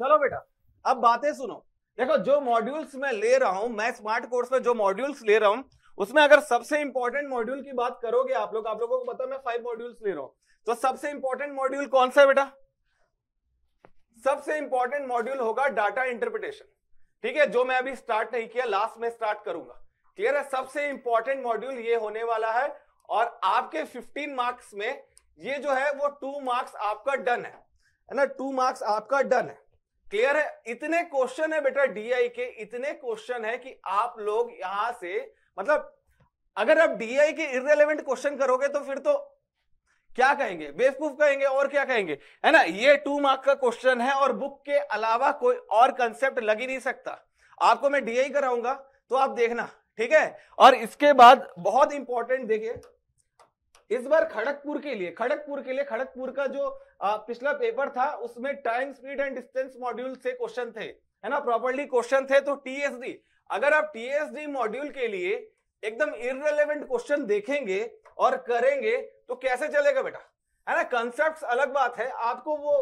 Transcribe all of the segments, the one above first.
चलो बेटा अब बातें सुनो देखो जो मॉड्यूल्स मैं ले रहा हूं मैं स्मार्ट कोर्स में जो मॉड्यूल्स ले रहा हूं उसमें अगर सबसे इंपॉर्टेंट मॉड्यूल की बात करोगे आप लोग आप लोगों को पता मैं फाइव मॉड्यूल्स ले रहा हूं तो सबसे इंपॉर्टेंट मॉड्यूल कौन सा है बेटा सबसे इंपॉर्टेंट मॉड्यूल होगा डाटा इंटरप्रिटेशन ठीक है जो मैं अभी स्टार्ट नहीं किया लास्ट में स्टार्ट करूंगा क्लियर है सबसे इंपॉर्टेंट मॉड्यूल ये होने वाला है और आपके 15 मार्क्स में ये जो है वो टू मार्क्स आपका डन है ना टू मार्क्स आपका डन है क्लियर है इतने क्वेश्चन है बेटा डीआई के इतने क्वेश्चन है कि आप लोग यहां से मतलब अगर आप डीआई के इरेलीवेंट क्वेश्चन करोगे तो फिर तो क्या कहेंगे बेवकूफ कहेंगे और क्या कहेंगे है ना ये टू मार्क का क्वेश्चन है और बुक के अलावा कोई और कंसेप्ट लग ही नहीं सकता आपको मैं डीआई कराऊंगा तो आप देखना ठीक है और इसके बाद बहुत इंपॉर्टेंट देखिए इस बार खड़गपुर के लिए खड़गपुर के लिए खड़गपुर का जो पिछला पेपर था उसमें time speed and distance module से क्वेश्चन थे है ना प्रॉपरली क्वेश्चन थे तो टीएसडी अगर आप टीएसडी मॉड्यूल के लिए एकदम इरेलीवेंट क्वेश्चन देखेंगे और करेंगे तो कैसे चलेगा बेटा है ना कंसेप्ट अलग बात है आपको वो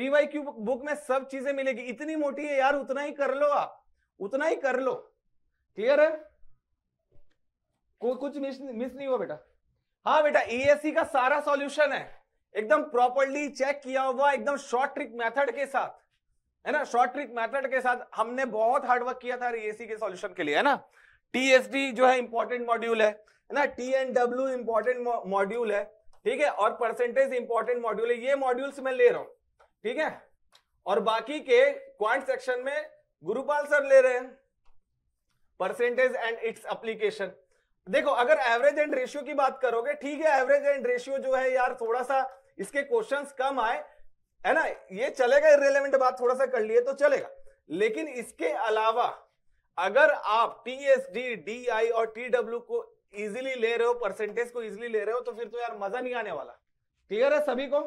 क्यू बुक में सब चीजें मिलेगी इतनी मोटी है यार उतना ही कर लो आप उतना ही कर लो क्लियर है कोई कुछ मिस मिस नहीं हुआ बेटा हाँ बेटा ईएससी e का सारा सॉल्यूशन है एकदम प्रॉपरली चेक किया हुआ एकदम शॉर्ट ट्रिक मेथड के साथ है ना शॉर्ट ट्रिक मेथड के साथ हमने बहुत हार्डवर्क किया था ईएससी e के सॉल्यूशन के लिए है ना टीएसडी जो है इंपॉर्टेंट मॉड्यूल है ना T N W important module है ठीक है और परसेंटेज इंपॉर्टेंट मॉड्यूल है ये मॉड्यूल्स मैं ले रहा हूँ ठीक है और बाकी के क्वांट सेक्शन में गुरुपाल सर ले रहे हैं परसेंटेज एंड इट्स एप्लीकेशन देखो अगर एवरेज एंड रेशियो की बात करोगे ठीक है एवरेज एंड रेशियो जो है यार थोड़ा सा इसके क्वेश्चंस कम आए है ना ये चलेगा इरेलीवेंट बात थोड़ा सा कर लिए तो चलेगा लेकिन इसके अलावा अगर आप T S D D I और टी डब्ल्यू को इजिली ले रहे हो परसेंटेज को इजिली ले रहे हो तो फिर तो यार मजा नहीं आने वाला क्लियर है सभी को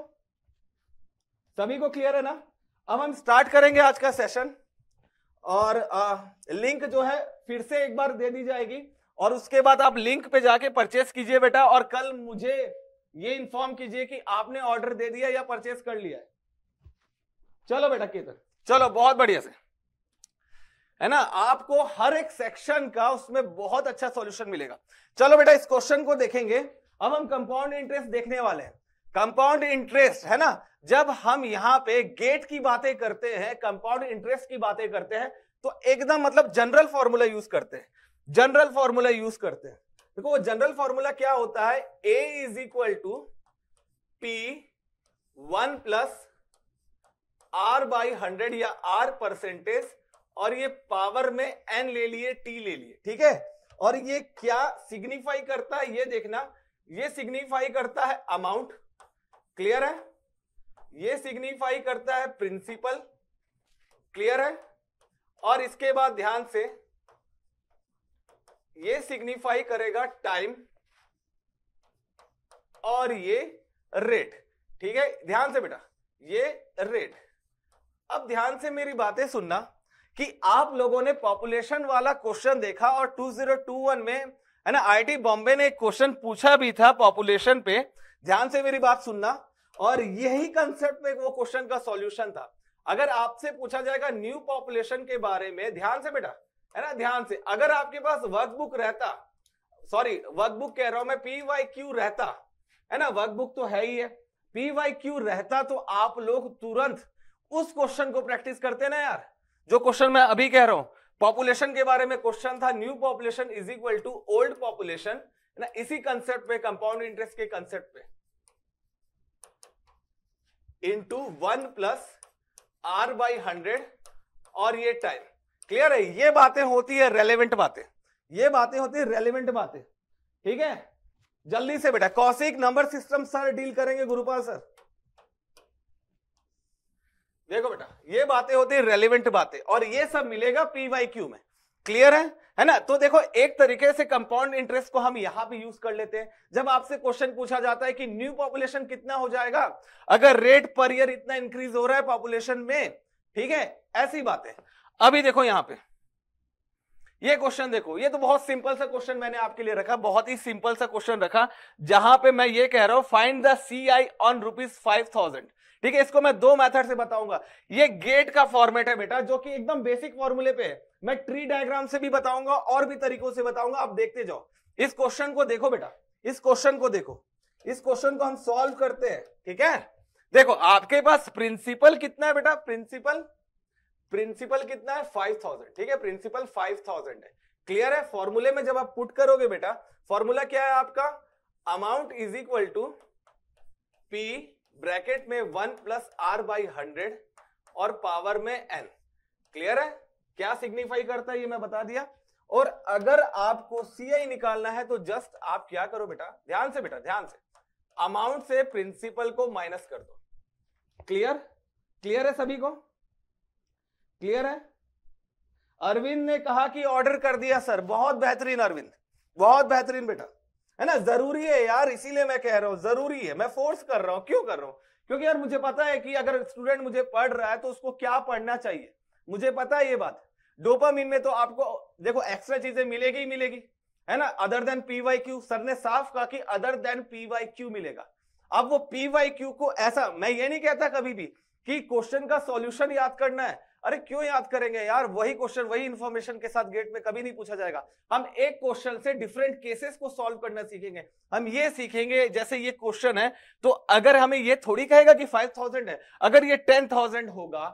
सभी को क्लियर है ना अब हम स्टार्ट करेंगे आज का सेशन और आ, लिंक जो है फिर से एक बार दे दी जाएगी और उसके बाद आप लिंक पे जाके परचेस कीजिए बेटा और कल मुझे ये इन्फॉर्म कीजिए कि आपने ऑर्डर दे दिया या परचेस कर लिया है चलो बेटा केतन चलो बहुत बढ़िया से है ना आपको हर एक सेक्शन का उसमें बहुत अच्छा सॉल्यूशन मिलेगा चलो बेटा इस क्वेश्चन को देखेंगे अब हम कंपाउंड इंटरेस्ट देखने वाले हैं कंपाउंड इंटरेस्ट है ना जब हम यहां पे गेट की बातें करते हैं कंपाउंड इंटरेस्ट की बातें करते हैं तो एकदम मतलब जनरल फॉर्मूला यूज करते हैं जनरल फॉर्मूला यूज करते हैं देखो वो जनरल फॉर्मूला क्या होता है A is equal to P one plus R by hundred या आर परसेंटेज और ये पावर में एन ले लिए टी ले लिए ठीक है और ये क्या सिग्निफाई करता है ये देखना ये सिग्निफाई करता है अमाउंट क्लियर है ये सिग्निफाई करता है प्रिंसिपल क्लियर है और इसके बाद ध्यान से ये सिग्निफाई करेगा टाइम और ये रेट ठीक है ध्यान से बेटा ये रेट अब ध्यान से मेरी बातें सुनना कि आप लोगों ने पॉपुलेशन वाला क्वेश्चन देखा और 2021 में है ना आईटी बॉम्बे ने एक क्वेश्चन पूछा भी था पॉपुलेशन पे ध्यान से मेरी बात सुनना और यही कंसेप्ट में वो क्वेश्चन का सॉल्यूशन था अगर आपसे पूछा जाएगा न्यू पॉपुलेशन के बारे में ध्यान से बेटा है ना ध्यान से अगर आपके पास वर्कबुक रहता सॉरी वर्कबुक कह रहा हूं मैं पी वाई क्यू रहता है ना वर्कबुक तो है ही है पी वाई क्यू रहता तो आप लोग तुरंत उस क्वेश्चन को प्रैक्टिस करते ना यार जो क्वेश्चन मैं अभी कह रहा हूं पॉपुलेशन के बारे में क्वेश्चन था new population is equal to old population ना इसी कंसेप्ट पे कंपाउंड इंटरेस्ट के कंसेप्ट पे into one plus R by hundred और ये टाइम क्लियर है ये बातें होती है रेलिवेंट बातें ये बातें होती है रेलिवेंट बातें ठीक है जल्दी से बेटा कौशिक नंबर सिस्टम सर डील करेंगे गुरुपाल सर देखो बेटा ये बातें होती है रेलिवेंट बातें और ये सब मिलेगा पीवाई क्यू में क्लियर है है ना तो देखो एक तरीके से कंपाउंड इंटरेस्ट को हम यहां भी यूज कर लेते हैं जब आपसे क्वेश्चन पूछा जाता है कि न्यू पॉपुलेशन कितना हो जाएगा अगर रेट पर ईयर इतना इंक्रीज हो रहा है पॉपुलेशन में ठीक है ऐसी बात है अभी देखो यहां पे ये क्वेश्चन देखो ये तो बहुत सिंपल सा क्वेश्चन मैंने आपके लिए रखा बहुत ही सिंपल सा क्वेश्चन रखा जहां पे मैं ये कह रहा हूं find the C I on rupees five thousand ठीक है इसको मैं दो मेथड से बताऊंगा ये गेट का फॉर्मेट है बेटा जो कि एकदम बेसिक फॉर्मूले पे है मैं ट्री डायग्राम से भी बताऊंगा और भी तरीकों से बताऊंगा आप देखते जाओ इस क्वेश्चन को देखो बेटा इस क्वेश्चन को देखो इस क्वेश्चन को हम सॉल्व करते हैं ठीक है देखो आपके पास प्रिंसिपल कितना है बेटा प्रिंसिपल प्रिंसिपल कितना है फाइव थाउजेंड ठीक है प्रिंसिपल फाइव थाउजेंड है क्लियर है फॉर्मूले में जब आप पुट करोगे बेटा फॉर्मूला क्या है आपका amount is equal to P bracket में one plus R by hundred और पावर में एन क्लियर है क्या सिग्निफाई करता है ये मैं बता दिया और अगर आपको आई निकालना है तो जस्ट आप क्या करो बेटा ध्यान से बेटा ध्यान से अमाउंट से प्रिंसिपल को माइनस कर दो क्लियर क्लियर है सभी को क्लियर है अरविंद ने कहा कि ऑर्डर कर दिया सर बहुत बेहतरीन अरविंद बहुत बेहतरीन बेटा है ना जरूरी है यार इसीलिए मैं कह रहा हूं जरूरी है मैं फोर्स कर रहा हूं क्यों कर रहा हूं क्योंकि यार मुझे पता है कि अगर स्टूडेंट मुझे पढ़ रहा है तो उसको क्या पढ़ना चाहिए मुझे पता है ये बात डोपामिन में तो आपको देखो एक्स्ट्रा चीजें मिलेगी ही मिलेगी है ना other than P Y Q sir ने साफ कहा कि अदर देन पीवाई क्यू मिलेगा अब वो पीवाई क्यू को ऐसा मैं ये नहीं कहता कभी भी कि क्वेश्चन का सॉल्यूशन याद करना है अरे क्यों याद करेंगे यार वही क्वेश्चन वही इन्फॉर्मेशन के साथ गेट में कभी नहीं पूछा जाएगा हम एक क्वेश्चन से डिफरेंट केसेस को सॉल्व करना सीखेंगे हम ये सीखेंगे जैसे ये क्वेश्चन है तो अगर हमें ये थोड़ी कहेगा कि फाइव थाउजेंड है अगर ये टेन थाउजेंड होगा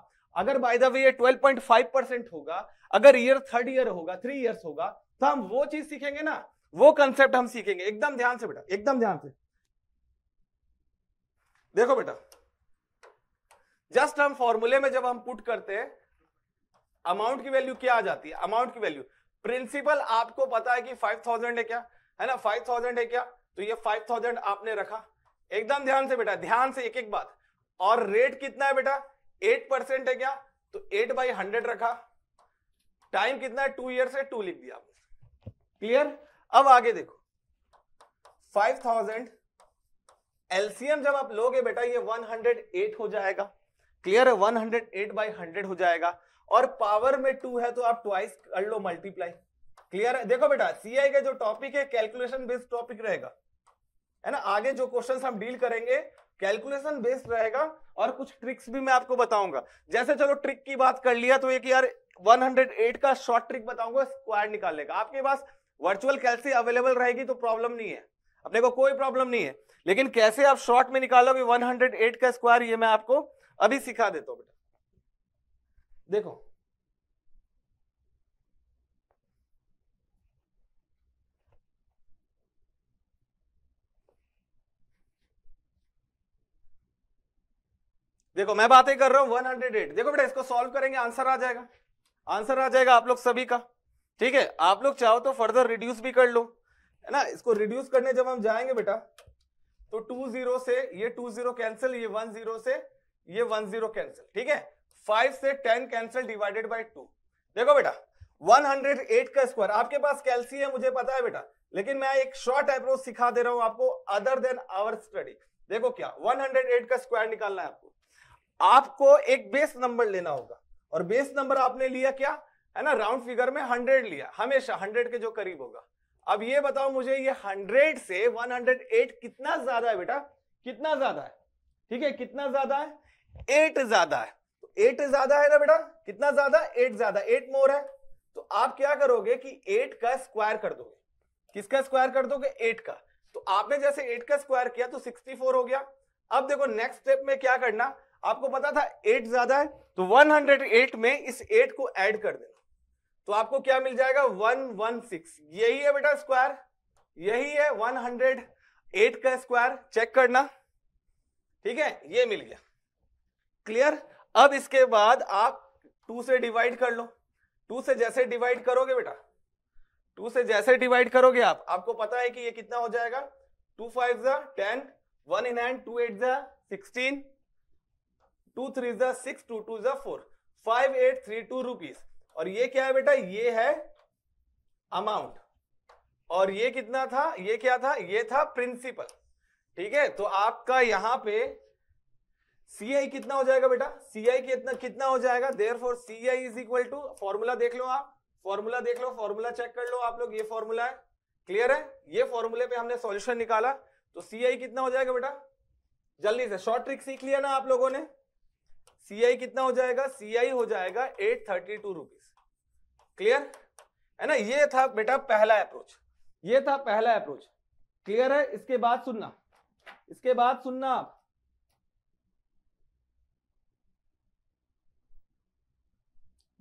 अगर बाय द वे ये ट्वेल्व पॉइंट फाइव परसेंट होगा अगर ईयर थर्ड ईयर होगा थ्री ईयर होगा तो हम वो चीज सीखेंगे ना वो कंसेप्ट हम सीखेंगे एकदम ध्यान से बेटा एकदम ध्यान से देखो बेटा जस्ट हम फॉर्मूले में जब हम पुट करते हैं अमाउंट की वैल्यू क्या आ जाती है अमाउंट की वैल्यू प्रिंसिपल आपको पता है कि 5000 है क्या है ना 5000 है क्या तो ये 5000 आपने रखा एकदम ध्यान से बेटा ध्यान से एक एक बात और रेट कितना है बेटा 8 परसेंट है क्या तो 8 बाई हंड्रेड रखा टाइम कितना है टू ईयर से टू लिख दिया क्लियर अब आगे देखो 5000 एलसीएम जब आप लोगे बेटा ये 108 हो जाएगा क्लियर है 108 हंड्रेड एट बाई हंड्रेड हो जाएगा और पावर में टू है तो आप ट्वाइस कर लो मल्टीप्लाई क्लियर है देखो बेटा सीआई का जो टॉपिक है कैलकुलेशन बेस्ड टॉपिक रहेगा है ना आगे जो क्वेश्चन हम डील करेंगे कैलकुलेशन बेस्ड रहेगा और कुछ ट्रिक्स भी मैं आपको बताऊंगा जैसे चलो ट्रिक की बात कर लिया तो एक यार 108 का शॉर्ट ट्रिक बताऊंगा स्क्वायर निकालने का आपके पास वर्चुअल कैलसी अवेलेबल रहेगी तो प्रॉब्लम नहीं है अपने को कोई प्रॉब्लम नहीं है लेकिन कैसे आप शॉर्ट में निकालोगे 108 का स्क्वायर ये मैं आपको अभी सिखा देता हूं बेटा देखो देखो मैं बातें कर रहा हूं 108 देखो बेटा इसको सॉल्व करेंगे आंसर आ जाएगा आंसर आ जाएगा आप लोग सभी का ठीक है आप लोग चाहो तो फर्दर रिड्यूस भी कर लो है ना इसको रिड्यूस करने जब हम जाएंगे बेटा तो टू जीरो से ये टू जीरो कैंसिल ये वन जीरो से ये वन जीरो कैंसिल ठीक है फाइव से ten cancel divided by two देखो बेटा वन हंड्रेड एट का स्क्वायर आपके पास कैलसी है मुझे पता है बेटा लेकिन मैं एक शॉर्ट अप्रोच सिखा दे रहा हूं आपको अदर देन आवर स्टडी देखो क्या 108 का स्क्वायर निकालना है आपको आपको एक बेस नंबर लेना होगा और बेस नंबर आपने लिया क्या है ना राउंड फिगर में 100 लिया हमेशा 100 के जो करीब होगा अब ये बताओ मुझे ये 100 से 108 कितना ज्यादा है बेटा कितना ज्यादा है ठीक है कितना ज्यादा है एट ज्यादा है तो एट ज्यादा है ना बेटा कितना ज्यादा एट ज्यादा एट मोर है तो आप क्या करोगे कि एट का स्क्वायर कर दोगे किसका स्क्वायर कर दोगे एट का तो आपने जैसे एट का स्क्वायर किया तो सिक्सटी फोर हो गया अब देखो नेक्स्ट स्टेप में क्या करना आपको पता था एट ज्यादा है तो वन हंड्रेड एट में इस एट को एड कर देना तो आपको क्या मिल जाएगा वन वन सिक्स यही है बेटा स्क्वायर यही है वन हंड्रेड एट का स्क्वायर चेक करना ठीक है ये मिल गया क्लियर अब इसके बाद आप टू से डिवाइड कर लो टू से जैसे डिवाइड करोगे बेटा टू से जैसे डिवाइड करोगे आप आपको पता है कि ये कितना हो जाएगा टू फाइव जा ten one in hand two eight जा सिक्सटीन टू थ्री जा सिक्स टू टू जा four five eight three two rupees और ये क्या है बेटा ये है अमाउंट और ये कितना था ये क्या था ये था प्रिंसिपल ठीक है तो आपका यहां पे सी आई कितना हो जाएगा बेटा सी आई कितना कितना हो जाएगा there four C I is equal to formula देख लो आप फॉर्मूला देख लो फॉर्मूला चेक कर लो आप लोग ये फॉर्मूला है क्लियर है ये फॉर्मूले पे हमने सॉल्यूशन निकाला तो सी आई कितना हो जाएगा बेटा जल्दी से शॉर्ट ट्रिक सीख लिया ना आप लोगों ने सी आई कितना हो जाएगा सी आई हो जाएगा eight thirty two rupees clear है ना ये था बेटा पहला अप्रोच ये था पहला अप्रोच क्लियर है इसके बाद सुनना इसके बाद सुनना आप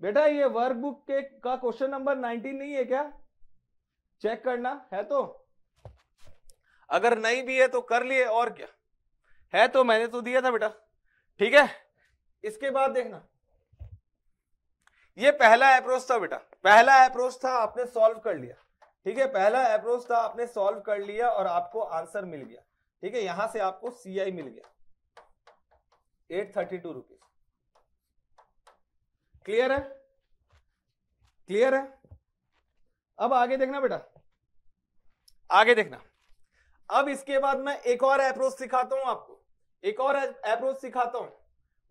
बेटा ये वर्क बुक के का क्वेश्चन नंबर 19 नहीं है क्या चेक करना है तो अगर नहीं भी है तो कर लिए और क्या है तो मैंने तो दिया था बेटा ठीक है इसके बाद देखना ये पहला अप्रोच था बेटा पहला अप्रोच था आपने सॉल्व कर लिया ठीक है पहला अप्रोच था आपने सॉल्व कर लिया और आपको आंसर मिल गया ठीक है यहां से आपको सीआई मिल गया eight thirty two rupees clear है क्लियर है अब आगे देखना बेटा आगे देखना अब इसके बाद मैं एक और अप्रोच सिखाता हूं आपको एक और अप्रोच सिखाता हूं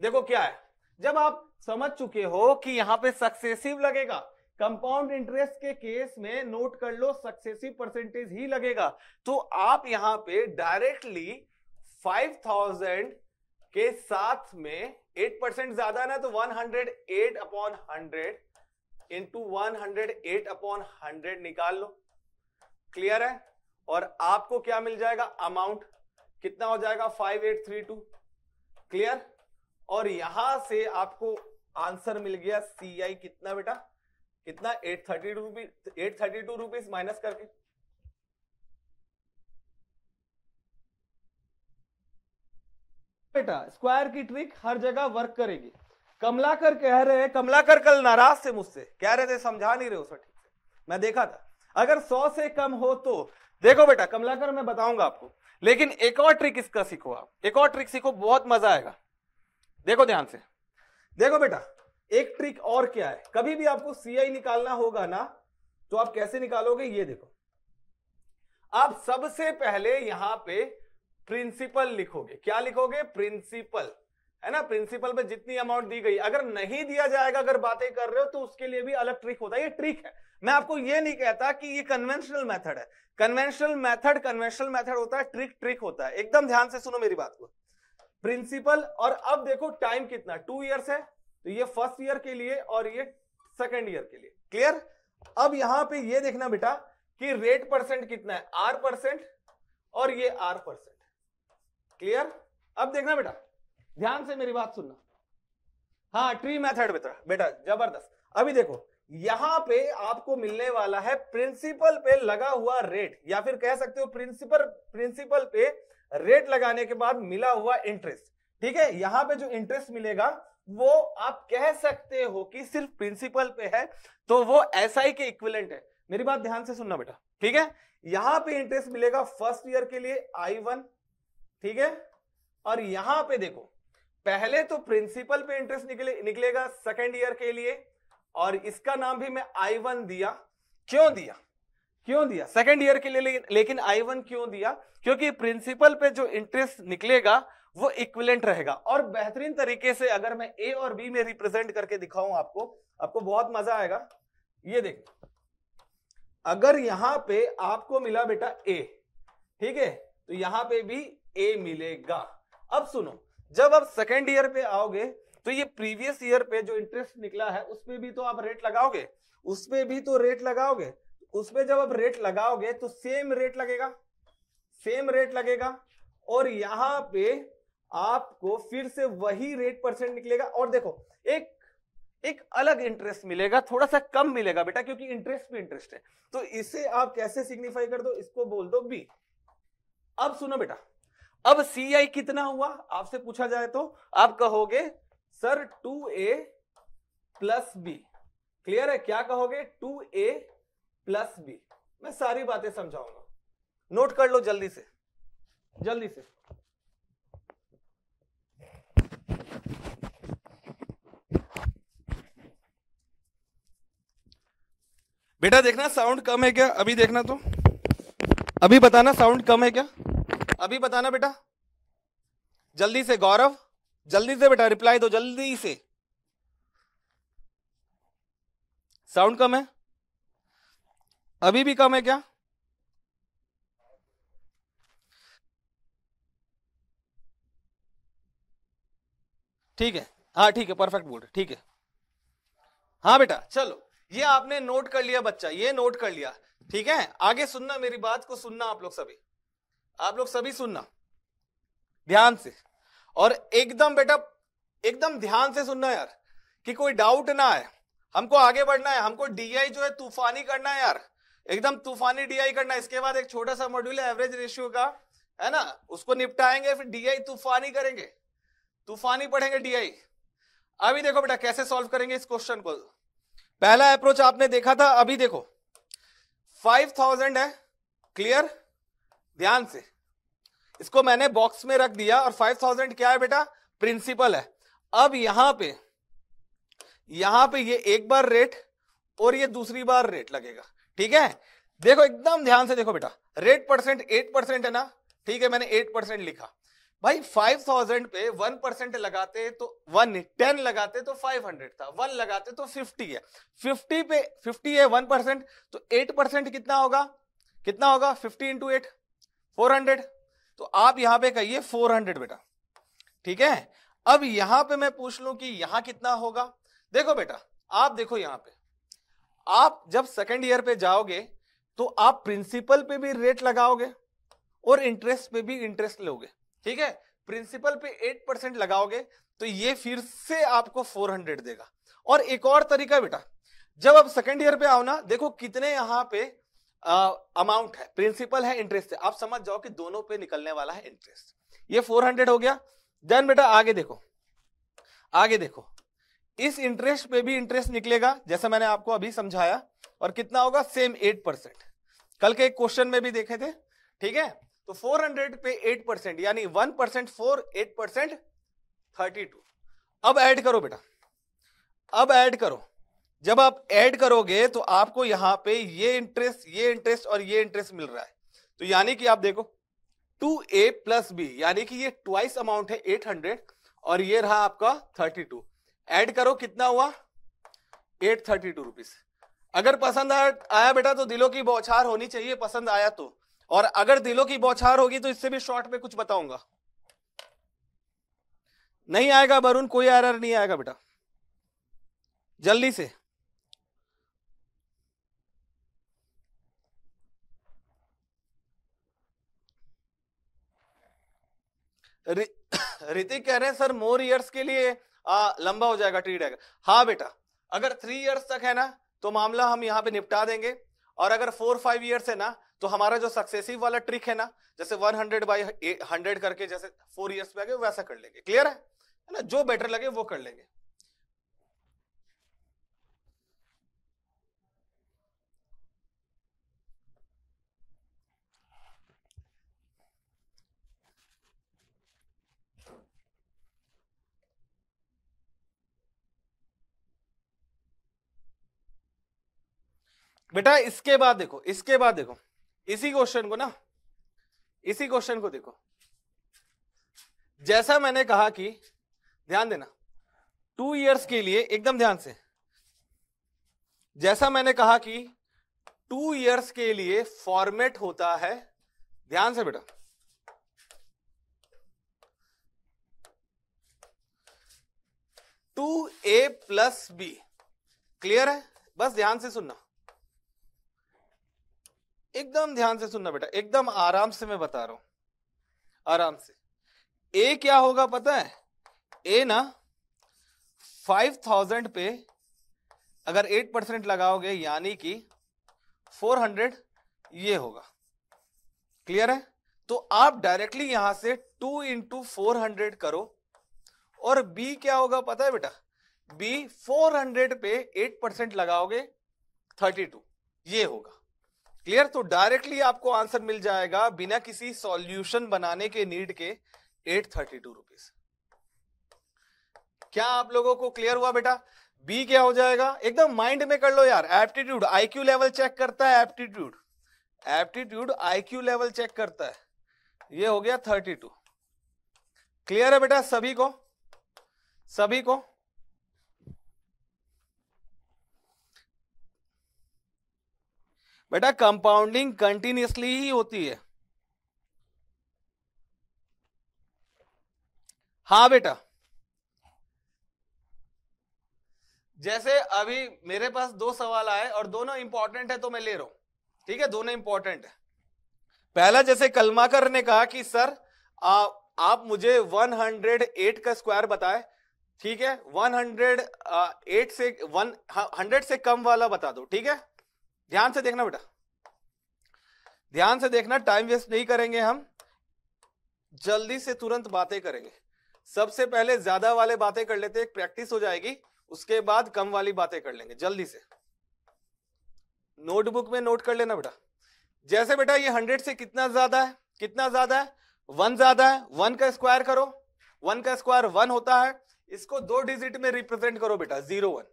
देखो क्या है जब आप समझ चुके हो कि यहां पे सक्सेसिव लगेगा कंपाउंड इंटरेस्ट के केस में नोट कर लो सक्सेसिव परसेंटेज ही लगेगा तो आप यहां पे डायरेक्टली 5000 के साथ में एट परसेंट ज्यादा ना तो one hundred eight upon hundred into one hundred eight upon hundred निकाल लो क्लियर है और आपको क्या मिल जाएगा अमाउंट कितना हो जाएगा five eight three two clear और यहां से आपको आंसर मिल गया सीआई कितना बेटा कितना eight thirty rupees eight thirty two rupees minus करके बेटा स्क्वायर की ट्रिक हर जगह वर्क करेगी कमलाकर कह रहे हैं कमलाकर कल नाराज थे मुझसे कह रहे थे समझा नहीं रहे हो सर ठीक से मैं देखा था अगर सौ से कम हो तो देखो बेटा कमलाकर मैं बताऊंगा आपको लेकिन एक और ट्रिक इसका सीखो आप एक और ट्रिक सीखो बहुत मजा आएगा देखो ध्यान से देखो बेटा एक ट्रिक और क्या है कभी भी आपको सीआई निकालना होगा ना तो आप कैसे निकालोगे ये देखो आप सबसे पहले यहां पे प्रिंसिपल लिखोगे क्या लिखोगे प्रिंसिपल है ना प्रिंसिपल पे जितनी अमाउंट दी गई अगर नहीं दिया जाएगा अगर बातें कर रहे हो तो उसके लिए भी अलग ट्रिक होता है ये ट्रिक है मैं आपको ये नहीं कहता कि ये कन्वेंशनल मेथड है कन्वेंशनल मेथड कन्वेंशनल मेथड होता है ट्रिक ट्रिक होता है एकदम ध्यान से सुनो मेरी बात को प्रिंसिपल और अब देखो टाइम कितना टू ईयर्स है तो ये फर्स्ट ईयर के लिए और ये सेकेंड ईयर के लिए क्लियर अब यहां पर यह देखना बेटा कि रेट परसेंट कितना है आर परसेंट और ये आर परसेंट क्लियर अब देखना बेटा ध्यान से मेरी बात सुनना हाँ ट्री मेथड बेटा बेटा जबरदस्त अभी देखो यहां पे आपको मिलने वाला है प्रिंसिपल पे लगा हुआ रेट या फिर कह सकते हो प्रिंसिपल प्रिंसिपल पे रेट लगाने के बाद मिला हुआ इंटरेस्ट ठीक है यहां पे जो इंटरेस्ट मिलेगा वो आप कह सकते हो कि सिर्फ प्रिंसिपल पे है तो वो एस SI के इक्विलेंट है मेरी बात ध्यान से सुनना बेटा ठीक है यहां पे इंटरेस्ट मिलेगा फर्स्ट ईयर के लिए आई वन ठीक है और यहां पे देखो पहले तो प्रिंसिपल पे इंटरेस्ट निकले निकलेगा सेकेंड ईयर के लिए और इसका नाम भी मैं आई वन दिया क्यों दिया क्यों दिया सेकेंड ईयर के लिए ले, लेकिन आई वन क्यों दिया क्योंकि प्रिंसिपल पे जो इंटरेस्ट निकलेगा वो इक्विलेंट रहेगा और बेहतरीन तरीके से अगर मैं ए और बी में रिप्रेजेंट करके दिखाऊं आपको आपको बहुत मजा आएगा ये देख अगर यहां पे आपको मिला बेटा ए ठीक है तो यहां पे भी ए मिलेगा अब सुनो जब आप सेकेंड ईयर पे आओगे तो ये प्रीवियस ईयर पे जो इंटरेस्ट निकला है उसपे भी तो आप रेट लगाओगे उसपे भी तो रेट लगाओगे उसपे जब आप रेट लगाओगे तो सेम रेट लगेगा सेम रेट लगेगा और यहां पे आपको फिर से वही रेट परसेंट निकलेगा और देखो एक एक अलग इंटरेस्ट मिलेगा थोड़ा सा कम मिलेगा बेटा क्योंकि इंटरेस्ट भी इंटरेस्ट है तो इसे आप कैसे सिग्निफाई कर दो इसको बोल दो बी अब सुनो बेटा अब सी आई कितना हुआ आपसे पूछा जाए तो आप कहोगे sir two A plus B clear है क्या कहोगे टू ए प्लस बी मैं सारी बातें समझाऊंगा नोट कर लो जल्दी से जल्दी से बेटा देखना साउंड कम है क्या अभी देखना तो अभी बताना साउंड कम है क्या अभी बताना बेटा जल्दी से गौरव जल्दी से बेटा रिप्लाई दो जल्दी से साउंड कम है अभी भी कम है क्या ठीक है हाँ ठीक है परफेक्ट बोल रहे ठीक है हाँ बेटा चलो ये आपने नोट कर लिया बच्चा ये नोट कर लिया ठीक है आगे सुनना मेरी बात को सुनना आप लोग सभी आप लोग सभी सुनना ध्यान से और एकदम बेटा एकदम ध्यान से सुनना यार कि कोई डाउट ना आए हमको आगे बढ़ना है हमको डीआई जो है तूफानी करना है यार एकदम तूफानी डीआई करना है इसके बाद एक छोटा सा मॉड्यूल है एवरेज रेशियो का है ना उसको निपटाएंगे फिर डीआई तूफानी करेंगे तूफानी पढ़ेंगे डीआई अभी देखो बेटा कैसे सॉल्व करेंगे इस क्वेश्चन को पहला अप्रोच आपने देखा था अभी देखो फाइव थाउजेंड है क्लियर ध्यान से इसको मैंने बॉक्स में रख दिया और फाइव थाउजेंड क्या है बेटा प्रिंसिपल है अब यहां पे यहां पे ये एक बार रेट और ये दूसरी बार रेट लगेगा ठीक है देखो एकदम ध्यान से देखो बेटा रेट परसेंट एट परसेंट है ना ठीक है मैंने एट परसेंट लिखा भाई फाइव थाउजेंड पे वन परसेंट लगाते तो वन टेन लगाते तो फाइव हंड्रेड था वन लगाते तो फिफ्टी है फिफ्टी पे फिफ्टी है वन परसेंट तो एट परसेंट कितना होगा कितना होगा fifty into eight four hundred तो आप यहां पे कहिए 400 बेटा ठीक है अब यहां पे मैं पूछ लू कि यहां कितना होगा देखो बेटा आप देखो यहां पे आप जब सेकेंड ईयर पे जाओगे तो आप प्रिंसिपल पे भी रेट लगाओगे और इंटरेस्ट पे भी इंटरेस्ट लोगे ठीक है प्रिंसिपल पे एट परसेंट लगाओगे तो ये फिर से आपको फोर देगा और एक और तरीका बेटा जब आप सेकेंड ईयर पे आओ ना देखो कितने यहां पे अमाउंट है प्रिंसिपल है इंटरेस्ट आप समझ जाओ कि दोनों पे निकलने वाला है इंटरेस्ट ये 400 हो गया देन बेटा आगे देखो आगे देखो इस इंटरेस्ट पे भी इंटरेस्ट निकलेगा जैसे मैंने आपको अभी समझाया और कितना होगा सेम एट परसेंट कल के एक क्वेश्चन में भी देखे थे ठीक है तो 400 पे 8 परसेंट यानी one percent four eight percent thirty अब ऐड करो बेटा अब ऐड करो जब आप ऐड करोगे तो आपको यहां पे ये इंटरेस्ट ये इंटरेस्ट और ये इंटरेस्ट मिल रहा है तो यानी कि आप देखो टू ए प्लस बी यानी कि ये ट्वाइस अमाउंट है एट हंड्रेड और ये रहा आपका थर्टी टू एड करो कितना हुआ एट थर्टी टू रुपीज अगर पसंद आया बेटा तो दिलों की बौछार होनी चाहिए पसंद आया तो और अगर दिलों की बौछार होगी तो इससे भी शॉर्ट में कुछ बताऊंगा नहीं आएगा वरुण कोई एरर नहीं आएगा बेटा जल्दी से ऋतिक कह रहे हैं सर मोर ईयर्स के लिए आ, लंबा हो जाएगा ट्री डैग हाँ बेटा अगर थ्री ईयर्स तक है ना तो मामला हम यहाँ पे निपटा देंगे और अगर फोर फाइव ईयर्स है ना तो हमारा जो सक्सेसिव वाला ट्रिक है ना जैसे वन हंड्रेड बाई हंड्रेड करके जैसे फोर ईयर्स पे आगे वैसा कर लेंगे क्लियर है ना जो बेटर लगे वो कर लेंगे बेटा इसके बाद देखो इसके बाद देखो इसी क्वेश्चन को ना इसी क्वेश्चन को देखो जैसा मैंने कहा कि ध्यान देना टू इयर्स के लिए एकदम ध्यान से जैसा मैंने कहा कि टू इयर्स के लिए फॉर्मेट होता है ध्यान से बेटा two A plus B clear है बस ध्यान से सुनना एकदम ध्यान से सुनना बेटा एकदम आराम से मैं बता रहा हूं आराम से ए क्या होगा पता है ए ना फाइव थाउजेंड पे अगर एट परसेंट लगाओगे यानी कि फोर हंड्रेड ये होगा क्लियर है तो आप डायरेक्टली यहां से टू इंटू फोर हंड्रेड करो और बी क्या होगा पता है बेटा बी फोर हंड्रेड पे एट परसेंट लगाओगे थर्टी टू ये होगा क्लियर तो डायरेक्टली आपको आंसर मिल जाएगा बिना किसी सॉल्यूशन बनाने के नीड के एट थर्टी टू रुपीज क्या आप लोगों को क्लियर हुआ बेटा बी क्या हो जाएगा एकदम माइंड में कर लो यार एप्टीट्यूड आईक्यू लेवल चेक करता है aptitude aptitude IQ level check करता है ये हो गया थर्टी टू क्लियर है बेटा सभी को सभी को बेटा कंपाउंडिंग कंटिन्यूसली ही होती है हाँ बेटा जैसे अभी मेरे पास दो सवाल आए और दोनों इंपॉर्टेंट है तो मैं ले रहा हूं ठीक है दोनों इंपॉर्टेंट है पहला जैसे कलमाकर ने कहा कि सर आ, आप मुझे 108 का स्क्वायर बताए ठीक है 108 से 100 हाँ, से कम वाला बता दो ठीक है ध्यान से देखना बेटा ध्यान से देखना टाइम वेस्ट नहीं करेंगे हम जल्दी से तुरंत बातें करेंगे सबसे पहले ज्यादा वाले बातें कर लेते एक प्रैक्टिस हो जाएगी उसके बाद कम वाली बातें कर लेंगे जल्दी से नोटबुक में नोट कर लेना बेटा जैसे बेटा ये हंड्रेड से कितना ज्यादा है कितना ज्यादा है वन ज्यादा है वन का स्क्वायर करो वन का स्क्वायर वन होता है इसको दो डिजिट में रिप्रेजेंट करो बेटा जीरो वन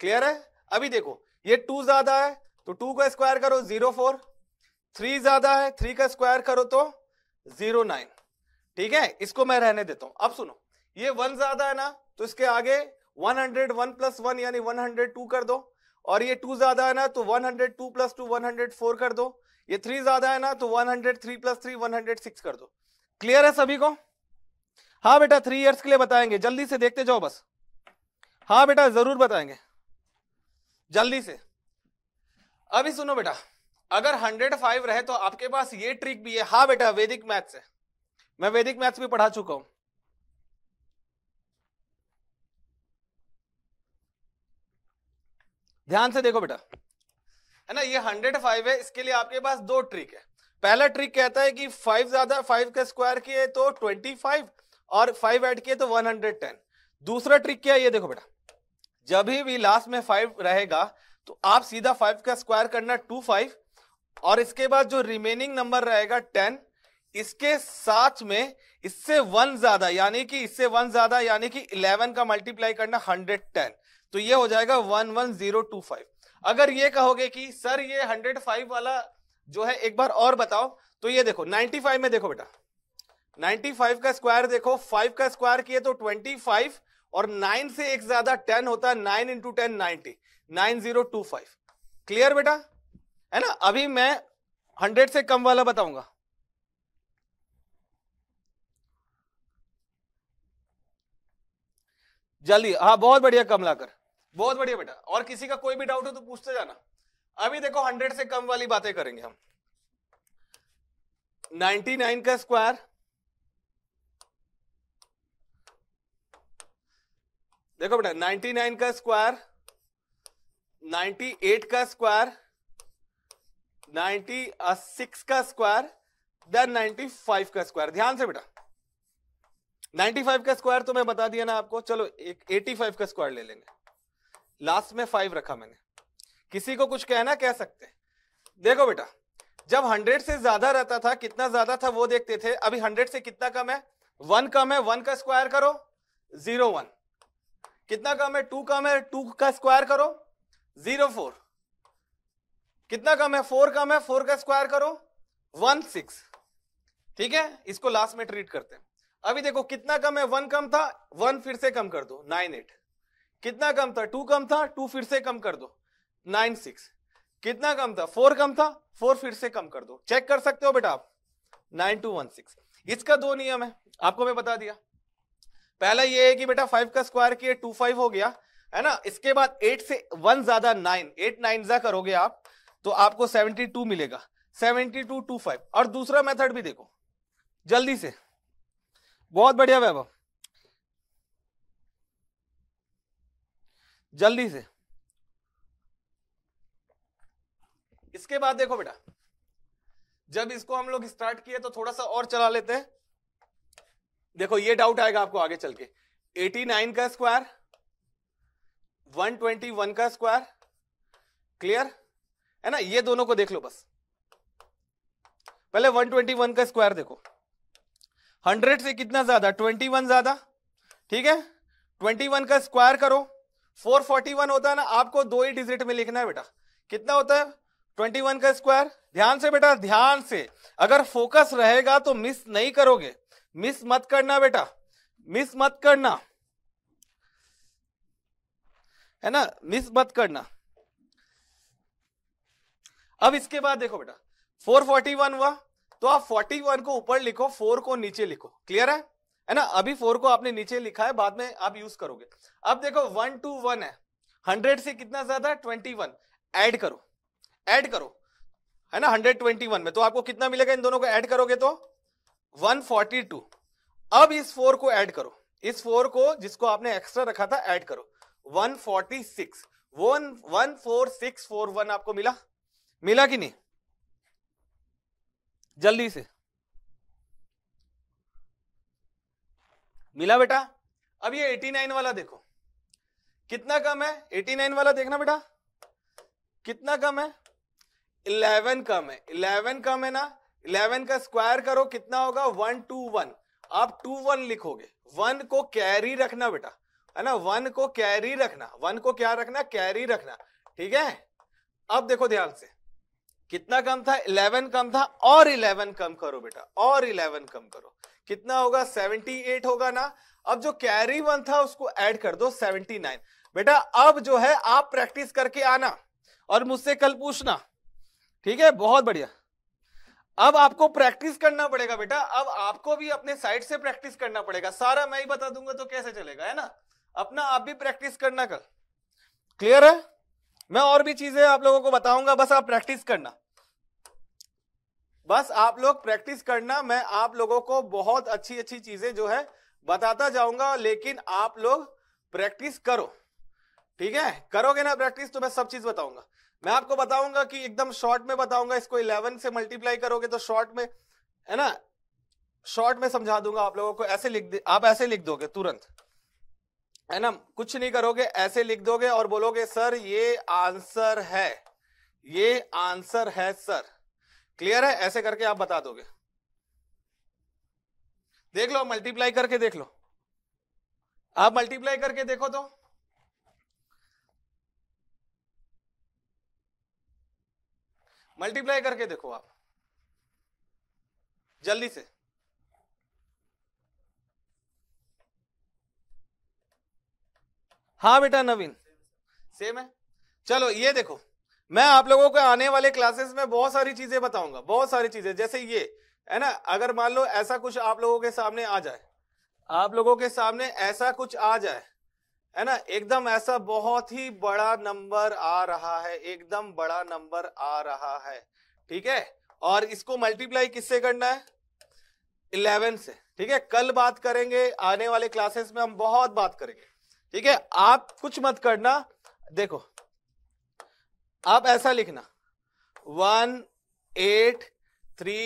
क्लियर है अभी देखो ये टू ज्यादा है तो टू का स्क्वायर करो जीरो फोर थ्री ज्यादा है थ्री का स्क्वायर करो तो जीरो नाइन ठीक है इसको मैं रहने देता हूं अब सुनो ये वन ज्यादा है ना तो इसके आगे one hundred one plus one यानी वन हंड्रेड टू कर दो और ये टू ज्यादा है ना तो one hundred two plus two one hundred four कर दो ये थ्री ज्यादा है ना तो one hundred three plus three one hundred six कर दो क्लियर है सभी को हाँ बेटा थ्री इयर्स के लिए बताएंगे जल्दी से देखते जाओ बस हाँ बेटा जरूर बताएंगे जल्दी से अभी सुनो बेटा अगर 105 रहे तो आपके पास ये ट्रिक भी है हाँ बेटा वैदिक मैथ्स है मैं वैदिक मैथ्स भी पढ़ा चुका हूं ध्यान से देखो बेटा है ना ये 105 है इसके लिए आपके पास दो ट्रिक है पहला ट्रिक कहता है कि फाइव ज्यादा फाइव का स्क्वायर किए तो 25 और फाइव ऐड किए तो 110 दूसरा ट्रिक क्या है ये देखो बेटा जब भी लास्ट में फाइव रहेगा तो आप सीधा फाइव का स्क्वायर करना टू फाइव और इसके बाद जो रिमेनिंग नंबर रहेगा टेन इसके साथ में इससे वन ज्यादा यानी कि इससे वन ज्यादा यानी कि इलेवन का मल्टीप्लाई करना हंड्रेड टेन तो ये हो जाएगा one one zero two five अगर ये कहोगे कि सर ये हंड्रेड फाइव वाला जो है एक बार और बताओ तो ये देखो नाइनटी फाइव में देखो बेटा नाइनटी फाइव का स्क्वायर देखो फाइव का स्क्वायर किए तो ट्वेंटी फाइव और नाइन से एक ज्यादा टेन होता है nine into ten ninety 9025 zero two five clear बेटा है ना अभी मैं हंड्रेड से कम वाला बताऊंगा जल्दी हाँ बहुत बढ़िया कमला कर बहुत बढ़िया बेटा और किसी का कोई भी डाउट हो तो पूछते जाना अभी देखो हंड्रेड से कम वाली बातें करेंगे हम नाइन्टी नाइन का स्क्वायर देखो बेटा नाइन्टी नाइन का स्क्वायर 98 का स्क्वायर 96 का स्क्वायर देन 95 का स्क्वायर ध्यान से बेटा 95 का स्क्वायर तो मैं बता दिया ना आपको चलो एक 85 का स्क्वायर ले लेंगे लास्ट में फाइव रखा मैंने किसी को कुछ कहना कह सकते हैं देखो बेटा जब 100 से ज्यादा रहता था कितना ज्यादा था वो देखते थे अभी 100 से कितना कम है वन कम है वन का स्क्वायर करो जीरो वन कितना कम है टू कम है टू का स्क्वायर करो जीरो फोर कितना कम है फोर कम है फोर का स्क्वायर करो वन सिक्स ठीक है इसको लास्ट में ट्रीट करते हैं अभी देखो कितना कम है वन कम था वन फिर से कम कर दो नाइन एट कितना कम था टू कम था टू फिर से कम कर दो नाइन सिक्स कितना कम था फोर कम था फोर फिर से कम कर दो चेक कर सकते हो बेटा आप नाइन टू वन सिक्स इसका दो नियम है आपको मैं बता दिया पहला ये है कि बेटा फाइव का स्क्वायर किए टू फाइव हो गया है ना इसके बाद एट से वन ज्यादा नाइन एट नाइन जा करोगे आप तो आपको सेवनटी टू मिलेगा सेवेंटी टू टू फाइव और दूसरा मेथड भी देखो जल्दी से बहुत बढ़िया वैभव जल्दी से इसके बाद देखो बेटा जब इसको हम लोग स्टार्ट किए तो थोड़ा सा और चला लेते हैं देखो ये डाउट आएगा आपको आगे चल के एटी नाइन का स्क्वायर 121 का स्क्वायर क्लियर है ना ये दोनों को देख लो बस पहले 121 का स्क्वायर देखो 100 से कितना ज्यादा 21 ज्यादा ठीक है 21 का स्क्वायर करो 441 होता है ना आपको दो ही डिजिट में लिखना है बेटा कितना होता है 21 का स्क्वायर ध्यान से बेटा ध्यान से अगर फोकस रहेगा तो मिस नहीं करोगे मिस मत करना बेटा मिस मत करना है ना मिस मत करना अब इसके बाद देखो बेटा 441 हुआ तो आप 41 को ऊपर लिखो 4 को नीचे लिखो क्लियर है है ना अभी 4 को आपने नीचे लिखा है बाद में आप यूज करोगे अब देखो 121 है 100 से कितना ज्यादा 21 ऐड करो ऐड करो है ना 121 में तो आपको कितना मिलेगा इन दोनों को ऐड करोगे तो 142 अब इस 4 को ऐड करो इस 4 को जिसको आपने एक्स्ट्रा रखा था ऐड करो 146 one one four six four one आपको मिला मिला कि नहीं जल्दी से मिला बेटा अब ये 89 वाला देखो कितना कम है 89 वाला देखना बेटा कितना कम है 11 कम है 11 कम है ना 11 का स्क्वायर करो कितना होगा वन टू वन आप टू वन लिखोगे वन को कैरी रखना बेटा है ना वन को कैरी रखना वन को क्या रखना कैरी रखना ठीक है अब देखो ध्यान से कितना कम था इलेवन कम था और इलेवन कम करो बेटा और इलेवन कम करो कितना होगा सेवनटी एट होगा ना अब जो कैरी वन था उसको ऐड कर दो सेवनटी नाइन बेटा अब जो है आप प्रैक्टिस करके आना और मुझसे कल पूछना ठीक है बहुत बढ़िया अब आपको प्रैक्टिस करना पड़ेगा बेटा अब आपको भी अपने साइड से प्रैक्टिस करना पड़ेगा सारा मैं ही बता दूंगा तो कैसे चलेगा है ना अपना आप भी प्रैक्टिस करना कल क्लियर है मैं और भी चीजें आप लोगों को बताऊंगा बस आप प्रैक्टिस करना बस आप लोग प्रैक्टिस करना मैं आप लोगों को बहुत अच्छी अच्छी चीजें जो है बताता जाऊंगा लेकिन आप लोग प्रैक्टिस करो ठीक है करोगे ना प्रैक्टिस तो मैं सब चीज बताऊंगा मैं आपको बताऊंगा कि एकदम शॉर्ट में बताऊंगा इसको इलेवन से मल्टीप्लाई करोगे तो शॉर्ट में है ना शॉर्ट में समझा दूंगा आप लोगों को ऐसे लिख आप ऐसे लिख दोगे तुरंत है ना कुछ नहीं करोगे ऐसे लिख दोगे और बोलोगे सर ये आंसर है ये आंसर है सर क्लियर है ऐसे करके आप बता दोगे देख लो मल्टीप्लाई करके देख लो आप मल्टीप्लाई करके देखो तो मल्टीप्लाई करके देखो आप जल्दी से हाँ बेटा नवीन सेम है चलो ये देखो मैं आप लोगों को आने वाले क्लासेस में बहुत सारी चीजें बताऊंगा बहुत सारी चीजें जैसे ये है ना अगर मान लो ऐसा कुछ आप लोगों के सामने आ जाए आप लोगों के सामने ऐसा कुछ आ जाए है ना एकदम ऐसा बहुत ही बड़ा नंबर आ रहा है एकदम बड़ा नंबर आ रहा है ठीक है और इसको मल्टीप्लाई किससे करना है इलेवन से ठीक है कल बात करेंगे आने वाले क्लासेस में हम बहुत बात करेंगे ठीक है आप कुछ मत करना देखो आप ऐसा लिखना one eight three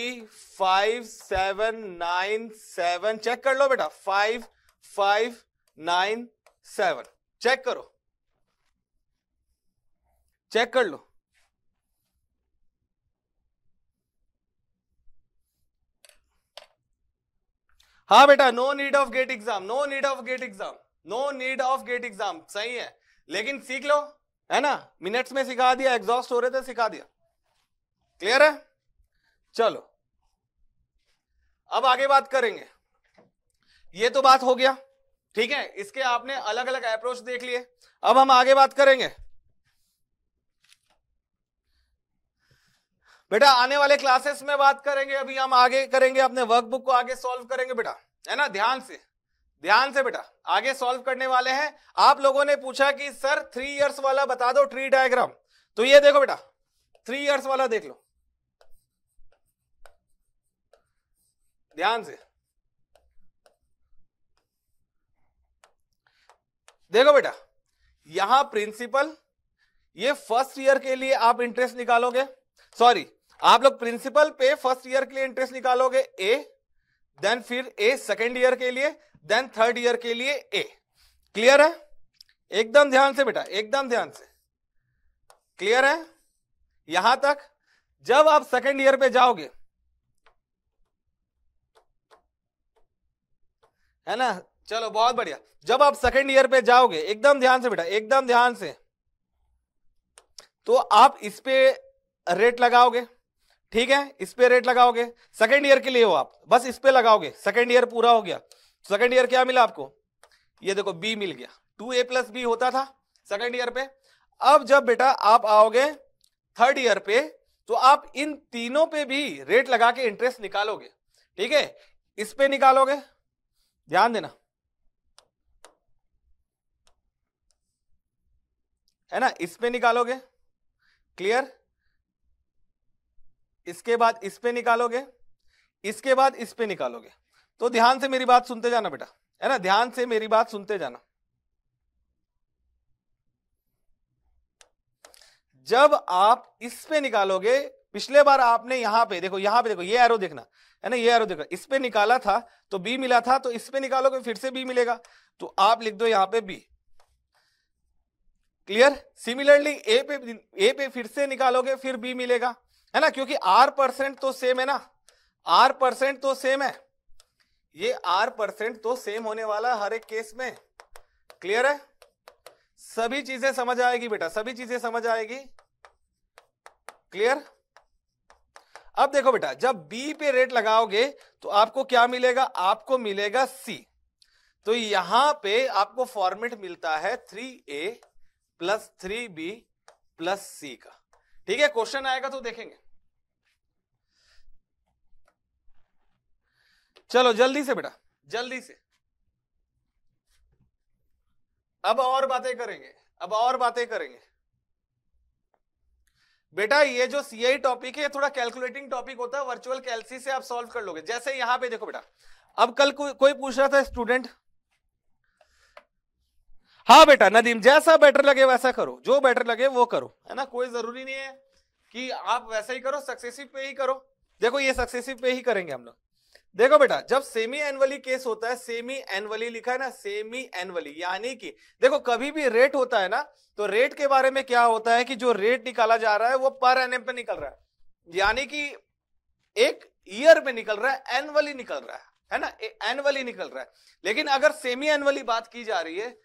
five seven nine seven check कर लो बेटा five five nine seven check करो चेक कर लो हाँ बेटा no need of GATE exam no need of GATE exam no need of GATE exam सही है लेकिन सीख लो है ना मिनट्स में सिखा दिया एग्जॉस्ट हो रहे थे सिखा दिया क्लियर है चलो अब आगे बात करेंगे ये तो बात हो गया ठीक है इसके आपने अलग अलग अप्रोच देख लिए अब हम आगे बात करेंगे बेटा आने वाले क्लासेस में बात करेंगे अभी हम आगे करेंगे अपने वर्कबुक को आगे सॉल्व करेंगे बेटा है ना ध्यान से ध्यान से बेटा आगे सॉल्व करने वाले हैं आप लोगों ने पूछा कि सर थ्री इयर्स वाला बता दो ट्री डायग्राम तो ये देखो बेटा थ्री इयर्स वाला देख लो ध्यान से देखो बेटा यहां प्रिंसिपल ये फर्स्ट ईयर के लिए आप इंटरेस्ट निकालोगे सॉरी आप लोग प्रिंसिपल पे फर्स्ट ईयर के लिए इंटरेस्ट निकालोगे ए देन फिर ए सेकेंड ईयर के लिए देन थर्ड ईयर के लिए ए क्लियर है एकदम ध्यान से बेटा एकदम ध्यान से क्लियर है यहां तक जब आप सेकेंड ईयर पे जाओगे है ना चलो बहुत बढ़िया जब आप सेकेंड ईयर पे जाओगे एकदम ध्यान से बेटा एकदम ध्यान से तो आप इस पे रेट लगाओगे ठीक है इस पे रेट लगाओगे सेकेंड ईयर के लिए हो आप बस इस पे लगाओगे सेकेंड ईयर पूरा हो गया सेकंड ईयर क्या मिला आपको ये देखो बी मिल गया टू ए प्लस बी होता था सेकंड ईयर पे अब जब बेटा आप आओगे थर्ड ईयर पे तो आप इन तीनों पे भी रेट लगा के इंटरेस्ट निकालोगे ठीक है इस पे निकालोगे ध्यान देना है ना इस पे निकालोगे क्लियर इसके बाद इस पे निकालोगे इसके बाद इस पे निकालोगे तो ध्यान से मेरी बात सुनते जाना बेटा है ना ध्यान से मेरी बात सुनते जाना जब आप इस पे निकालोगे पिछले बार आपने यहां पे देखो यहां पे देखो ये एरो देखना है ना ये एरो देखो इस पे निकाला था तो बी मिला था तो इस पे निकालोगे फिर से बी मिलेगा तो आप लिख दो यहां पे बी क्लियर सिमिलरली ए पे ए पे फिर से निकालोगे फिर बी मिलेगा है ना क्योंकि आर परसेंट तो सेम है ना आर परसेंट तो सेम है ये आर परसेंट तो सेम होने वाला हर एक केस में क्लियर है सभी चीजें समझ आएगी बेटा सभी चीजें समझ आएगी क्लियर अब देखो बेटा जब बी पे रेट लगाओगे तो आपको क्या मिलेगा आपको मिलेगा सी तो यहां पे आपको फॉर्मेट मिलता है three A plus three B plus C का ठीक है क्वेश्चन आएगा तो देखेंगे चलो जल्दी से बेटा जल्दी से अब और बातें करेंगे अब और बातें करेंगे बेटा ये जो सीआई टॉपिक है थोड़ा कैलकुलेटिंग टॉपिक होता है वर्चुअल कैलसी से आप सॉल्व कर लोगे जैसे यहां पे देखो बेटा अब कल को, कोई पूछ रहा था स्टूडेंट हाँ बेटा नदीम जैसा बेटर लगे वैसा करो जो बेटर लगे वो करो है ना कोई जरूरी नहीं है कि आप वैसा ही करो सक्सेसिव पे ही करो देखो ये सक्सेसिव पे ही करेंगे हम लोग देखो बेटा जब सेमी एनुअली केस होता है सेमी एनुअली लिखा है ना सेमी एनुअली यानी कि देखो कभी भी रेट होता है ना तो रेट के बारे में क्या होता है कि जो रेट निकाला जा रहा है वो पर एन पे निकल रहा है यानी कि एक ईयर में निकल रहा है एनुअली निकल रहा है है ना एनुअली निकल रहा है लेकिन अगर सेमी एनुअली बात की जा रही है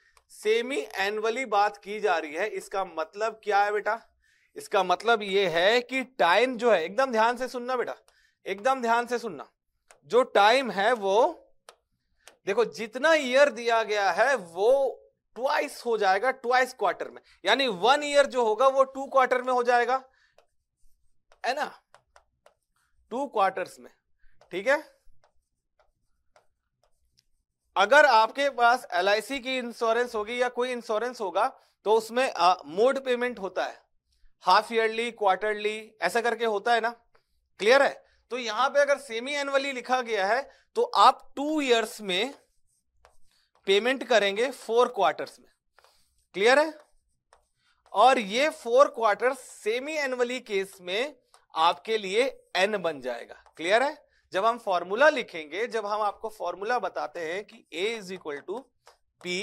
सेमी एनुअली बात की जा रही है इसका मतलब क्या है बेटा इसका मतलब ये है कि टाइम जो है एकदम ध्यान से सुनना बेटा एकदम ध्यान से सुनना जो टाइम है वो देखो जितना ईयर दिया गया है वो ट्वाइस हो जाएगा ट्वाइस क्वार्टर में यानी वन ईयर जो होगा वो टू क्वार्टर में हो जाएगा है ना टू क्वार्टर्स में ठीक है अगर आपके पास एल की इंश्योरेंस होगी या कोई इंश्योरेंस होगा तो उसमें मोड पेमेंट होता है हाफ ईयरली क्वार्टरली ऐसा करके होता है ना क्लियर है तो यहां पे अगर सेमी एनुअली लिखा गया है तो आप टू ईयर्स में पेमेंट करेंगे फोर क्वार्टर्स में क्लियर है और ये four quarter semi annually case में आपके लिए एन बन जाएगा क्लियर है जब हम फॉर्मूला लिखेंगे जब हम आपको फॉर्मूला बताते हैं कि A is equal to P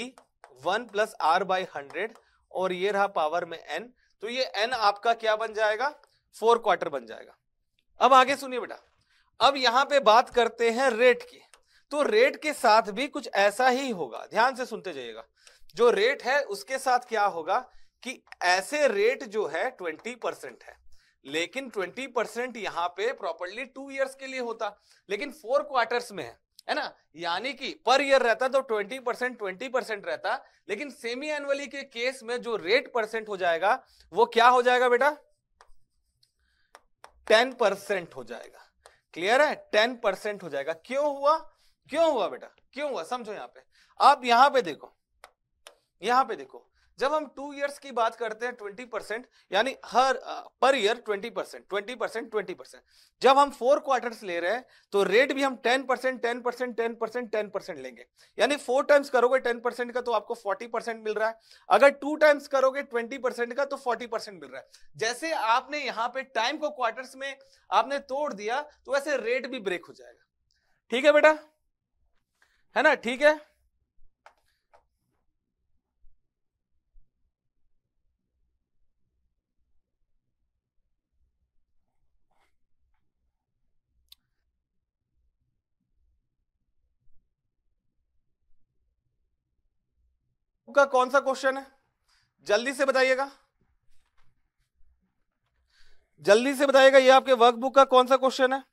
one plus R by hundred और ये रहा पावर में एन तो ये एन आपका क्या बन जाएगा फोर क्वार्टर बन जाएगा अब आगे सुनिए बेटा अब यहां पे बात करते हैं रेट की तो रेट के साथ भी कुछ ऐसा ही होगा ध्यान से सुनते जाइएगा जो रेट है उसके साथ क्या होगा कि ऐसे रेट जो है ट्वेंटी परसेंट है लेकिन ट्वेंटी परसेंट यहाँ पे प्रॉपरली टू ईयर्स के लिए होता लेकिन फोर क्वार्टर्स में है है ना यानी कि पर ईयर रहता तो 20 परसेंट ट्वेंटी परसेंट रहता लेकिन सेमी एनुअली के केस में जो रेट परसेंट हो जाएगा वो क्या हो जाएगा बेटा टेन परसेंट हो जाएगा क्लियर है टेन परसेंट हो जाएगा क्यों हुआ क्यों हुआ बेटा क्यों हुआ समझो यहां पे आप यहां पे देखो यहां पे देखो जब हम टू इयर्स की बात करते हैं ट्वेंटी परसेंट यानी हर per year twenty percent twenty percent twenty percent जब हम फोर क्वार्टर्स ले रहे हैं तो रेट भी हम ten percent ten percent ten percent ten percent लेंगे यानी फोर टाइम्स करोगे टेन परसेंट का तो आपको फोर्टी परसेंट मिल रहा है अगर टू टाइम्स करोगे ट्वेंटी परसेंट का तो फोर्टी परसेंट मिल रहा है जैसे आपने यहाँ पे टाइम को क्वार्टर्स में आपने तोड़ दिया तो वैसे रेट भी ब्रेक हो जाएगा ठीक है बेटा है ना ठीक है आपका कौन सा क्वेश्चन है जल्दी से बताइएगा जल्दी से बताइएगा ये आपके वर्कबुक का कौन सा क्वेश्चन है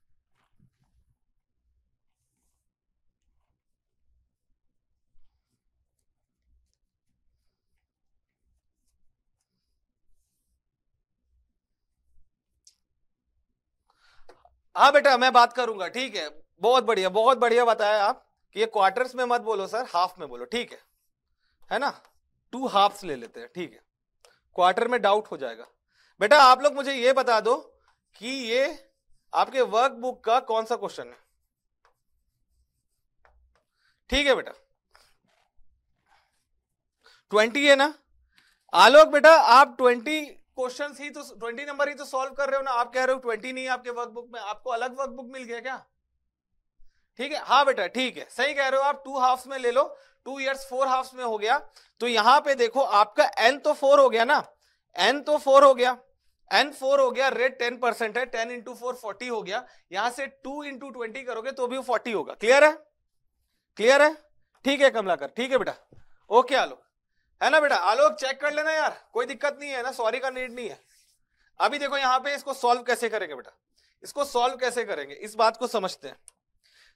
हाँ बेटा मैं बात करूंगा ठीक है बहुत बढ़िया बहुत बढ़िया बताया आप कि ये क्वार्टर्स में मत बोलो सर हाफ में बोलो ठीक है है ना टू हाफ्स ले लेते हैं ठीक है क्वार्टर में डाउट हो जाएगा बेटा आप लोग मुझे ये बता दो कि ये आपके वर्कबुक का कौन सा क्वेश्चन है ठीक है बेटा ट्वेंटी है ना आलोक बेटा आप ट्वेंटी क्वेश्चन ही तो ट्वेंटी नंबर ही तो सॉल्व कर रहे हो ना आप कह रहे हो ट्वेंटी नहीं आपके वर्कबुक में आपको अलग वर्कबुक मिल गया क्या ठीक है हाँ बेटा ठीक है सही कह रहे हो आप टू हाफ में ले लो टू ईयर्स फोर हाफ में हो गया तो यहां पे देखो आपका एन तो फोर हो गया ना एन तो फोर हो गया एन फोर हो गया रेट टेन परसेंट है टेन इंटू फोर फोर्टी हो गया यहां से टू इंटू ट्वेंटी करोगे तो भी फोर्टी होगा क्लियर है क्लियर है ठीक है कमलाकर ठीक है बेटा ओके आलोक है ना बेटा आलोक चेक कर लेना यार कोई दिक्कत नहीं है ना सॉरी का नीड नहीं है अभी देखो यहां पे इसको सॉल्व कैसे करेंगे बेटा इसको सॉल्व कैसे करेंगे इस बात को समझते हैं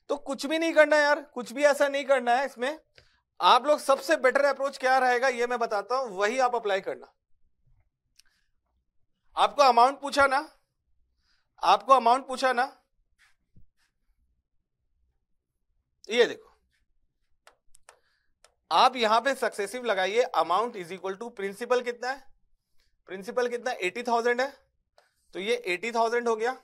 तो कुछ भी नहीं करना यार कुछ भी ऐसा नहीं करना है इसमें आप लोग सबसे बेटर अप्रोच क्या रहेगा ये मैं बताता हूं वही आप अप्लाई करना आपको अमाउंट पूछा ना आपको अमाउंट पूछा ना ये देखो आप यहां पे सक्सेसिव लगाइए amount is equal to principal कितना है प्रिंसिपल कितना एटी थाउजेंड है तो ये एटी थाउजेंड हो गया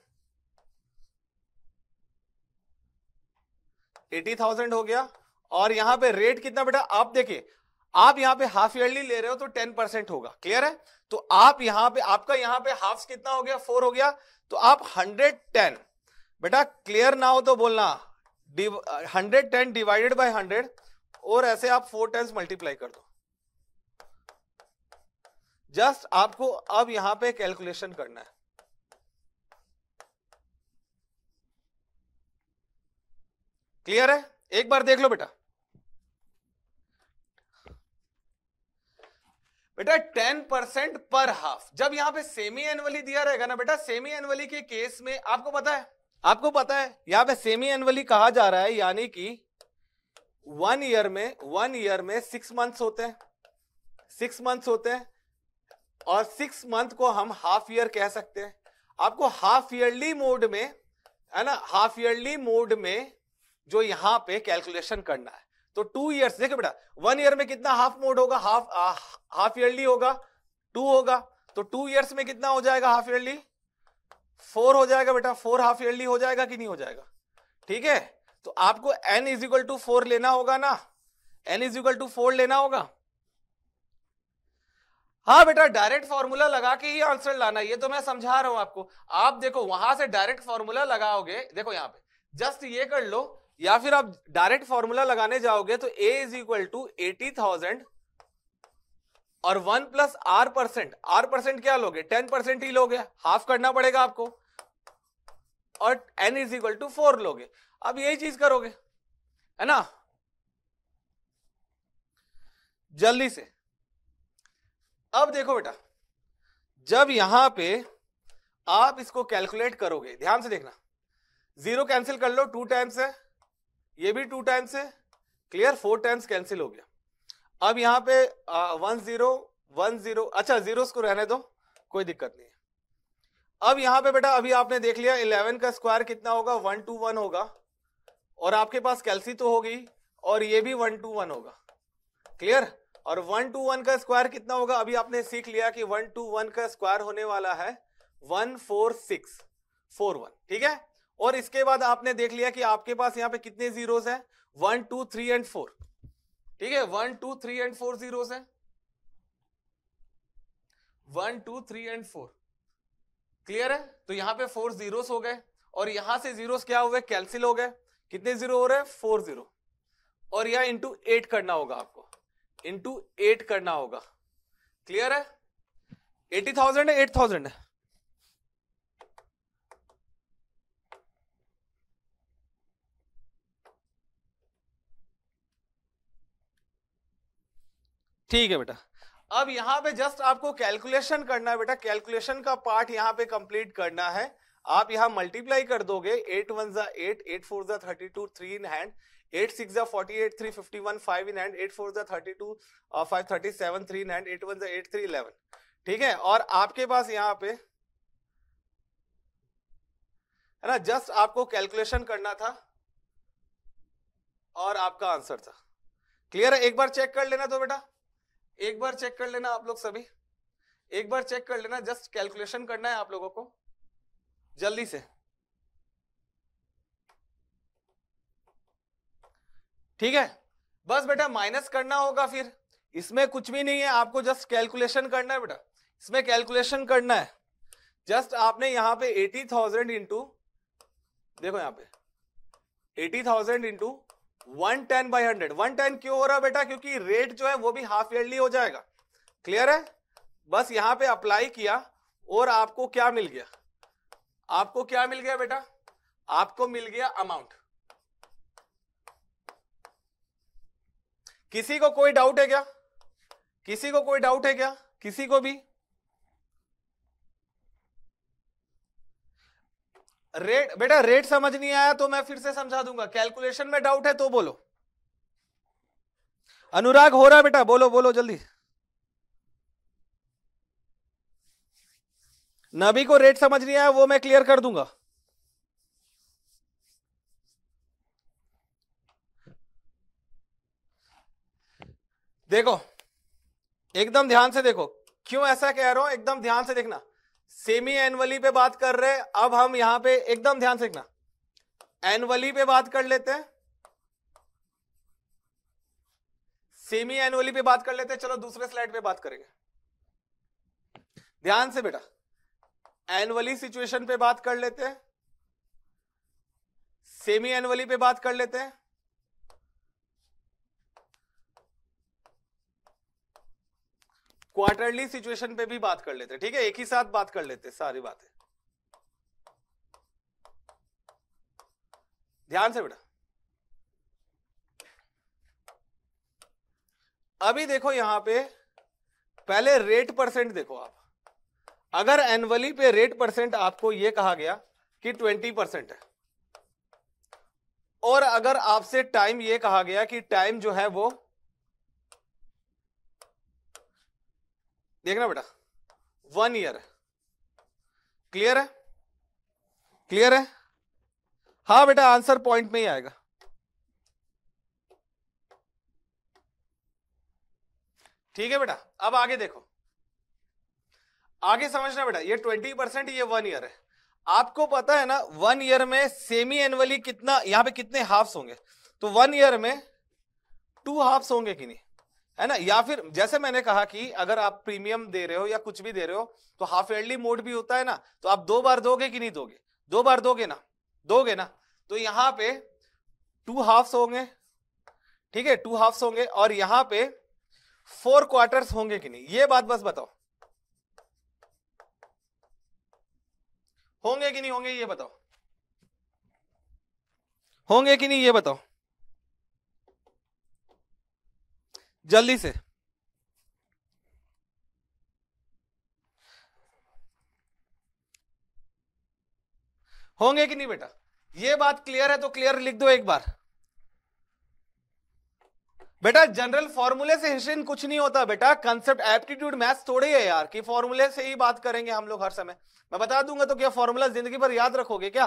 एटी थाउजेंड हो गया और यहां पे रेट कितना बेटा आप देखिए आप यहां पे हाफ ईयरली ले रहे हो तो टेन परसेंट होगा क्लियर है तो आप यहां पे आपका यहां पे हाफ कितना हो गया फोर हो गया तो आप हंड्रेड टेन बेटा क्लियर ना हो तो बोलना hundred ten divided by hundred और ऐसे आप फोर टेन्स मल्टीप्लाई कर दो जस्ट आपको अब यहां पे कैलकुलेशन करना है क्लियर है एक बार देख लो बेटा बेटा टेन परसेंट पर हाफ जब यहाँ पे सेमी एनुअली दिया रहेगा ना बेटा सेमी एनुअली के केस में आपको पता है आपको पता है यहाँ पे सेमी एनुअली कहा जा रहा है यानी कि वन ईयर में वन ईयर में सिक्स मंथ्स होते हैं सिक्स मंथ्स होते हैं और सिक्स मंथ को हम हाफ ईयर कह सकते हैं आपको हाफ ईयरली मोड में है ना हाफ ईयरली मोड में जो यहां पे कैलकुलेशन करना है तो टू ईयर्स देखो बेटा वन ईयर में कितना हाफ मोड होगा हाफ हाफ ईयरली होगा टू होगा तो टू ईयर्स में कितना हो जाएगा हाफ ईयरली फोर हो जाएगा बेटा फोर हाफ ईयरली हो जाएगा कि नहीं हो जाएगा ठीक है तो आपको N is equal to four लेना होगा ना N is equal to four लेना होगा हाँ बेटा डायरेक्ट फॉर्मूला लगा के ही आंसर लाना ये तो मैं समझा रहा हूं आपको आप देखो वहां से डायरेक्ट फॉर्मूला लगाओगे देखो यहां पे जस्ट ये कर लो या फिर आप डायरेक्ट फॉर्मूला लगाने जाओगे तो A is equal to eighty thousand और one plus R percent R percent क्या लोगे टेन परसेंट ही लोगे हाफ करना पड़ेगा आपको और N is equal to four लोगे अब यही चीज करोगे है ना जल्दी से अब देखो बेटा जब यहां पे आप इसको कैलकुलेट करोगे ध्यान से देखना जीरो कैंसिल कर लो टू टाइम्स है ये भी टू टाइम्स है क्लियर फोर टाइम्स कैंसिल हो गया अब यहाँ पे वन जीरो वन जीरो अच्छा जीरो को रहने दो कोई दिक्कत नहीं है अब यहाँ पे बेटा अभी आपने देख लिया इलेवन का स्क्वायर कितना होगा वन टू वन होगा और आपके पास कैल्सी तो होगी और ये भी वन टू वन होगा क्लियर और वन टू वन का स्क्वायर कितना होगा अभी आपने सीख लिया कि वन टू वन का स्क्वायर होने वाला है one four six four one ठीक है और इसके बाद आपने देख लिया कि आपके पास यहाँ पे कितने जीरोस हैं one two three and four ठीक है one two three and four zeros हैं one two three and four clear है तो यहाँ पे फोर जीरोस हो गए और यहां से जीरोस क्या हुए कैंसिल हो गए कितने जीरो हो रहे हैं फोर जीरो और यह इंटू एट करना होगा आपको इंटू एट करना होगा क्लियर है एटी थाउजेंड है एट थाउजेंड है ठीक है बेटा अब यहाँ पे जस्ट आपको कैलकुलेशन करना है बेटा कैलकुलेशन का पार्ट यहाँ पे कंप्लीट करना है आप यहाँ मल्टीप्लाई कर दोगे एट वन जा एट एट फोर जा thirty two three in hand eight six जा forty eight three fifty one five in hand eight four जा thirty two five thirty seven three in hand eight one जा eight three eleven ठीक है और आपके पास यहाँ पे है ना जस्ट आपको कैलकुलेशन करना था और आपका आंसर था क्लियर है एक बार चेक कर लेना तो बेटा एक बार चेक कर लेना आप लोग सभी एक बार चेक कर लेना जस्ट कैलकुलेशन करना है आप लोगों को जल्दी से ठीक है बस बेटा माइनस करना होगा फिर इसमें कुछ भी नहीं है आपको जस्ट कैलकुलेशन करना है बेटा इसमें कैलकुलेशन करना है जस्ट आपने यहां पे एटी थाउजेंड इंटू देखो यहां पे eighty thousand into one ten by hundred one ten क्यों हो रहा है बेटा क्योंकि रेट जो है वो भी हाफ ईयरली हो जाएगा क्लियर है बस यहां पे अप्लाई किया और आपको क्या मिल गया आपको क्या मिल गया बेटा आपको मिल गया अमाउंट किसी को कोई डाउट है क्या किसी को कोई डाउट है क्या किसी को भी रेट बेटा रेट समझ नहीं आया तो मैं फिर से समझा दूंगा कैलकुलेशन में डाउट है तो बोलो अनुराग हो रहा है बेटा बोलो बोलो जल्दी नबी को रेट समझ नहीं आया वो मैं क्लियर कर दूंगा देखो एकदम ध्यान से देखो क्यों ऐसा कह रहा हूं एकदम ध्यान से देखना सेमी एनुअली पे बात कर रहे हैं अब हम यहां पे एकदम ध्यान से रखना एनुअली पे बात कर लेते हैं सेमी एनुअली पे बात कर लेते हैं चलो दूसरे स्लाइड पे बात करेंगे ध्यान से बेटा एनुअली सिचुएशन पे बात कर लेते हैं सेमी एनुअली पे बात कर लेते हैं क्वार्टरली सिचुएशन पे भी बात कर लेते ठीक है एक ही साथ बात कर लेते सारी बातें ध्यान से बेटा अभी देखो यहां पे पहले रेट परसेंट देखो आप अगर एनुअली पे रेट परसेंट आपको यह कहा गया कि ट्वेंटी परसेंट है और अगर आपसे टाइम यह कहा गया कि टाइम जो है वो देखना बेटा वन ईयर क्लियर है क्लियर है हा बेटा आंसर पॉइंट में ही आएगा ठीक है बेटा अब आगे देखो आगे समझना बेटा ये ट्वेंटी परसेंट ये वन ईयर है आपको पता है ना वन ईयर में सेमी एनुअली कितना यहां पे कितने हाफ्स होंगे तो वन ईयर में टू हाफ्स होंगे कि नहीं है ना या फिर जैसे मैंने कहा कि अगर आप प्रीमियम दे रहे हो या कुछ भी दे रहे हो तो हाफ एयरली मोड भी होता है ना तो आप दो बार दोगे कि नहीं दोगे दो बार दोगे ना दोगे ना तो यहाँ पे टू हाफ्स होंगे ठीक है टू हाफ होंगे और यहाँ पे फोर क्वार्टर्स होंगे कि नहीं ये बात बस बताओ होंगे कि नहीं होंगे ये बताओ होंगे कि नहीं ये बताओ जल्दी से होंगे कि नहीं बेटा ये बात क्लियर है तो क्लियर लिख दो एक बार बेटा जनरल फॉर्मूले से हिस्ट्री कुछ नहीं होता बेटा कंसेप्ट एप्टीट्यूड मैथ्स थोड़ी है यार कि फॉर्मूले से ही बात करेंगे हम लोग हर समय मैं बता दूंगा तो क्या फॉर्मूला जिंदगी भर याद रखोगे क्या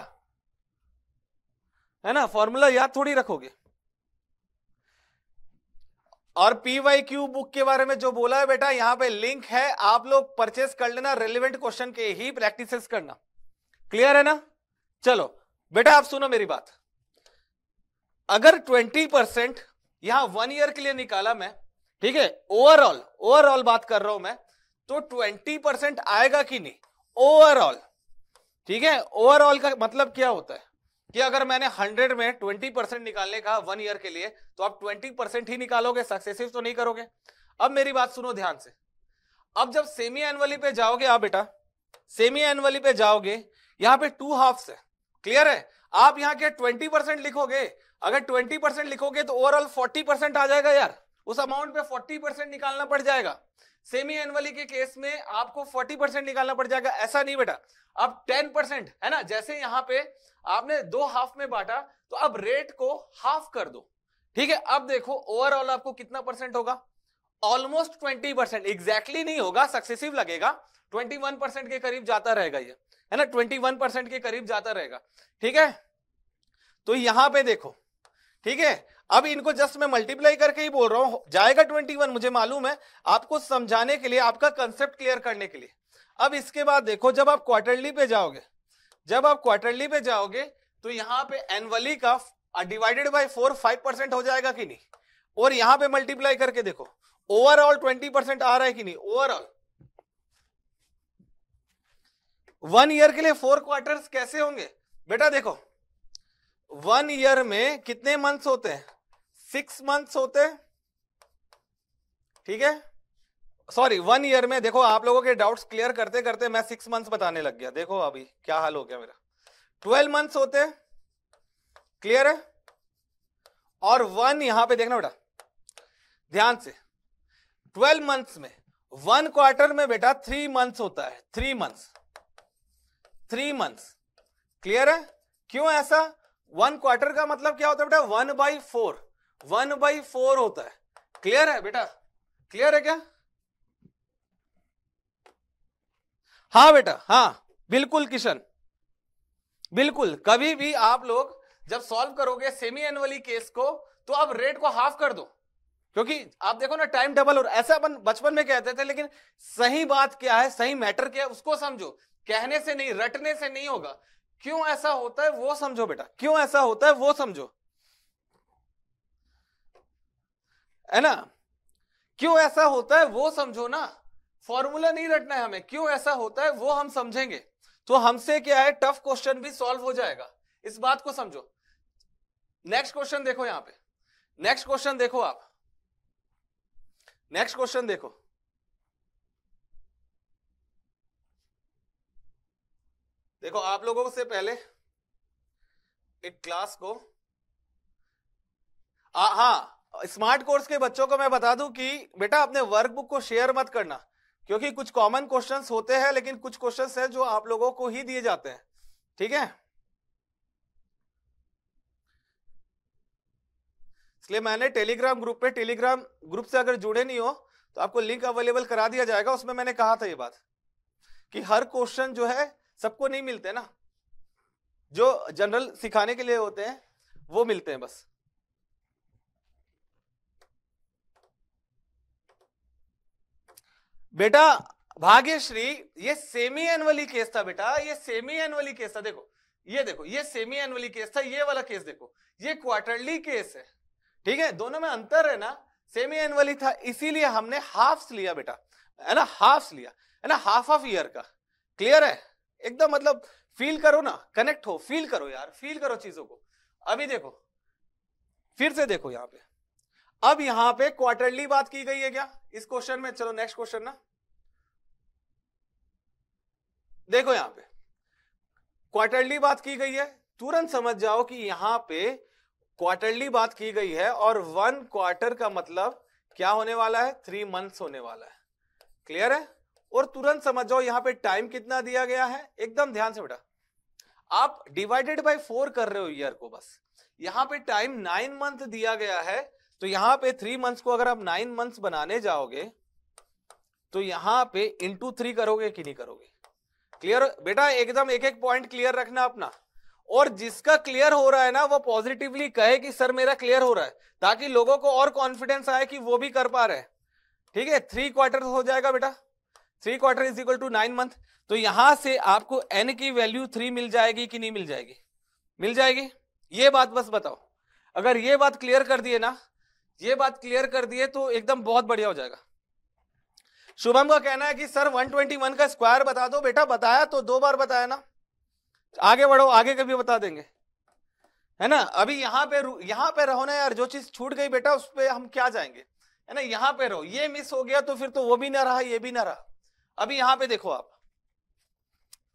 है ना फॉर्मूला याद थोड़ी रखोगे और पीवाई क्यू बुक के बारे में जो बोला है बेटा यहां पे लिंक है आप लोग परचेस कर लेना रेलिवेंट क्वेश्चन के ही प्रैक्टिस करना क्लियर है ना चलो बेटा आप सुनो मेरी बात अगर ट्वेंटी परसेंट यहां वन ईयर के लिए निकाला मैं ठीक है ओवरऑल ओवरऑल बात कर रहा हूं मैं तो ट्वेंटी परसेंट आएगा कि नहीं ओवरऑल ठीक है ओवरऑल का मतलब क्या होता है कि अगर मैंने 100 में 20 परसेंट निकालने का वन ईयर के लिए तो आप 20 परसेंट ही निकालोगे सक्सेसिव तो नहीं करोगे अब मेरी बात सुनो ध्यान से अब जब सेमी एनुअली पे जाओगे आप बेटा सेमी एनुअली पे जाओगे यहाँ पे टू हाफ है क्लियर है आप यहाँ के ट्वेंटी परसेंट लिखोगे अगर ट्वेंटी परसेंट लिखोगे तो ओवरऑल फोर्टी परसेंट आ जाएगा यार उस अमाउंट पे फोर्टी परसेंट निकालना पड़ जाएगा सेमी एनुअली के केस में आपको 40 परसेंट निकालना पड़ जाएगा ऐसा नहीं बेटा अब 10 परसेंट है ना जैसे यहां पे आपने दो हाफ में बांटा तो अब रेट को हाफ कर दो ठीक है अब देखो ओवरऑल आपको कितना परसेंट होगा ऑलमोस्ट 20 परसेंट एग्जैक्टली नहीं होगा सक्सेसिव लगेगा 21 परसेंट के करीब जाता रहेगा ये है ना 21 परसेंट के करीब जाता रहेगा ठीक है तो यहां पे देखो ठीक है अब इनको जस्ट मैं मल्टीप्लाई करके ही बोल रहा हूं जाएगा ट्वेंटी वन मुझे मालूम है आपको समझाने के लिए आपका कंसेप्ट क्लियर करने के लिए अब इसके बाद देखो जब आप क्वार्टरली पे जाओगे जब आप क्वार्टरली पे जाओगे तो यहाँ पे एनुअली का divided by four five percent हो जाएगा कि नहीं और यहाँ पे मल्टीप्लाई करके देखो ओवरऑल ट्वेंटी परसेंट आ रहा है कि नहीं ओवरऑल वन ईयर के लिए फोर क्वार्टर्स कैसे होंगे बेटा देखो वन ईयर में कितने मंथ्स होते हैं सिक्स मंथ्स होते ठीक है सॉरी वन ईयर में देखो आप लोगों के डाउट्स क्लियर करते करते मैं सिक्स मंथ्स बताने लग गया देखो अभी क्या हाल हो गया मेरा ट्वेल्व मंथ्स होते क्लियर है और वन यहां पे देखना बेटा ध्यान से ट्वेल्व मंथ्स में वन क्वार्टर में बेटा थ्री मंथ्स होता है three months three months clear है क्यों ऐसा वन क्वार्टर का मतलब क्या होता है बेटा one by four one by four होता है क्लियर है बेटा क्लियर है क्या हाँ बेटा हाँ बिल्कुल किशन बिल्कुल कभी भी आप लोग जब सॉल्व करोगे सेमी एनुअली केस को तो आप रेट को हाफ कर दो क्योंकि आप देखो ना टाइम डबल और ऐसा अपन बचपन में कहते थे लेकिन सही बात क्या है सही मैटर क्या है उसको समझो कहने से नहीं रटने से नहीं होगा क्यों ऐसा होता है वो समझो बेटा क्यों ऐसा होता है वो समझो है ना क्यों ऐसा होता है वो समझो ना फॉर्मूला नहीं रटना है हमें क्यों ऐसा होता है वो हम समझेंगे तो हमसे क्या है टफ क्वेश्चन भी सॉल्व हो जाएगा इस बात को समझो नेक्स्ट क्वेश्चन देखो यहां पे नेक्स्ट क्वेश्चन देखो आप नेक्स्ट क्वेश्चन देखो देखो आप लोगों से पहले एक क्लास को आ, हाँ स्मार्ट कोर्स के बच्चों को मैं बता दूं कि बेटा अपने वर्कबुक को शेयर मत करना क्योंकि कुछ कॉमन क्वेश्चंस होते हैं लेकिन कुछ क्वेश्चंस हैं जो आप लोगों को ही दिए जाते हैं ठीक है इसलिए मैंने टेलीग्राम ग्रुप पे टेलीग्राम ग्रुप से अगर जुड़े नहीं हो तो आपको लिंक अवेलेबल करा दिया जाएगा उसमें मैंने कहा था ये बात कि हर क्वेश्चन जो है सबको नहीं मिलते ना जो जनरल सिखाने के लिए होते हैं वो मिलते हैं बस बेटा भाग्यश्री ये सेमी एनुअली केस था बेटा ये सेमी एनुअली केस था देखो ये देखो ये सेमी एनुअली केस था ये वाला केस देखो ये क्वार्टरली केस है ठीक है दोनों में अंतर है ना सेमी एनुअली था इसीलिए हमने हाफ लिया बेटा है ना हाफ लिया है ना हाफ ऑफ ईयर का क्लियर है एकदम मतलब फील करो ना कनेक्ट हो फील करो यार फील करो चीजों को अभी देखो फिर से देखो यहाँ पे अब यहां पे क्वार्टरली बात की गई है क्या इस क्वेश्चन में चलो नेक्स्ट क्वेश्चन ना देखो यहां पे क्वार्टरली बात की गई है तुरंत समझ जाओ कि यहां पे क्वार्टरली बात की गई है और वन क्वार्टर का मतलब क्या होने वाला है थ्री मंथ्स होने वाला है क्लियर है और तुरंत समझ जाओ यहां पे टाइम कितना दिया गया है एकदम ध्यान से बेटा आप डिवाइडेड बाय फोर कर रहे हो ईयर को बस यहां पे टाइम नाइन मंथ दिया गया है तो यहां पे थ्री मंथ्स को अगर आप नाइन मंथ्स बनाने जाओगे तो यहां पे इंटू थ्री करोगे कि नहीं करोगे क्लियर बेटा एकदम एक एक पॉइंट क्लियर रखना अपना और जिसका क्लियर हो रहा है ना वो पॉजिटिवली कहे कि सर मेरा क्लियर हो रहा है ताकि लोगों को और कॉन्फिडेंस आए कि वो भी कर पा रहे ठीक है थ्री क्वार्टर हो जाएगा बेटा three quarter is equal to nine month तो यहां से आपको एन की वैल्यू थ्री मिल जाएगी कि नहीं मिल जाएगी मिल जाएगी ये बात बस बताओ अगर ये बात क्लियर कर दिए ना ये बात क्लियर कर दिए तो एकदम बहुत बढ़िया हो जाएगा शुभम का कहना है कि सर 121 का स्क्वायर बता दो बेटा बताया तो दो बार बताया ना आगे बढ़ो आगे कभी बता देंगे है ना अभी यहाँ पे यहाँ पे रहो ना यार जो चीज छूट गई बेटा उस पर हम क्या जाएंगे है ना यहाँ पे रहो ये मिस हो गया तो फिर तो वो भी ना रहा ये भी ना रहा अभी यहां पे देखो आप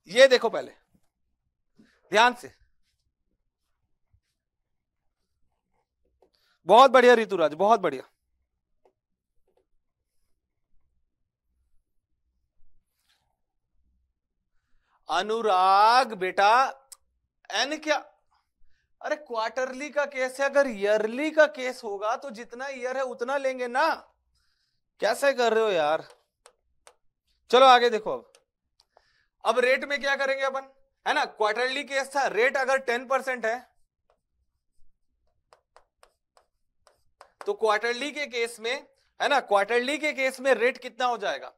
ये देखो पहले ध्यान से बहुत बढ़िया ऋतुराज बहुत बढ़िया अनुराग बेटा एन क्या अरे क्वार्टरली का केस है अगर ईयरली का केस होगा तो जितना ईयर है उतना लेंगे ना कैसे कर रहे हो यार चलो आगे देखो अब अब रेट में क्या करेंगे अपन है ना क्वार्टरली केस था रेट अगर टेन परसेंट है तो क्वार्टरली के केस में है ना क्वार्टरली के केस में रेट कितना हो जाएगा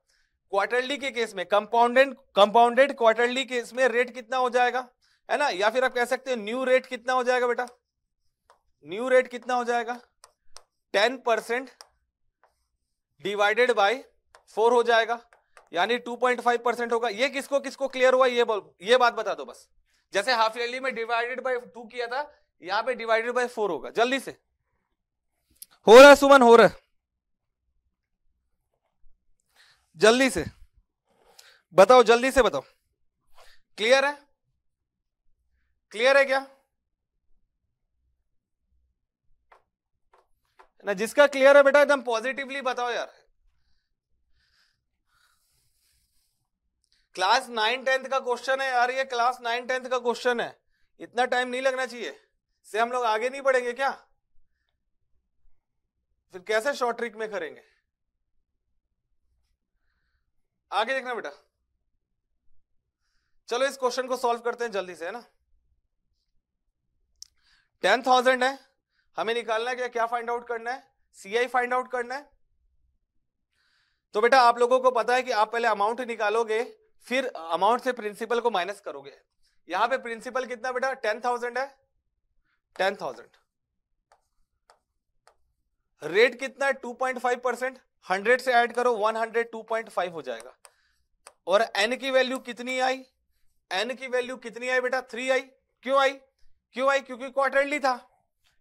क्वार्टरली के केस में कंपाउंडेड कंपाउंडेड क्वार्टरली केस में रेट कितना हो जाएगा है ना या फिर आप कह सकते हो न्यू रेट कितना हो जाएगा बेटा न्यू रेट कितना हो जाएगा ten percent divided by four हो जाएगा यानी टू पॉइंट फाइव परसेंट होगा ये किसको किसको क्लियर हुआ ये बोल ये बात बता दो बस जैसे हाफ ईयरली में डिवाइडेड बाई टू किया था यहां पे डिवाइडेड बाई फोर होगा जल्दी से हो रहा है सुमन हो रहा है जल्दी से बताओ जल्दी से बताओ क्लियर है क्लियर है क्या ना जिसका क्लियर है बेटा एकदम पॉजिटिवली बताओ यार क्लास नाइन टेंथ का क्वेश्चन है यार ये क्लास नाइन टेंथ का क्वेश्चन है इतना टाइम नहीं लगना चाहिए से हम लोग आगे नहीं बढ़ेंगे क्या फिर कैसे शॉर्ट ट्रिक में करेंगे आगे देखना बेटा चलो इस क्वेश्चन को सॉल्व करते हैं जल्दी से है ना टेन थाउजेंड है हमें निकालना है क्या क्या फाइंड आउट करना है सीआई फाइंड आउट करना है तो बेटा आप लोगों को पता है कि आप पहले अमाउंट निकालोगे फिर अमाउंट से प्रिंसिपल को माइनस करोगे यहां पे प्रिंसिपल कितना बेटा टेन थाउजेंड है टेन थाउजेंड रेट कितना है two point five percent hundred से ऐड करो one hundred two point five हो जाएगा और एन की वैल्यू कितनी आई एन की वैल्यू कितनी आई बेटा थ्री आई क्यों आई क्यों आई क्योंकि क्वार्टरली था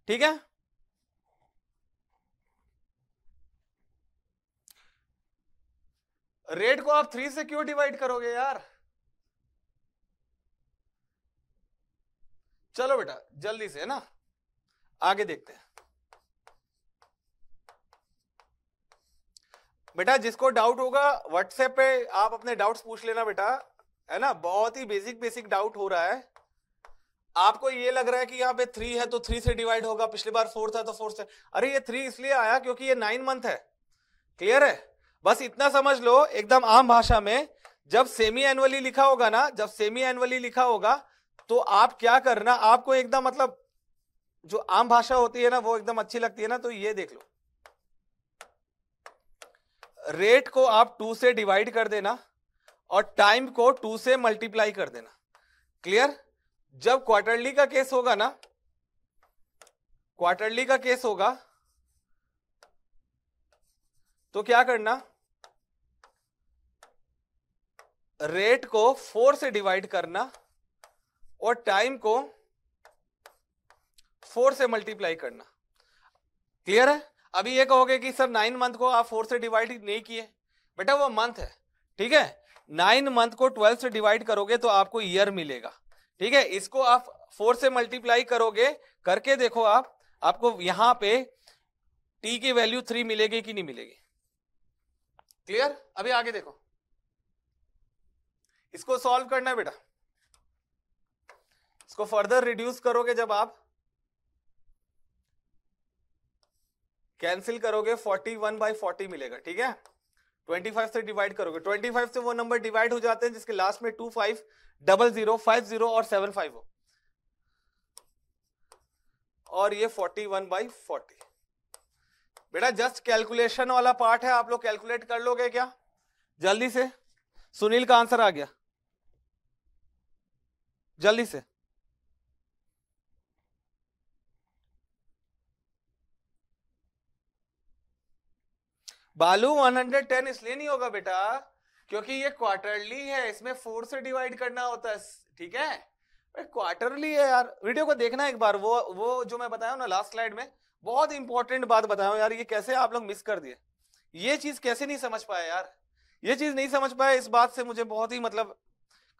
ठीक है रेट को आप थ्री से क्यों डिवाइड करोगे यार चलो बेटा जल्दी से है ना आगे देखते हैं बेटा जिसको डाउट होगा व्हाट्सएप पे आप अपने डाउट्स पूछ लेना बेटा है ना बहुत ही बेसिक बेसिक डाउट हो रहा है आपको ये लग रहा है कि यहाँ पे थ्री है तो थ्री से डिवाइड होगा पिछली बार फोर था तो फोर से अरे ये थ्री इसलिए आया क्योंकि ये नाइन मंथ है क्लियर है बस इतना समझ लो एकदम आम भाषा में जब सेमी एनुअली लिखा होगा ना जब सेमी एनुअली लिखा होगा तो आप क्या करना आपको एकदम मतलब जो आम भाषा होती है ना वो एकदम अच्छी लगती है ना तो ये देख लो रेट को आप टू से डिवाइड कर देना और टाइम को टू से मल्टीप्लाई कर देना क्लियर जब क्वार्टरली का केस होगा ना क्वार्टरली का केस होगा तो क्या करना रेट को फोर से डिवाइड करना और टाइम को फोर से मल्टीप्लाई करना क्लियर है अभी ये कहोगे कि सर नाइन मंथ को आप फोर से डिवाइड नहीं किए बेटा वो मंथ है ठीक है नाइन मंथ को ट्वेल्व से डिवाइड करोगे तो आपको ईयर मिलेगा ठीक है इसको आप फोर से मल्टीप्लाई करोगे करके देखो आप आपको यहां पे टी की वैल्यू थ्री मिलेगी कि नहीं मिलेगी क्लियर अभी आगे देखो इसको सॉल्व करना है बेटा इसको फर्दर रिड्यूस करोगे जब आप कैंसिल करोगे 41 वन बाई फोर्टी मिलेगा ठीक है 25 से डिवाइड करोगे 25 से वो नंबर डिवाइड हो जाते हैं जिसके लास्ट में two five double zero five zero और सेवन फाइव हो और ये 41 वन बाई फोर्टी बेटा जस्ट कैलकुलेशन वाला पार्ट है आप लोग कैलकुलेट कर लोगे क्या जल्दी से सुनील का आंसर आ गया जल्दी से बालू 110 इसलिए नहीं होगा बेटा क्योंकि ये क्वार्टरली है इसमें फोर से डिवाइड करना होता है ठीक है क्वार्टरली है यार वीडियो को देखना एक बार वो वो जो मैं बताया ना लास्ट स्लाइड में बहुत इंपॉर्टेंट बात बताया यार ये कैसे आप लोग मिस कर दिए ये चीज कैसे नहीं समझ पाया यार ये चीज नहीं समझ पाया इस बात से मुझे बहुत ही मतलब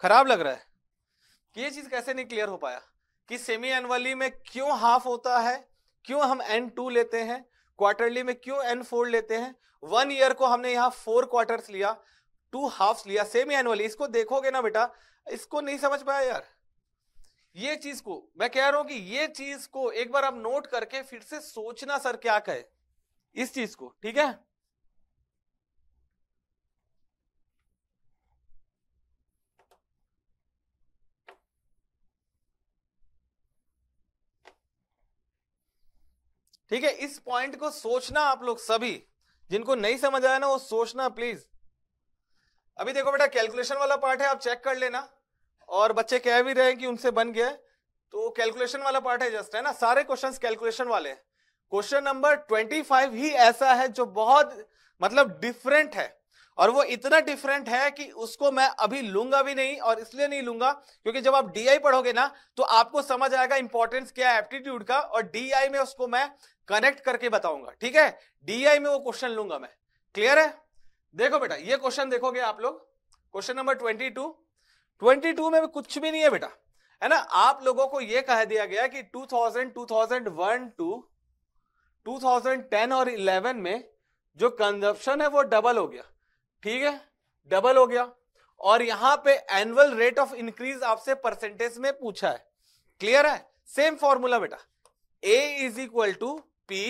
खराब लग रहा है कि ये चीज कैसे नहीं क्लियर हो पाया कि सेमी एनवली में क्यों हाफ होता है क्यों हम एन टू लेते हैं क्वार्टरली में क्यों एन फोर लेते हैं वन ईयर को हमने यहाँ फोर क्वार्टर लिया टू हाफ लिया सेमी एनुअली इसको देखोगे ना बेटा इसको नहीं समझ पाया यार ये चीज को मैं कह रहा हूं कि ये चीज को एक बार आप नोट करके फिर से सोचना सर क्या कहे इस चीज को ठीक है ठीक है इस पॉइंट को सोचना आप लोग सभी जिनको नहीं समझ आया ना वो सोचना प्लीज अभी देखो बेटा कैलकुलेशन वाला पार्ट है आप चेक कर लेना और बच्चे कह भी रहे हैं कि उनसे बन गया तो कैलकुलेशन वाला पार्ट है जस्ट है ना सारे क्वेश्चंस कैलकुलेशन वाले क्वेश्चन नंबर 25 ही ऐसा है जो बहुत मतलब डिफरेंट है और वो इतना डिफरेंट है कि उसको मैं अभी लूंगा भी नहीं और इसलिए नहीं लूंगा क्योंकि जब आप डीआई पढ़ोगे ना तो आपको समझ आएगा इंपॉर्टेंस क्या है एप्टीट्यूड का और डीआई में उसको मैं कनेक्ट करके बताऊंगा ठीक है डीआई में वो क्वेश्चन लूंगा मैं क्लियर है देखो बेटा ये क्वेश्चन देखोगे आप लोग question number twenty two twenty two में भी कुछ भी नहीं है बेटा है ना आप लोगों को यह कह दिया गया कि two two two thousand ten और इलेवन में जो कंजप्शन है वो डबल हो गया ठीक है डबल हो गया और यहां पे एनुअल रेट ऑफ इंक्रीज आपसे परसेंटेज में पूछा है क्लियर है सेम फॉर्मूला बेटा A is equal to P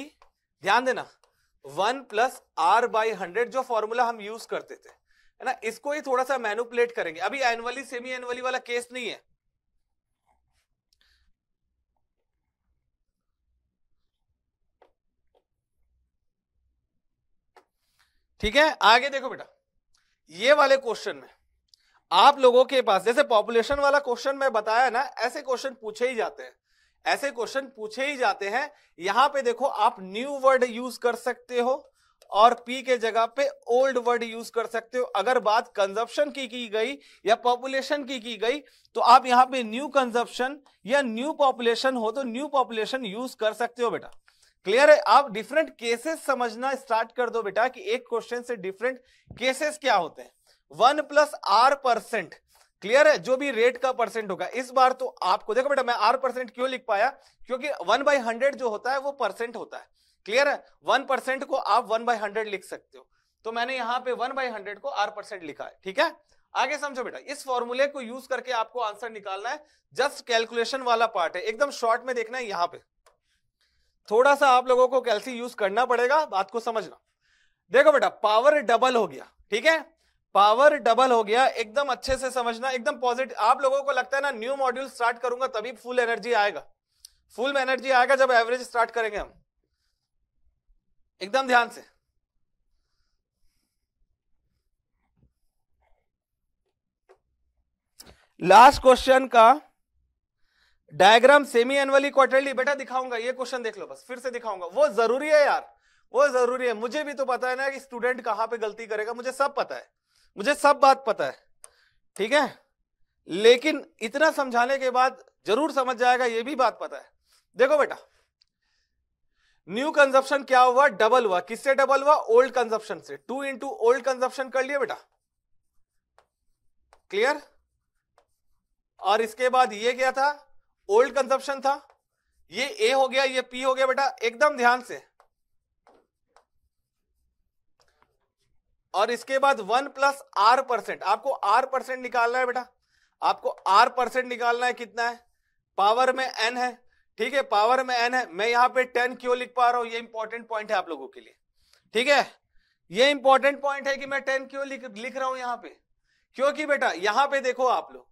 ध्यान देना one plus R by hundred जो फॉर्मूला हम यूज करते थे है ना इसको ही थोड़ा सा मैनुपुलेट करेंगे अभी एनुअली सेमी एनुअली वाला केस नहीं है ठीक है आगे देखो बेटा ये वाले क्वेश्चन में आप लोगों के पास जैसे पॉपुलेशन वाला क्वेश्चन मैं बताया ना ऐसे क्वेश्चन पूछे ही जाते हैं ऐसे क्वेश्चन पूछे ही जाते हैं यहां पे देखो आप न्यू वर्ड यूज कर सकते हो और पी के जगह पे ओल्ड वर्ड यूज कर सकते हो अगर बात कंजप्शन की की गई या पॉपुलेशन की की गई तो आप यहां पे न्यू कंजप्शन या न्यू पॉपुलेशन हो तो न्यू पॉपुलेशन यूज कर सकते हो बेटा क्लियर है आप डिफरेंट केसेस समझना स्टार्ट कर दो बेटा कि एक क्वेश्चन से डिफरेंट केसेस क्या होते हैं one plus R percent clear है जो भी रेट का परसेंट होगा इस बार तो आपको देखो बेटा मैं आर परसेंट क्यों लिख पाया क्योंकि वन बाई हंड्रेड जो होता है वो परसेंट होता है क्लियर है वन परसेंट को आप वन बाई हंड्रेड लिख सकते हो तो मैंने यहाँ पे वन बाई हंड्रेड को आर परसेंट लिखा है ठीक है आगे समझो बेटा इस फॉर्मूले को यूज करके आपको आंसर निकालना है जस्ट कैलकुलेशन वाला पार्ट है एकदम शॉर्ट में देखना है यहाँ पे थोड़ा सा आप लोगों को कैल्सी यूज करना पड़ेगा बात को समझना देखो बेटा पावर डबल हो गया ठीक है पावर डबल हो गया एकदम अच्छे से समझना एकदम पॉजिटिव आप लोगों को लगता है ना न्यू मॉड्यूल स्टार्ट करूंगा तभी फुल एनर्जी आएगा फुल एनर्जी आएगा जब एवरेज स्टार्ट करेंगे हम एकदम ध्यान से लास्ट क्वेश्चन का डायग्राम सेमी एनुअली क्वार्टरली बेटा दिखाऊंगा ये क्वेश्चन देख लो बस फिर से दिखाऊंगा वो जरूरी है यार वो जरूरी है मुझे भी तो पता है ना कि स्टूडेंट कहां पे गलती करेगा मुझे सब पता है मुझे सब बात पता है ठीक है लेकिन इतना समझाने के बाद जरूर समझ जाएगा ये भी बात पता है देखो बेटा न्यू कंजप्शन क्या हुआ डबल हुआ किससे डबल हुआ ओल्ड कंजप्शन से टू इंटू ओल्ड कंजप्शन कर लिया बेटा क्लियर और इसके बाद ये क्या था ओल्ड कंसेप्शन था ये ए हो गया ये पी हो गया बेटा एकदम ध्यान से और इसके बाद वन प्लस आर परसेंट आपको आर परसेंट निकालना है बेटा आपको आर परसेंट निकालना है कितना है पावर में एन है ठीक है पावर में एन है मैं यहां पे टेन क्यों लिख पा रहा हूं ये इंपॉर्टेंट पॉइंट है आप लोगों के लिए ठीक है ये इंपॉर्टेंट पॉइंट है कि मैं टेन क्यों लिख लिख रहा हूं यहां पे क्योंकि बेटा यहां पे देखो आप लोग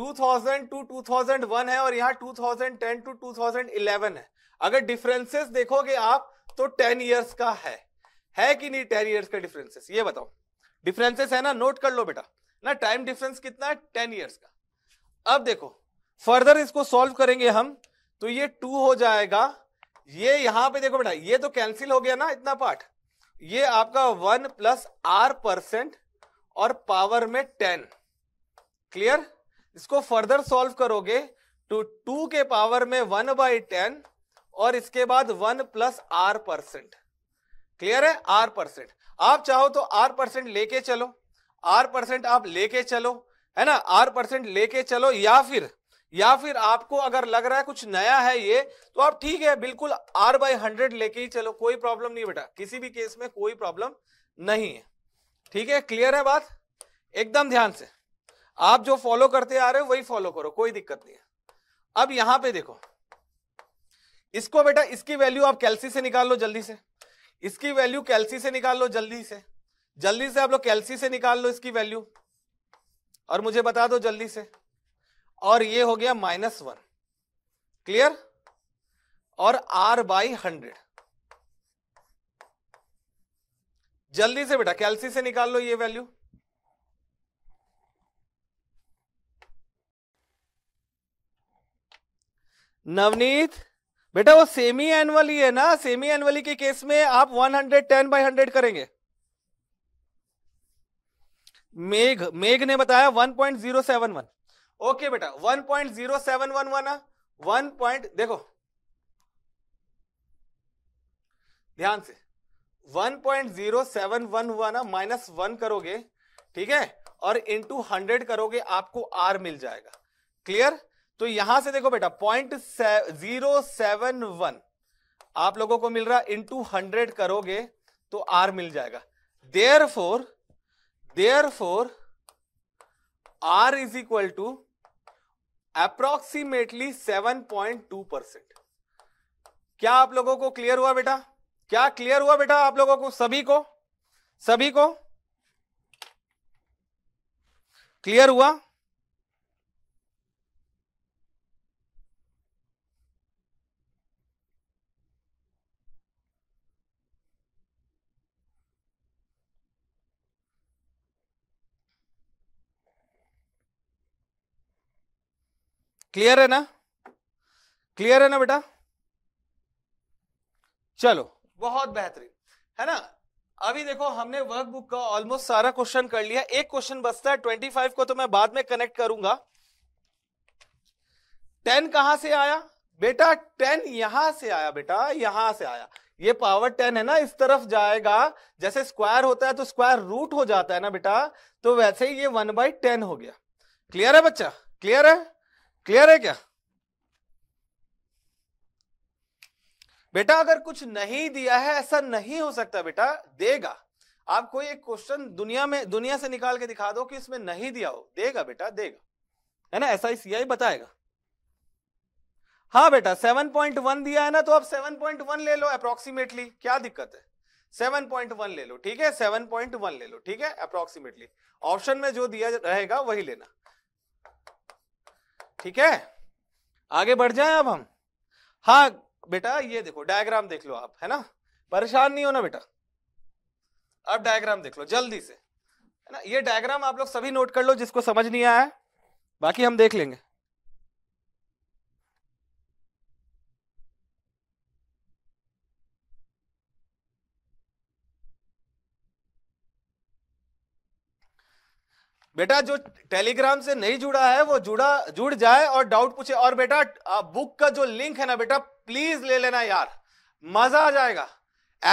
2000 टू 2001 है और यहाँ 2010 टू 2011 है अगर डिफरेंसेस देखोगे आप तो 10 इयर्स का है है कि नहीं 10 इयर्स का डिफरेंसेस ये बताओ डिफरेंसेस है ना नोट कर लो बेटा ना टाइम डिफरेंस कितना है 10 इयर्स का अब देखो फर्दर इसको सॉल्व करेंगे हम तो ये टू हो जाएगा ये यहां पे देखो बेटा ये तो कैंसिल हो गया ना इतना पार्ट ये आपका वन प्लस आर परसेंट और पावर में टेन क्लियर इसको फर्दर सॉल्व करोगे तो टू के पावर में वन बाई टेन और इसके बाद one plus R percent clear है आर परसेंट आप चाहो तो आर परसेंट लेके चलो आर परसेंट आप लेके चलो है ना आर परसेंट लेके चलो या फिर या फिर आपको अगर लग रहा है कुछ नया है ये तो आप ठीक है बिल्कुल आर बाई हंड्रेड लेके ही चलो कोई प्रॉब्लम नहीं बेटा किसी भी केस में कोई प्रॉब्लम नहीं है ठीक है क्लियर है बात एकदम ध्यान से आप जो फॉलो करते आ रहे हो वही फॉलो करो कोई दिक्कत नहीं है अब यहां पे देखो इसको बेटा इसकी वैल्यू आप कैलसी से निकाल लो जल्दी से इसकी वैल्यू कैलसी से निकाल लो जल्दी से जल्दी से आप लोग कैलसी से निकाल लो इसकी वैल्यू और मुझे बता दो जल्दी से और ये हो गया माइनस वन क्लियर और आर बाई हंड्रेड जल्दी से बेटा कैलसी से निकाल लो ये वैल्यू नवनीत बेटा वो सेमी एनुअल है ना सेमी एनुअली के केस में आप 110 बाय 100 करेंगे मेघ मेघ ने बताया 1.071 ओके बेटा 1.0711 वाला वन पॉइंट देखो ध्यान से 1.0711 हुआ ना माइनस वन करोगे ठीक है और इनटू 100 करोगे आपको आर मिल जाएगा क्लियर तो यहां से देखो बेटा पॉइंट जीरो सेवन वन आप लोगों को मिल रहा इंटू हंड्रेड करोगे तो आर मिल जाएगा there therefore therefore R is equal to approximately seven point two percent क्या आप लोगों को क्लियर हुआ बेटा क्या क्लियर हुआ बेटा आप लोगों को सभी को सभी को क्लियर हुआ क्लियर है ना क्लियर है ना बेटा चलो बहुत बेहतरीन है ना अभी देखो हमने वर्कबुक का ऑलमोस्ट सारा क्वेश्चन कर लिया एक क्वेश्चन बचता है ट्वेंटी फाइव को तो मैं बाद में कनेक्ट करूंगा टेन कहां से आया बेटा टेन यहां से आया बेटा यहां से आया ये पावर टेन है ना इस तरफ जाएगा जैसे स्क्वायर होता है तो स्क्वायर रूट हो जाता है ना बेटा तो वैसे ही ये वन बाई टेन हो गया क्लियर है बच्चा क्लियर है क्लियर है क्या बेटा अगर कुछ नहीं दिया है ऐसा नहीं हो सकता बेटा देगा आप कोई एक क्वेश्चन दुनिया में दुनिया से निकाल के दिखा दो कि इसमें नहीं दिया हो देगा बेटा देगा है ना ऐसा ही सीआई बताएगा हाँ बेटा 7.1 दिया है ना तो आप 7.1 ले लो अप्रोक्सीमेटली क्या दिक्कत है 7.1 ले लो ठीक है 7.1 ले लो ठीक है अप्रोक्सीमेटली ऑप्शन में जो दिया रहेगा वही लेना ठीक है आगे बढ़ जाए अब हम हाँ बेटा ये देखो डायग्राम देख लो आप है ना परेशान नहीं हो ना बेटा अब डायग्राम देख लो जल्दी से है ना ये डायग्राम आप लोग सभी नोट कर लो जिसको समझ नहीं आया बाकी हम देख लेंगे बेटा जो टेलीग्राम से नहीं जुड़ा है वो जुड़ा जुड़ जाए और डाउट पूछे और बेटा बुक का जो लिंक है ना बेटा प्लीज ले लेना यार मजा आ जाएगा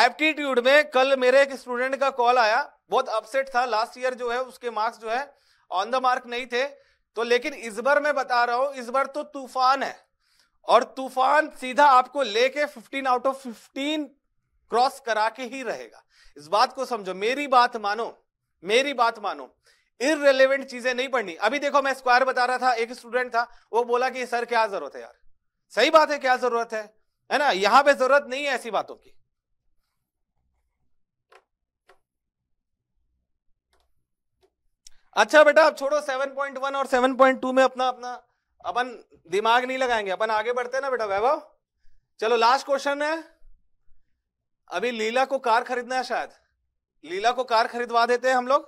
एप्टीट्यूड में कल मेरे एक स्टूडेंट का कॉल आया बहुत अपसेट था लास्ट ईयर जो है उसके मार्क्स जो है ऑन द मार्क नहीं थे तो लेकिन इस बार मैं बता रहा हूं इस बार तो तूफान है और तूफान सीधा आपको लेके 15 आउट ऑफ 15 क्रॉस करा के ही रहेगा इस बात को समझो मेरी बात मानो मेरी बात मानो इरेलीवेंट चीजें नहीं पढ़नी अभी देखो मैं स्क्वायर बता रहा था एक स्टूडेंट था वो बोला कि सर क्या जरूरत है यार सही बात है क्या जरूरत है है ना यहां पे जरूरत नहीं है ऐसी बातों की अच्छा बेटा आप छोड़ो 7.1 और 7.2 में अपना अपना अपन दिमाग नहीं लगाएंगे अपन आगे बढ़ते हैं ना बेटा वैभव चलो लास्ट क्वेश्चन है अभी लीला को कार खरीदना है शायद लीला को कार खरीदवा देते हैं हम लोग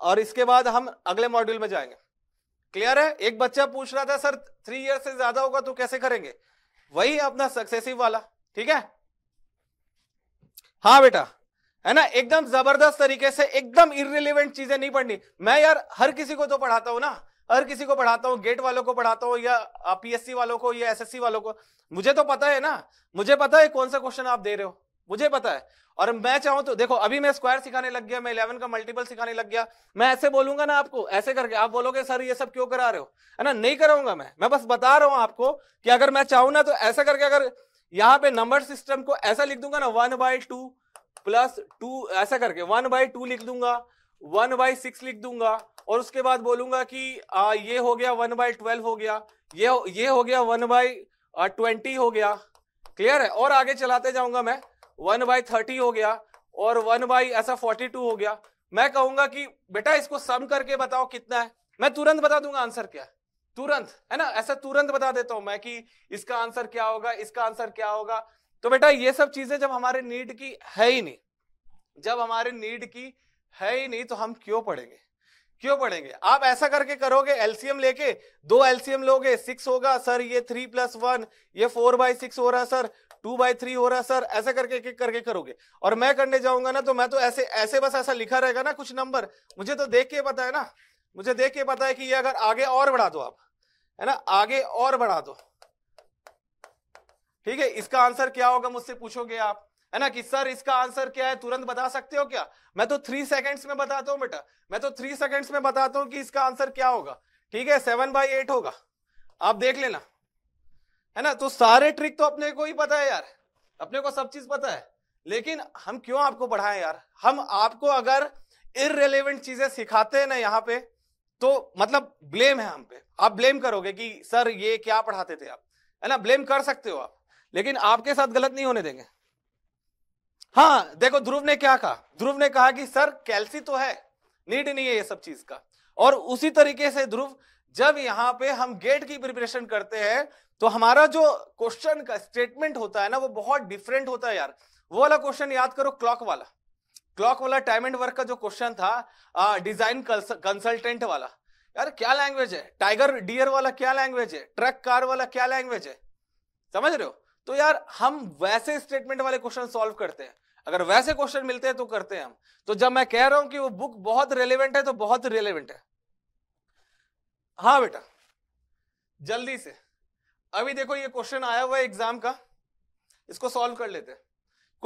और इसके बाद हम अगले मॉड्यूल में जाएंगे क्लियर है एक बच्चा पूछ रहा था सर थ्री इयर्स से ज्यादा होगा तो कैसे करेंगे वही अपना सक्सेसिव वाला ठीक है हाँ बेटा है ना एकदम जबरदस्त तरीके से एकदम इरेलीवेंट चीजें नहीं पढ़नी मैं यार हर किसी को तो पढ़ाता हूं ना हर किसी को पढ़ाता हूँ गेट वालों को पढ़ाता हूँ या पीएससी वालों को या एसएससी वालों को मुझे तो पता है ना मुझे पता है कौन सा क्वेश्चन आप दे रहे हो मुझे पता है और मैं चाहूं तो देखो अभी मैं स्क्वायर सिखाने लग गया मैं इलेवन का मल्टीपल सिखाने लग गया मैं ऐसे बोलूंगा ना आपको ऐसे करके आप बोलोगे सर ये सब क्यों करा रहे हो है ना नहीं कराऊंगा मैं मैं बस बता रहा हूं आपको कि अगर मैं चाहूं ना तो ऐसा करके अगर यहाँ पे नंबर सिस्टम को ऐसा लिख दूंगा ना one by two plus two ऐसा करके वन बाई टू लिख दूंगा वन बाई सिक्स लिख दूंगा और उसके बाद बोलूंगा कि आ, ये हो गया वन बाई ट्वेल्व हो गया ये ये हो गया वन बाई ट्वेंटी हो गया क्लियर है और आगे चलाते जाऊंगा मैं वन बाई थर्टी हो गया और वन बाई ऐसा फोर्टी टू हो गया मैं कहूंगा कि बेटा इसको सम करके बताओ कितना है मैं तुरंत बता दूंगा आंसर क्या है तुरंत है ना ऐसा तुरंत बता देता हूं मैं कि इसका आंसर क्या होगा इसका आंसर क्या होगा तो बेटा ये सब चीजें जब हमारे नीड की है ही नहीं जब हमारे नीड की है ही नहीं तो हम क्यों पढ़ेंगे क्यों पढ़ेंगे आप ऐसा करके करोगे एलसीएम लेके दो एलसीएम लोगे सिक्स होगा सर ये थ्री प्लस वन ये फोर बाय सिक्स हो रहा सर टू बाय थ्री हो रहा सर ऐसा करके एक एक करके करोगे और मैं करने जाऊंगा ना तो मैं तो ऐसे ऐसे बस ऐसा लिखा रहेगा ना कुछ नंबर मुझे तो देख के पता है ना मुझे देख के पता है कि ये अगर आगे और बढ़ा दो आप है ना आगे और बढ़ा दो ठीक है इसका आंसर क्या होगा मुझसे पूछोगे आप है ना कि सर इसका आंसर क्या है तुरंत बता सकते हो क्या मैं तो थ्री सेकंड्स में बताता हूँ बेटा मैं तो थ्री सेकंड्स में बताता हूँ कि इसका आंसर क्या होगा ठीक है सेवन बाई एट होगा आप देख लेना है ना तो सारे ट्रिक तो अपने को ही पता है यार अपने को सब चीज पता है लेकिन हम क्यों आपको पढ़ाएं यार हम आपको अगर इरेलीवेंट चीजें सिखाते हैं ना यहाँ पे तो मतलब ब्लेम है हम पे आप ब्लेम करोगे कि सर ये क्या पढ़ाते थे आप है ना ब्लेम कर सकते हो आप लेकिन आपके साथ गलत नहीं होने देंगे हाँ देखो ध्रुव ने क्या कहा ध्रुव ने कहा कि सर कैल्सी तो है नीड नहीं है ये सब चीज का और उसी तरीके से ध्रुव जब यहाँ पे हम गेट की प्रिपरेशन करते हैं तो हमारा जो क्वेश्चन का स्टेटमेंट होता है ना वो बहुत डिफरेंट होता है यार वो वाला क्वेश्चन याद करो क्लॉक वाला क्लॉक वाला टाइम एंड वर्क का जो क्वेश्चन था डिजाइन कंसल्टेंट वाला यार क्या लैंग्वेज है टाइगर डियर वाला क्या लैंग्वेज है ट्रक कार वाला क्या लैंग्वेज है समझ रहे हो तो यार हम वैसे स्टेटमेंट वाले क्वेश्चन सॉल्व करते हैं अगर वैसे क्वेश्चन मिलते हैं तो करते हैं हम तो जब मैं कह रहा हूं कि वो बुक बहुत रेलिवेंट है तो बहुत रेलिवेंट है हाँ बेटा जल्दी से अभी देखो ये क्वेश्चन आया हुआ है एग्जाम का इसको सॉल्व कर लेते हैं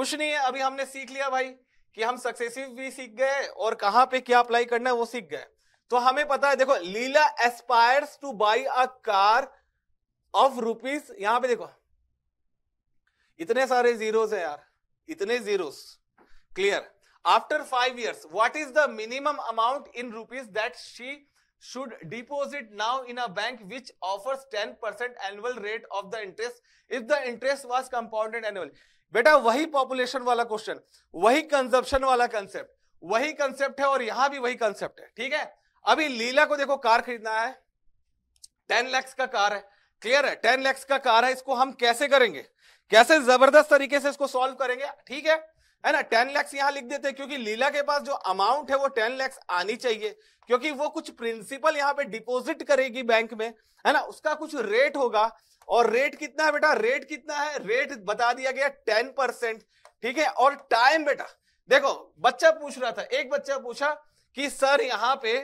कुछ नहीं है अभी हमने सीख लिया भाई कि हम सक्सेसिव भी सीख गए और कहां पे क्या अप्लाई करना है वो सीख गए तो हमें पता है देखो Leela aspires to buy a car of rupees यहां पे देखो इतने सारे जीरोस है यार इतने zeros clear after five years what is the minimum amount in rupees that she should deposit now in a bank which offers 10% annual rate of the interest if the interest was compounded annual बेटा वही population वाला question वही consumption वाला concept वही concept है और यहां भी वही कंसेप्ट है ठीक है अभी लीला को देखो कार खरीदना है टेन लैक्स का कार है क्लियर है टेन लैक्स का कार है इसको हम कैसे करेंगे कैसे जबरदस्त तरीके से इसको सॉल्व करेंगे ठीक है है ना टेन लैक्स यहां लिख देते हैं क्योंकि लीला के पास जो अमाउंट है वो टेन लैक्स आनी चाहिए क्योंकि वो कुछ प्रिंसिपल यहाँ पे डिपॉजिट करेगी बैंक में है ना उसका कुछ रेट होगा और रेट कितना है बेटा रेट कितना है रेट बता दिया गया टेन परसेंट ठीक है और टाइम बेटा देखो बच्चा पूछ रहा था एक बच्चा पूछा कि सर यहाँ पे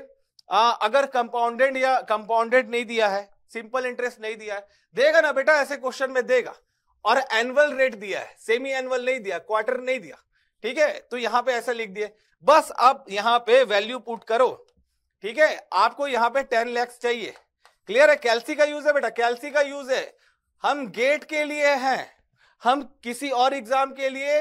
आ, अगर कंपाउंडेड या कंपाउंडेड नहीं दिया है सिंपल इंटरेस्ट नहीं दिया है देगा ना बेटा ऐसे क्वेश्चन में देगा और एनुअल रेट दिया है सेमी एनुअल नहीं दिया क्वार्टर नहीं दिया ठीक है तो यहां पे ऐसा लिख दिया बस अब यहां पे वैल्यू पुट करो ठीक है आपको यहां पे टेन लैक्स चाहिए क्लियर है कैलसी का यूज है बेटा कैलसी का यूज है हम गेट के लिए हैं हम किसी और एग्जाम के लिए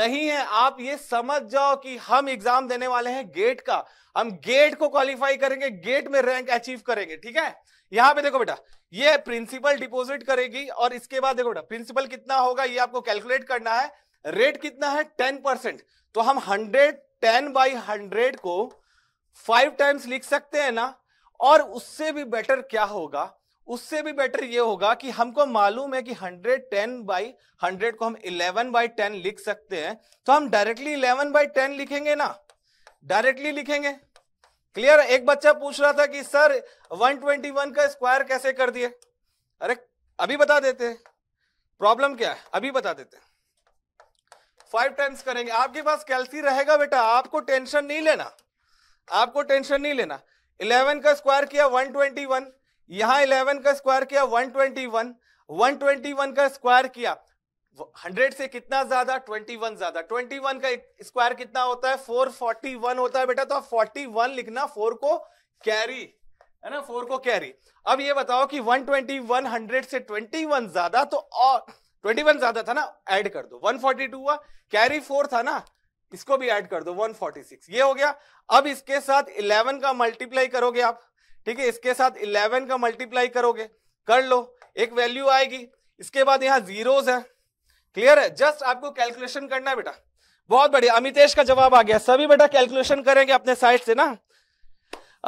नहीं है आप ये समझ जाओ कि हम एग्जाम देने वाले हैं गेट का हम गेट को क्वालिफाई करेंगे गेट में रैंक अचीव करेंगे ठीक है यहां पे देखो बेटा ये प्रिंसिपल डिपॉजिट करेगी और इसके बाद देखो बेटा प्रिंसिपल कितना होगा ये आपको कैलकुलेट करना है रेट कितना है टेन परसेंट तो हम हंड्रेड टेन बाई हंड्रेड को फाइव टाइम्स लिख सकते हैं ना और उससे भी बेटर क्या होगा उससे भी बेटर ये होगा कि हमको मालूम है कि 110 बाई हंड्रेड को हम 11 बाई टेन लिख सकते हैं तो हम डायरेक्टली 11 बाई टेन लिखेंगे ना डायरेक्टली लिखेंगे क्लियर एक बच्चा पूछ रहा था कि सर 121 का स्क्वायर कैसे कर दिए अरे अभी बता देते प्रॉब्लम क्या है अभी बता देते फाइव टाइम्स करेंगे आपके पास कैलसी रहेगा बेटा आपको टेंशन नहीं लेना आपको टेंशन नहीं लेना इलेवन का स्क्वायर किया वन ट्वेंटी वन यहां इलेवन का स्क्वायर किया one twenty one one twenty one का स्क्वायर किया 100 से कितना ज्यादा 21 ज्यादा 21 का स्क्वायर कितना होता है 441 होता है बेटा तो आप फोर्टी लिखना 4 को कैरी है ना 4 को कैरी अब ये बताओ कि 121 100 से 21 ज्यादा तो और 21 ज्यादा था ना ऐड कर दो 142 फोर्टी हुआ कैरी 4 था ना इसको भी ऐड कर दो 146 ये हो गया अब इसके साथ 11 का मल्टीप्लाई करोगे आप ठीक है इसके साथ 11 का मल्टीप्लाई करोगे कर लो एक वैल्यू आएगी इसके बाद यहाँ जीरोज है क्लियर है जस्ट आपको कैलकुलेशन करना है बेटा बहुत बढ़िया अमितेश का जवाब आ गया सभी बेटा कैलकुलेशन करेंगे अपने साइड से ना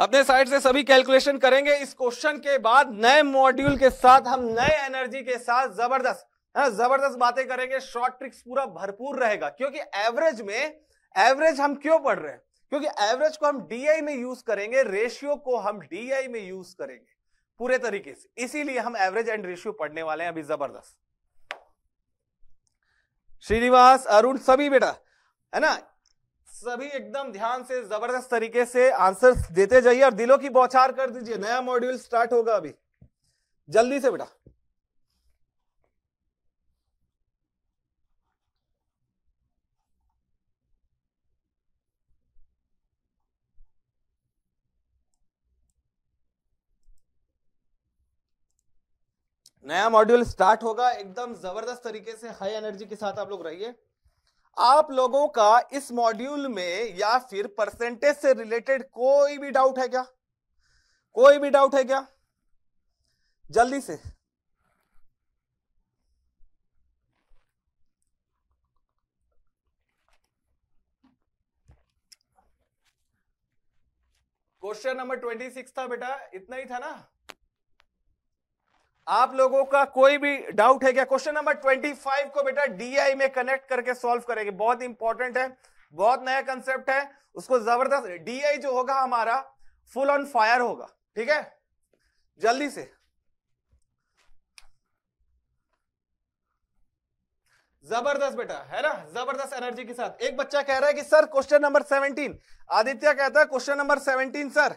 अपने साइड से सभी कैलकुलेशन करेंगे इस क्वेश्चन के बाद नए मॉड्यूल के साथ हम नए एनर्जी के साथ जबरदस्त हाँ, जबरदस्त बातें करेंगे शॉर्ट ट्रिक्स पूरा भरपूर रहेगा क्योंकि एवरेज में एवरेज हम क्यों पढ़ रहे हैं क्योंकि एवरेज को हम डीआई में यूज करेंगे रेशियो को हम डीआई में यूज करेंगे पूरे तरीके से इसीलिए हम एवरेज एंड रेशियो पढ़ने वाले हैं अभी जबरदस्त श्रीनिवास अरुण सभी बेटा है ना सभी एकदम ध्यान से जबरदस्त तरीके से आंसर देते जाइए और दिलों की बौछार कर दीजिए नया मॉड्यूल स्टार्ट होगा अभी जल्दी से बेटा नया मॉड्यूल स्टार्ट होगा एकदम जबरदस्त तरीके से हाई एनर्जी के साथ आप लोग रहिए आप लोगों का इस मॉड्यूल में या फिर परसेंटेज से रिलेटेड कोई भी डाउट है क्या कोई भी डाउट है क्या जल्दी से क्वेश्चन नंबर ट्वेंटी सिक्स था बेटा इतना ही था ना आप लोगों का कोई भी डाउट है क्या क्वेश्चन नंबर ट्वेंटी फाइव को बेटा डीआई में कनेक्ट करके सॉल्व करेंगे बहुत इंपॉर्टेंट है बहुत नया कंसेप्ट है उसको जबरदस्त डीआई जो होगा हमारा फुल ऑन फायर होगा ठीक है जल्दी से जबरदस्त बेटा है ना जबरदस्त एनर्जी के साथ एक बच्चा कह रहा है कि sir question number seventeen Aditya कहता है question number seventeen sir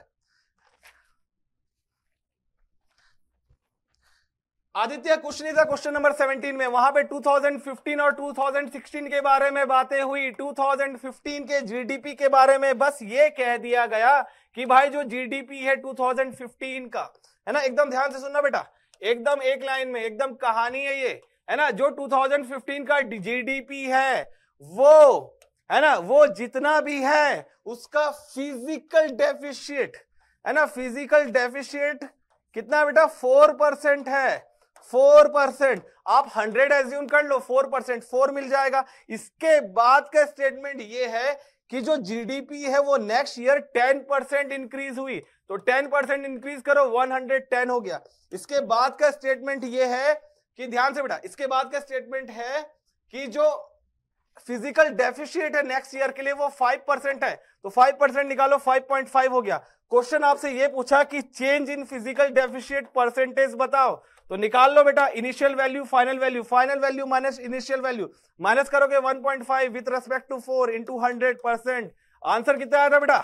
Aditya question था क्वेश्चन नंबर 17 में वहां पे 2015 और 2016 के बारे में बातें हुई 2015 के जीडीपी के बारे में बस ये कह दिया गया कि भाई जो जीडीपी है 2015 का है ना एकदम ध्यान से सुनना बेटा एकदम एक लाइन में एकदम कहानी है ये है ना जो 2015 का जीडीपी है वो है ना वो जितना भी है उसका फिजिकल डेफिशियट है ना फिजिकल डेफिशियट कितना बेटा फोर परसेंट है फोर परसेंट आप हंड्रेड एज्यूम कर लो फोर परसेंट फोर मिल जाएगा इसके बाद का स्टेटमेंट ये है कि जो जीडीपी है वो next year ten percent increase हुई तो टेन परसेंट इंक्रीज करो वन हंड्रेड टेन हो गया इसके बाद का स्टेटमेंट ये है कि ध्यान से बेटा इसके बाद का स्टेटमेंट है कि जो फिजिकल डेफिशिएट है नेक्स्ट ईयर के लिए वो फाइव परसेंट है तो फाइव परसेंट निकालो फाइव पॉइंट फाइव हो गया क्वेश्चन आपसे ये पूछा कि change in physical deficit percentage बताओ तो निकाल लो बेटा initial value final value final value minus initial value minus करोगे 1.5 with respect to into hundred percent answer कितना आया था बेटा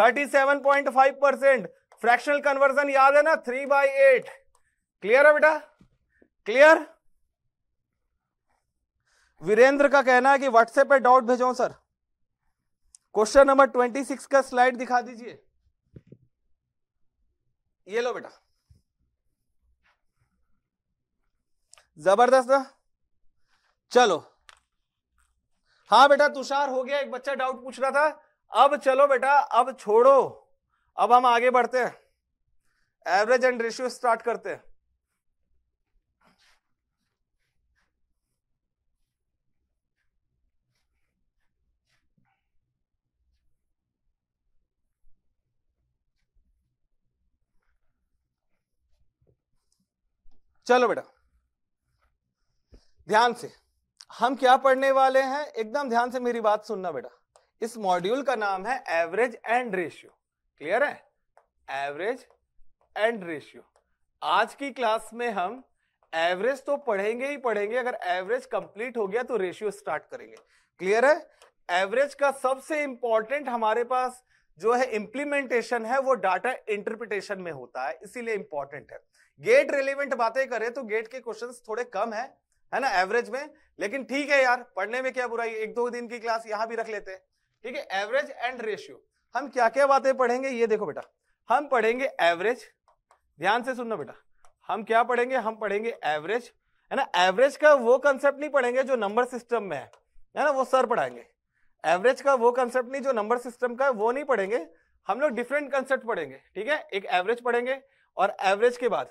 37.5 परसेंट फ्रैक्शनल कन्वर्जन याद है ना थ्री बाई एट क्लियर है बेटा क्लियर वीरेंद्र का कहना है कि व्हाट्सएप पे डाउट भेजो सर क्वेश्चन नंबर 26 का स्लाइड दिखा दीजिए ये लो बेटा जबरदस्त ना चलो हाँ बेटा तुषार हो गया एक बच्चा डाउट पूछ रहा था अब चलो बेटा अब छोड़ो अब हम आगे बढ़ते हैं एवरेज एंड रेशियो स्टार्ट करते हैं चलो बेटा ध्यान से हम क्या पढ़ने वाले हैं एकदम ध्यान से मेरी बात सुनना बेटा इस मॉड्यूल का नाम है एवरेज एंड रेशियो क्लियर है एवरेज एंड रेशियो आज की क्लास में हम एवरेज तो पढ़ेंगे ही पढ़ेंगे अगर एवरेज कंप्लीट हो गया तो रेशियो स्टार्ट करेंगे क्लियर है एवरेज का सबसे इंपॉर्टेंट हमारे पास जो है इंप्लीमेंटेशन है वो डाटा इंटरप्रिटेशन में होता है इसीलिए इंपॉर्टेंट है गेट रिलेवेंट बातें करें तो गेट के क्वेश्चंस थोड़े कम है है ना एवरेज में लेकिन ठीक है यार पढ़ने में क्या बुराई एक दो दिन की क्लास यहां भी रख लेते हैं ठीक है एवरेज एंड रेशियो हम क्या क्या बातें पढ़ेंगे ये देखो बेटा हम पढ़ेंगे एवरेज ध्यान से सुनना बेटा हम क्या पढ़ेंगे हम पढ़ेंगे एवरेज है ना एवरेज का वो कंसेप्ट नहीं पढ़ेंगे जो नंबर सिस्टम में है है ना वो सर पढ़ाएंगे एवरेज का वो कंसेप्ट नहीं जो नंबर सिस्टम का है वो नहीं पढ़ेंगे हम लोग डिफरेंट कंसेप्ट पढ़ेंगे ठीक है एक एवरेज पढ़ेंगे और एवरेज के बाद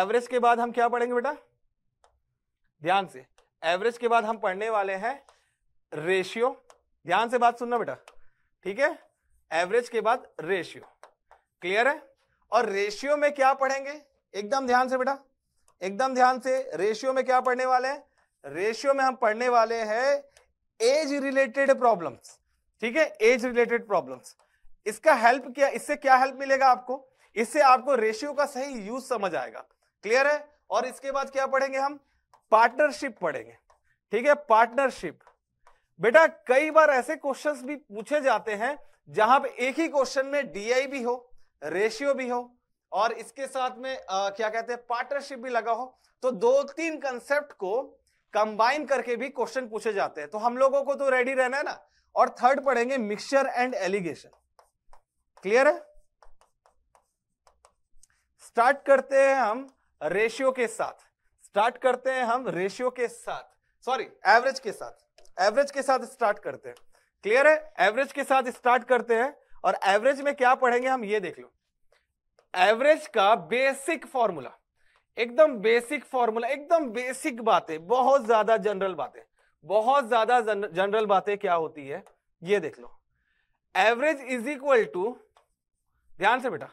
एवरेज के बाद हम क्या पढ़ेंगे बेटा ध्यान से एवरेज के बाद हम पढ़ने वाले हैं रेशियो ध्यान से बात सुनना बेटा ठीक है एवरेज के बाद रेशियो क्लियर है और रेशियो में क्या पढ़ेंगे एकदम ध्यान से बेटा एकदम ध्यान से रेशियो में क्या पढ़ने वाले हैं रेशियो में हम पढ़ने वाले हैं एज रिलेटेड प्रॉब्लम्स ठीक है एज रिलेटेड प्रॉब्लम्स इसका हेल्प क्या इससे क्या हेल्प मिलेगा आपको इससे आपको रेशियो का सही यूज समझ आएगा क्लियर है और इसके बाद क्या पढ़ेंगे हम पार्टनरशिप पढ़ेंगे ठीक है पार्टनरशिप बेटा कई बार ऐसे क्वेश्चंस भी पूछे जाते हैं जहां पे एक ही क्वेश्चन में डीआई भी हो रेशियो भी हो और इसके साथ में आ, क्या कहते हैं पार्टनरशिप भी लगा हो तो दो तीन कंसेप्ट को कंबाइन करके भी क्वेश्चन पूछे जाते हैं तो हम लोगों को तो रेडी रहना है ना और थर्ड पढ़ेंगे मिक्सचर एंड एलिगेशन क्लियर है स्टार्ट करते हैं हम रेशियो के साथ स्टार्ट करते हैं हम रेशियो के साथ सॉरी एवरेज के साथ एवरेज के साथ स्टार्ट करते हैं क्लियर है एवरेज के साथ स्टार्ट करते हैं और एवरेज में क्या पढ़ेंगे हम ये देख लो एवरेज का बेसिक फॉर्मूला एकदम बेसिक फॉर्मूला एकदम बेसिक बातें बहुत ज्यादा जनरल बातें बहुत ज्यादा जनरल बातें क्या होती है ये देख लो एवरेज इज इक्वल टू ध्यान से बेटा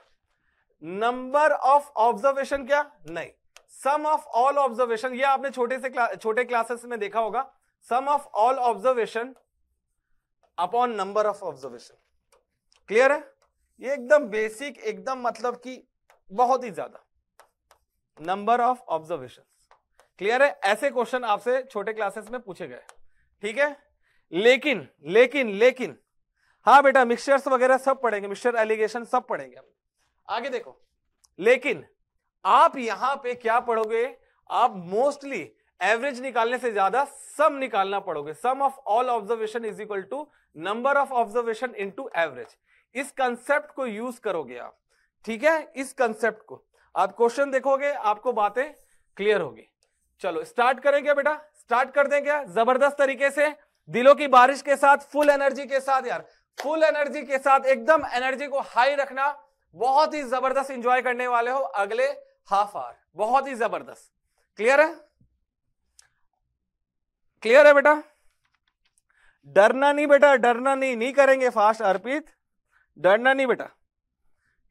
नंबर ऑफ ऑब्जर्वेशन क्या नहीं सम ऑफ ऑल ऑब्जर्वेशन ये आपने छोटे से क्ला, छोटे क्लासेस में देखा होगा sum of all observation upon number of observation clear है ये एकदम बेसिक एकदम मतलब कि बहुत ही ज्यादा नंबर ऑफ ऑब्जर्वेशन क्लियर है ऐसे क्वेश्चन आपसे छोटे क्लासेस में पूछे गए ठीक है लेकिन लेकिन लेकिन हाँ बेटा मिक्सचर्स वगैरह सब पढ़ेंगे मिक्सचर एलिगेशन सब पढ़ेंगे आगे देखो लेकिन आप यहां पे क्या पढ़ोगे आप मोस्टली एवरेज निकालने से ज्यादा सम निकालना पड़ोगे sum of all observation is equal to number of observation into average इस कंसेप्ट को यूज करोगे आप ठीक है इस कंसेप्ट को आप क्वेश्चन देखोगे आपको बातें क्लियर होगी चलो स्टार्ट करें क्या बेटा स्टार्ट कर दें क्या जबरदस्त तरीके से दिलों की बारिश के साथ फुल एनर्जी के साथ यार फुल एनर्जी के साथ एकदम एनर्जी को हाई रखना बहुत ही जबरदस्त इंजॉय करने वाले हो अगले हाफ आवर बहुत ही जबरदस्त क्लियर है क्लियर है बेटा डरना नहीं बेटा डरना नहीं नहीं करेंगे फास्ट अर्पित डरना नहीं बेटा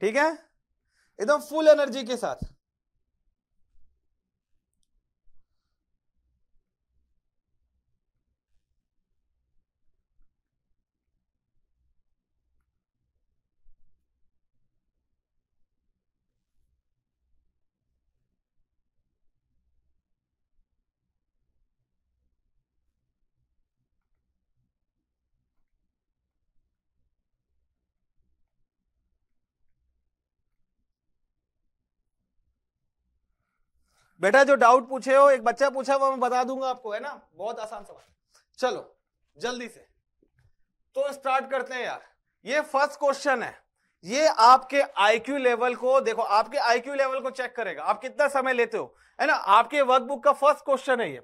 ठीक है एकदम फुल एनर्जी के साथ बेटा जो डाउट पूछे हो एक बच्चा पूछा वो मैं बता दूंगा आपको है ना बहुत आसान सवाल चलो जल्दी से तो स्टार्ट करते हैं यार ये फर्स्ट क्वेश्चन है ये आपके आईक्यू लेवल को देखो आपके आईक्यू लेवल को चेक करेगा आप कितना समय लेते हो है ना आपके वर्कबुक का फर्स्ट क्वेश्चन है ये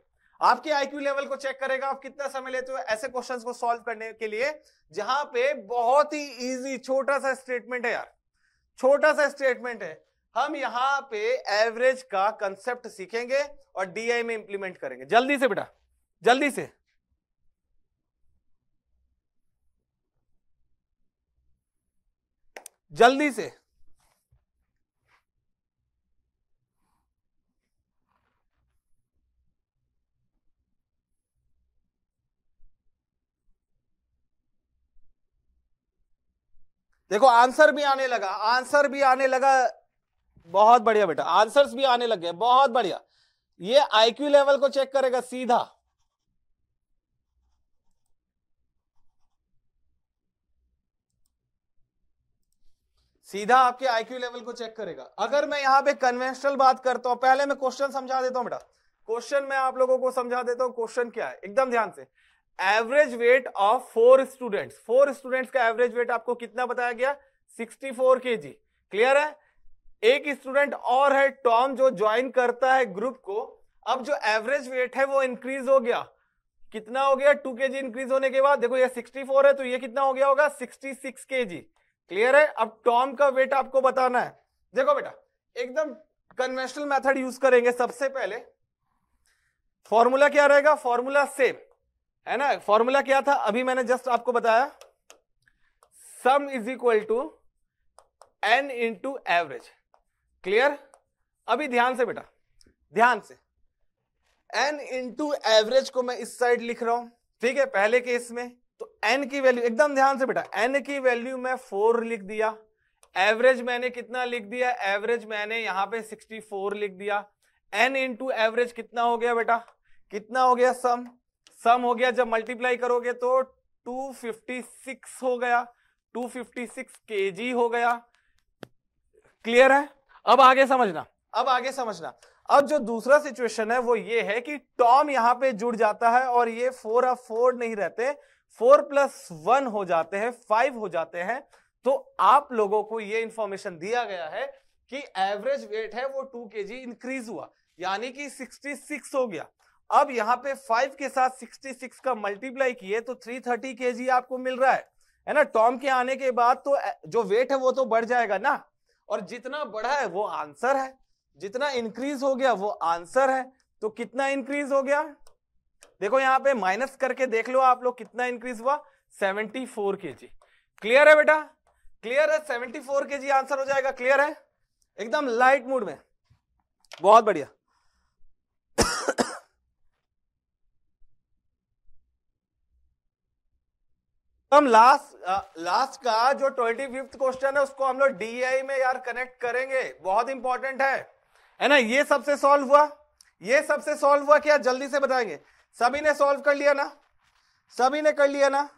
आपके आईक्यू लेवल को चेक करेगा आप कितना समय लेते हो ऐसे क्वेश्चंस को सॉल्व करने के लिए जहां पे बहुत ही इजी छोटा सा स्टेटमेंट है यार छोटा सा स्टेटमेंट है हम यहां पे एवरेज का कंसेप्ट सीखेंगे और डीआई में इंप्लीमेंट करेंगे जल्दी से बेटा जल्दी से जल्दी से देखो आंसर भी आने लगा आंसर भी आने लगा बहुत बढ़िया बेटा आंसर्स भी आने लग गए बहुत बढ़िया ये आईक्यू लेवल को चेक करेगा सीधा सीधा आपके आईक्यू लेवल को चेक करेगा अगर मैं यहां पे कन्वेंशनल बात करता हूं पहले मैं क्वेश्चन समझा देता हूं बेटा क्वेश्चन मैं आप लोगों को समझा देता हूं क्वेश्चन क्या है एकदम ध्यान से average weight of four students four students का एवरेज वेट आपको कितना बताया गया 64 फोर क्लियर है एक स्टूडेंट और है टॉम जो ज्वाइन करता है ग्रुप को अब जो एवरेज वेट है वो इंक्रीज हो गया कितना हो गया टू के जी इंक्रीज होने के बाद देखो ये 64 है तो ये कितना हो गया होगा 66 के जी क्लियर है अब टॉम का वेट आपको बताना है देखो बेटा एकदम कन्वेंशनल मेथड यूज करेंगे सबसे पहले फॉर्मूला क्या रहेगा फॉर्मूला सेम है ना फॉर्मूला क्या था अभी मैंने जस्ट आपको बताया sum is equal to N into average clear अभी ध्यान से बेटा ध्यान से एन इंटू एवरेज को मैं इस साइड लिख रहा हूं ठीक है पहले केस में तो एन की वैल्यू एकदम ध्यान से बेटा एन की वैल्यू मैं फोर लिख दिया एवरेज मैंने कितना लिख दिया एवरेज मैंने यहां पे 64 लिख दिया एन इंटू एवरेज कितना हो गया बेटा कितना हो गया सम सम हो गया जब मल्टीप्लाई करोगे तो 256 हो गया 256 जी हो गया क्लियर है अब आगे समझना अब आगे समझना अब जो दूसरा सिचुएशन है वो ये है कि टॉम यहाँ पे जुड़ जाता है और ये फोर अब फोर नहीं रहते फोर प्लस वन हो जाते हैं फाइव हो जाते हैं तो आप लोगों को ये इंफॉर्मेशन दिया गया है कि एवरेज वेट है वो टू के इंक्रीज हुआ यानी कि सिक्सटी सिक्स हो गया अब यहाँ पे फाइव के साथ सिक्सटी सिक्स का मल्टीप्लाई किए तो थ्री थर्टी के आपको मिल रहा है है ना टॉम के आने के बाद तो जो वेट है वो तो बढ़ जाएगा ना और जितना बढ़ा है वो आंसर है जितना इंक्रीज हो गया वो आंसर है तो कितना इंक्रीज हो गया देखो यहाँ पे माइनस करके देख लो आप लोग कितना इंक्रीज हुआ 74 फोर क्लियर है बेटा क्लियर है 74 फोर आंसर हो जाएगा क्लियर है एकदम लाइट मूड में बहुत बढ़िया हम लास्ट लास्ट uh, का जो ट्वेंटी फिफ्थ क्वेश्चन है उसको हम लोग डीआई में यार कनेक्ट करेंगे बहुत इंपॉर्टेंट है है ना ये सबसे सॉल्व हुआ ये सबसे सॉल्व हुआ क्या जल्दी से बताएंगे सभी ने सॉल्व कर लिया ना सभी ने कर लिया ना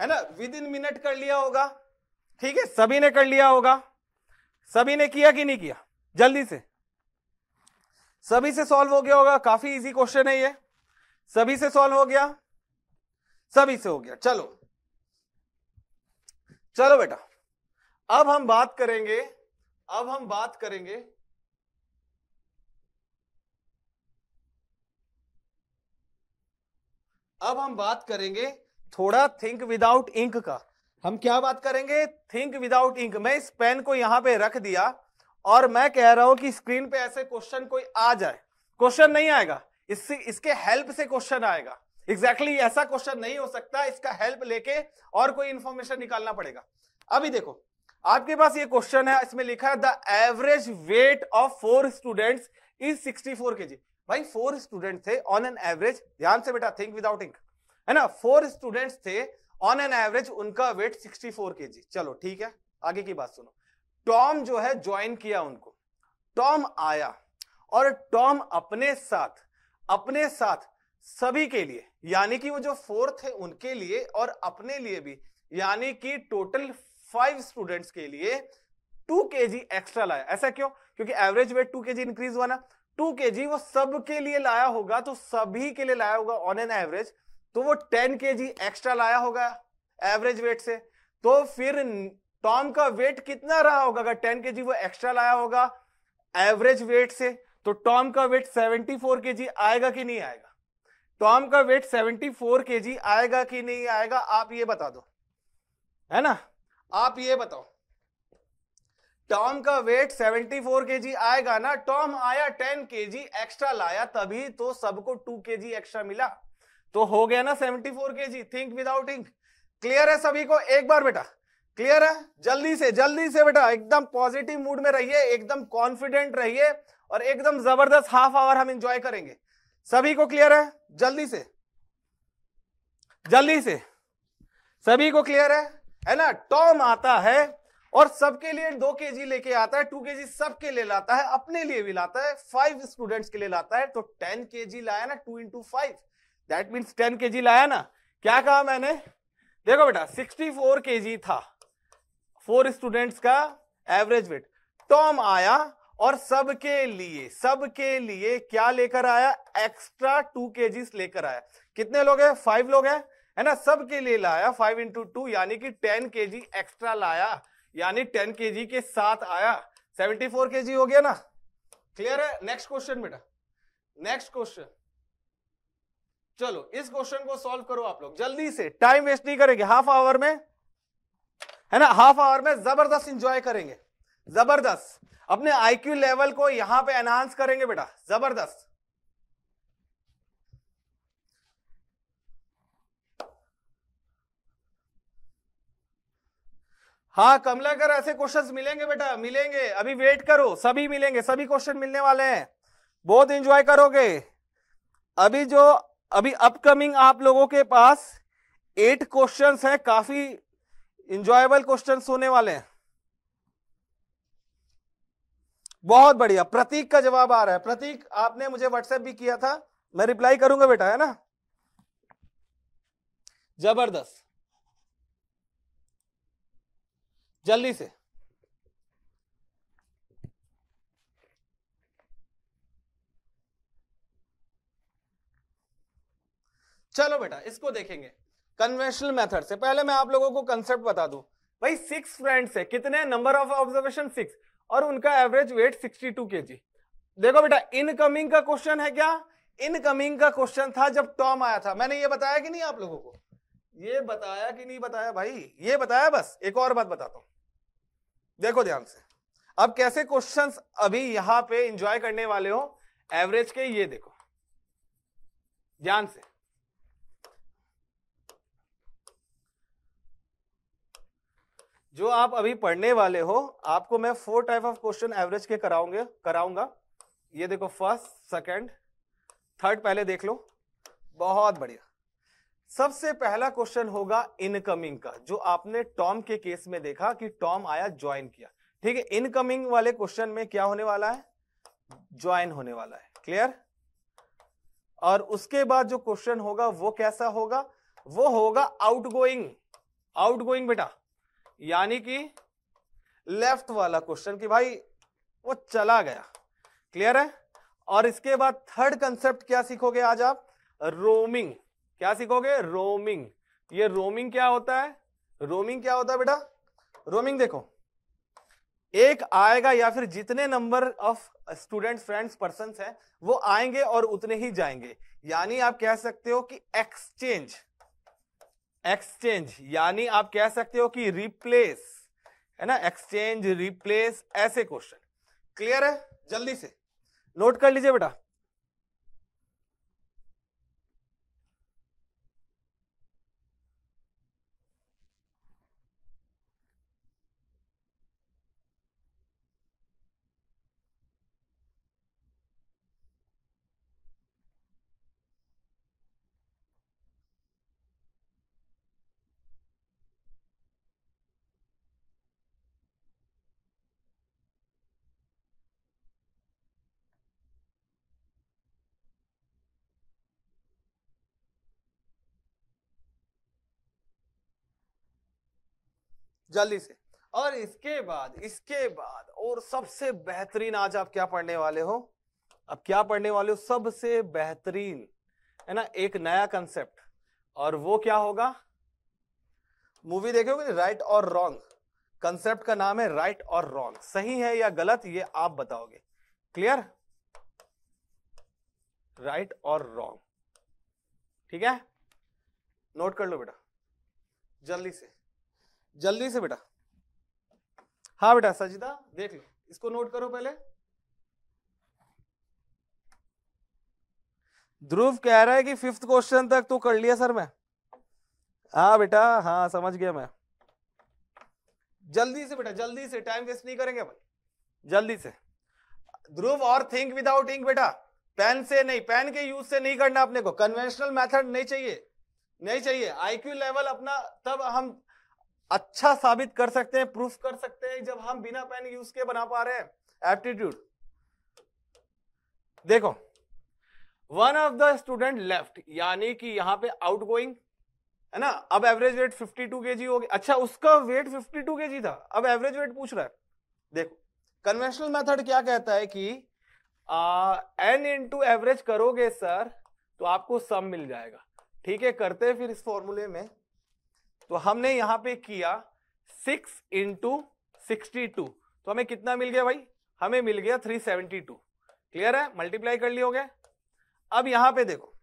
है ना विद इन मिनट कर लिया होगा ठीक है सभी ने कर लिया होगा सभी ने किया कि नहीं किया जल्दी से सभी से सॉल्व हो गया होगा काफी इजी क्वेश्चन है ये सभी से सॉल्व हो गया सभी से हो गया चलो चलो बेटा अब हम बात करेंगे अब हम बात करेंगे अब हम बात करेंगे थोड़ा थिंक विदाउट इंक का हम क्या बात करेंगे थिंक विदाउट इंक मैं इस पेन को यहां पे रख दिया और मैं कह रहा हूं कि स्क्रीन पे ऐसे क्वेश्चन कोई आ जाए क्वेश्चन नहीं आएगा इससे इसके हेल्प से क्वेश्चन आएगा एग्जैक्टली exactly ऐसा क्वेश्चन नहीं हो सकता इसका हेल्प लेके और कोई इंफॉर्मेशन निकालना पड़ेगा अभी देखो आपके पास ये क्वेश्चन है इसमें लिखा है the average weight of four students is 64 जी भाई फोर स्टूडेंट थे ऑन एन एवरेज ध्यान से बेटा थिंक विदाउट इंक है ना फोर स्टूडेंट्स थे ऑन एन एवरेज उनका वेट 64 जी चलो ठीक है आगे की बात सुनो टॉम जो है ज्वाइन किया उनको टॉम आया और टॉम अपने साथ अपने साथ सभी के लिए यानी कि वो जो फोर्थ है उनके लिए और अपने लिए भी यानी कि टोटल फाइव स्टूडेंट्स के लिए टू के जी एक्स्ट्रा लाया ऐसा क्यों क्योंकि एवरेज वेट टू के जी इंक्रीज हुआ ना टू के जी वो सब के लिए लाया होगा तो सभी के लिए लाया होगा ऑन एन एवरेज तो वो टेन के जी एक्स्ट्रा लाया होगा एवरेज वेट से तो फिर टॉम का वेट कितना रहा होगा अगर टेन के जी वो एक्स्ट्रा लाया होगा एवरेज वेट से तो टॉम का वेट सेवेंटी फोर के जी आएगा कि नहीं आएगा टॉम तो का वेट 74 फोर के जी आएगा कि नहीं आएगा आप ये बता दो है ना आप ये बताओ टॉम का वेट 74 फोर के जी आएगा ना टॉम आया 10 के जी एक्स्ट्रा लाया तभी तो सबको 2 के जी एक्स्ट्रा मिला तो हो गया ना 74 four K G think without ink clear है सभी को एक बार बेटा क्लियर है जल्दी से जल्दी से बेटा एकदम पॉजिटिव मूड में रहिए एकदम कॉन्फिडेंट रहिए और एकदम जबरदस्त हाफ आवर हम इंजॉय करेंगे सभी को क्लियर है जल्दी से जल्दी से सभी को क्लियर है है ना टॉम आता है और सबके लिए दो के जी लेके आता है टू के जी सबके लिए लाता है अपने लिए भी लाता है फाइव स्टूडेंट्स के लिए लाता है तो टेन के जी लाया ना two into five that means ten K G लाया ना क्या कहा मैंने देखो बेटा सिक्सटी फोर के जी था फोर स्टूडेंट्स का एवरेज वेट टॉम आया और सबके लिए सबके लिए क्या लेकर आया एक्स्ट्रा टू के लेकर आया कितने लोग हैं फाइव लोग हैं है ना सबके लिए लाया फाइव इंटू टू यानी कि टेन के एक्स्ट्रा लाया यानी टेन के के साथ आया सेवेंटी फोर के हो गया ना क्लियर है नेक्स्ट क्वेश्चन बेटा नेक्स्ट क्वेश्चन चलो इस क्वेश्चन को सॉल्व करो आप लोग जल्दी से टाइम वेस्ट नहीं करेंगे हाफ आवर में है ना हाफ आवर में जबरदस्त इंजॉय करेंगे जबरदस्त अपने आईक्यू लेवल को यहां पे एनहांस करेंगे बेटा जबरदस्त हाँ कमला कर ऐसे क्वेश्चंस मिलेंगे बेटा मिलेंगे अभी वेट करो सभी मिलेंगे सभी क्वेश्चन मिलने वाले हैं बहुत एंजॉय करोगे अभी जो अभी अपकमिंग आप लोगों के पास एट क्वेश्चंस हैं काफी इंजॉयबल क्वेश्चंस होने वाले हैं बहुत बढ़िया प्रतीक का जवाब आ रहा है प्रतीक आपने मुझे व्हाट्सएप भी किया था मैं रिप्लाई करूंगा बेटा है ना जबरदस्त जल्दी से चलो बेटा इसको देखेंगे कन्वेंशनल मेथड से पहले मैं आप लोगों को कंसेप्ट बता दूं भाई सिक्स फ्रेंड्स है कितने नंबर ऑफ ऑब्जर्वेशन सिक्स और उनका एवरेज वेट 62 टू देखो बेटा इनकमिंग का क्वेश्चन है क्या इनकमिंग का क्वेश्चन था जब टॉम आया था मैंने ये बताया कि नहीं आप लोगों को ये बताया कि नहीं बताया भाई ये बताया बस एक और बात बताता हूं देखो ध्यान से अब कैसे क्वेश्चंस अभी यहां पे एंजॉय करने वाले हो एवरेज के ये देखो ध्यान से जो आप अभी पढ़ने वाले हो आपको मैं four type of question average के कराऊंगे कराऊंगा ये देखो फर्स्ट सेकंड थर्ड पहले देख लो बहुत बढ़िया सबसे पहला क्वेश्चन होगा इनकमिंग का जो आपने टॉम के केस में देखा कि टॉम आया ज्वाइन किया ठीक है इनकमिंग वाले क्वेश्चन में क्या होने वाला है ज्वाइन होने वाला है क्लियर और उसके बाद जो क्वेश्चन होगा वो कैसा होगा वो होगा आउटगोइंग आउटगोइंग बेटा यानी कि लेफ्ट वाला क्वेश्चन कि भाई वो चला गया क्लियर है और इसके बाद थर्ड कंसेप्ट क्या सीखोगे आज आप रोमिंग क्या सीखोगे रोमिंग ये रोमिंग क्या होता है रोमिंग क्या होता है बेटा रोमिंग देखो एक आएगा या फिर जितने number of student friends person हैं वो आएंगे और उतने ही जाएंगे यानी आप कह सकते हो कि एक्सचेंज एक्सचेंज यानी आप कह सकते हो कि रिप्लेस है ना एक्सचेंज रिप्लेस ऐसे क्वेश्चन क्लियर है जल्दी से नोट कर लीजिए बेटा जल्दी से और इसके बाद इसके बाद और सबसे बेहतरीन आज आप क्या पढ़ने वाले हो अब क्या पढ़ने वाले हो सबसे बेहतरीन है ना एक नया कंसेप्ट और वो क्या होगा मूवी देखे होगी राइट और रॉन्ग कंसेप्ट का नाम है राइट और रॉन्ग सही है या गलत ये आप बताओगे क्लियर राइट और रॉन्ग ठीक है नोट कर लो बेटा जल्दी से जल्दी से बेटा हाँ बेटा सजिदा देख लो इसको नोट करो पहले ध्रुव कह रहा है कि फिफ्थ क्वेश्चन तक तो कर लिया सर मैं हाँ बेटा हाँ समझ गया मैं जल्दी से बेटा जल्दी से टाइम वेस्ट नहीं करेंगे अपन जल्दी से ध्रुव और थिंक विदाउट इंक बेटा पेन से नहीं पेन के यूज से नहीं करना अपने को कन्वेंशनल मेथड नहीं चाहिए नहीं चाहिए आईक्यू लेवल अपना तब हम अच्छा साबित कर सकते हैं प्रूफ कर सकते हैं जब हम बिना पेन यूज के बना पा रहे हैं एप्टीट्यूड देखो one of the student left यानी कि यहां पे आउट है ना अब एवरेज वेट 52 टू हो गया अच्छा उसका वेट 52 टू था अब एवरेज वेट पूछ रहा है देखो कन्वेंशनल मेथड क्या कहता है कि एन इन टू एवरेज करोगे सर तो आपको सम मिल जाएगा ठीक है करते हैं फिर इस फॉर्मूले में तो हमने यहां पे किया सिक्स इंटू सिक्सटी टू तो हमें कितना मिल गया भाई हमें मिल गया थ्री सेवेंटी टू क्लियर है मल्टीप्लाई कर लियोगे अब यहां पे देखो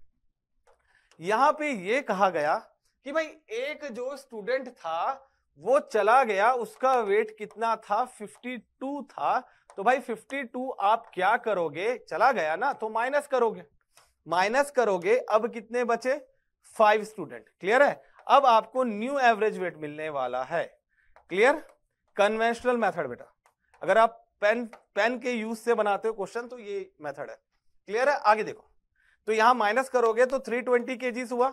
यहां पे ये कहा गया कि भाई एक जो स्टूडेंट था वो चला गया उसका वेट कितना था 52 था तो भाई 52 आप क्या करोगे चला गया ना तो माइनस करोगे माइनस करोगे अब कितने बचे फाइव स्टूडेंट क्लियर है अब आपको न्यू एवरेज वेट मिलने वाला है क्लियर कन्वेंशनल मेथड बेटा अगर आप पेन पेन के यूज से बनाते हो क्वेश्चन तो ये मेथड है क्लियर है आगे देखो तो यहां माइनस करोगे तो 320 ट्वेंटी हुआ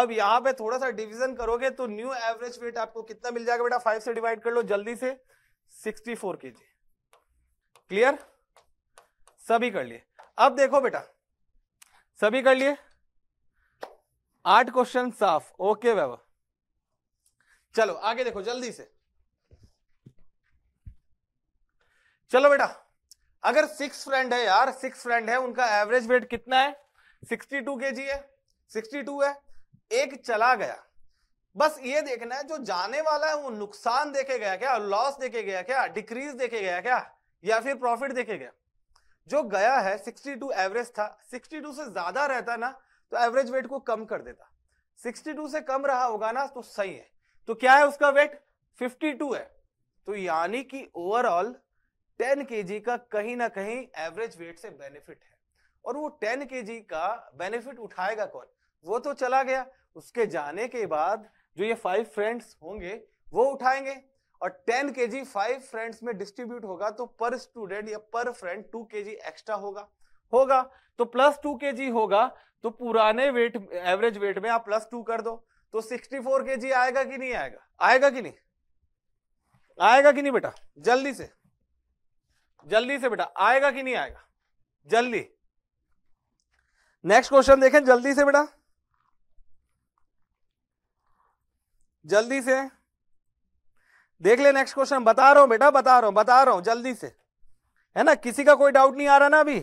अब यहां पे थोड़ा सा डिवीजन करोगे तो न्यू एवरेज वेट आपको कितना मिल जाएगा बेटा फाइव से डिवाइड कर लो जल्दी से 64 फोर क्लियर सभी कर लिए अब देखो बेटा सभी कर लिए आठ क्वेश्चन साफ ओके वैभव चलो आगे देखो जल्दी से चलो बेटा अगर सिक्स फ्रेंड है यार सिक्स फ्रेंड है उनका एवरेज वेट कितना है सिक्सटी टू के जी है सिक्सटी टू है एक चला गया बस ये देखना है जो जाने वाला है वो नुकसान देखे गया क्या लॉस देखे गया क्या डिक्रीज देखे गया क्या या फिर प्रॉफिट देखे गया जो गया है 62 एवरेज था 62 से ज्यादा रहता ना तो एवरेज वेट को कम कर देता 62 से कम रहा होगा ना तो सही है तो क्या है उसका वेट 52 है तो यानी कि ओवरऑल 10 के का कहीं ना कहीं एवरेज वेट से बेनिफिट है और वो 10 के का बेनिफिट उठाएगा कौन वो तो चला गया उसके जाने के बाद जो ये फाइव फ्रेंड्स होंगे वो उठाएंगे और 10 के जी फाइव फ्रेंड्स में डिस्ट्रीब्यूट होगा तो पर स्टूडेंट या पर फ्रेंड 2 के एक्स्ट्रा होगा होगा तो प्लस 2 के होगा तो पुराने वेट एवरेज वेट में आप प्लस टू कर दो तो सिक्सटी फोर के जी आएगा कि नहीं आएगा आएगा कि नहीं आएगा कि नहीं बेटा जल्दी से जल्दी से बेटा आएगा कि नहीं आएगा जल्दी नेक्स्ट क्वेश्चन देखें जल्दी से बेटा जल्दी से देख ले नेक्स्ट क्वेश्चन बता रहा हूं बेटा बता रहा हूं बता रहा हूं जल्दी से है ना किसी का कोई डाउट नहीं आ रहा ना अभी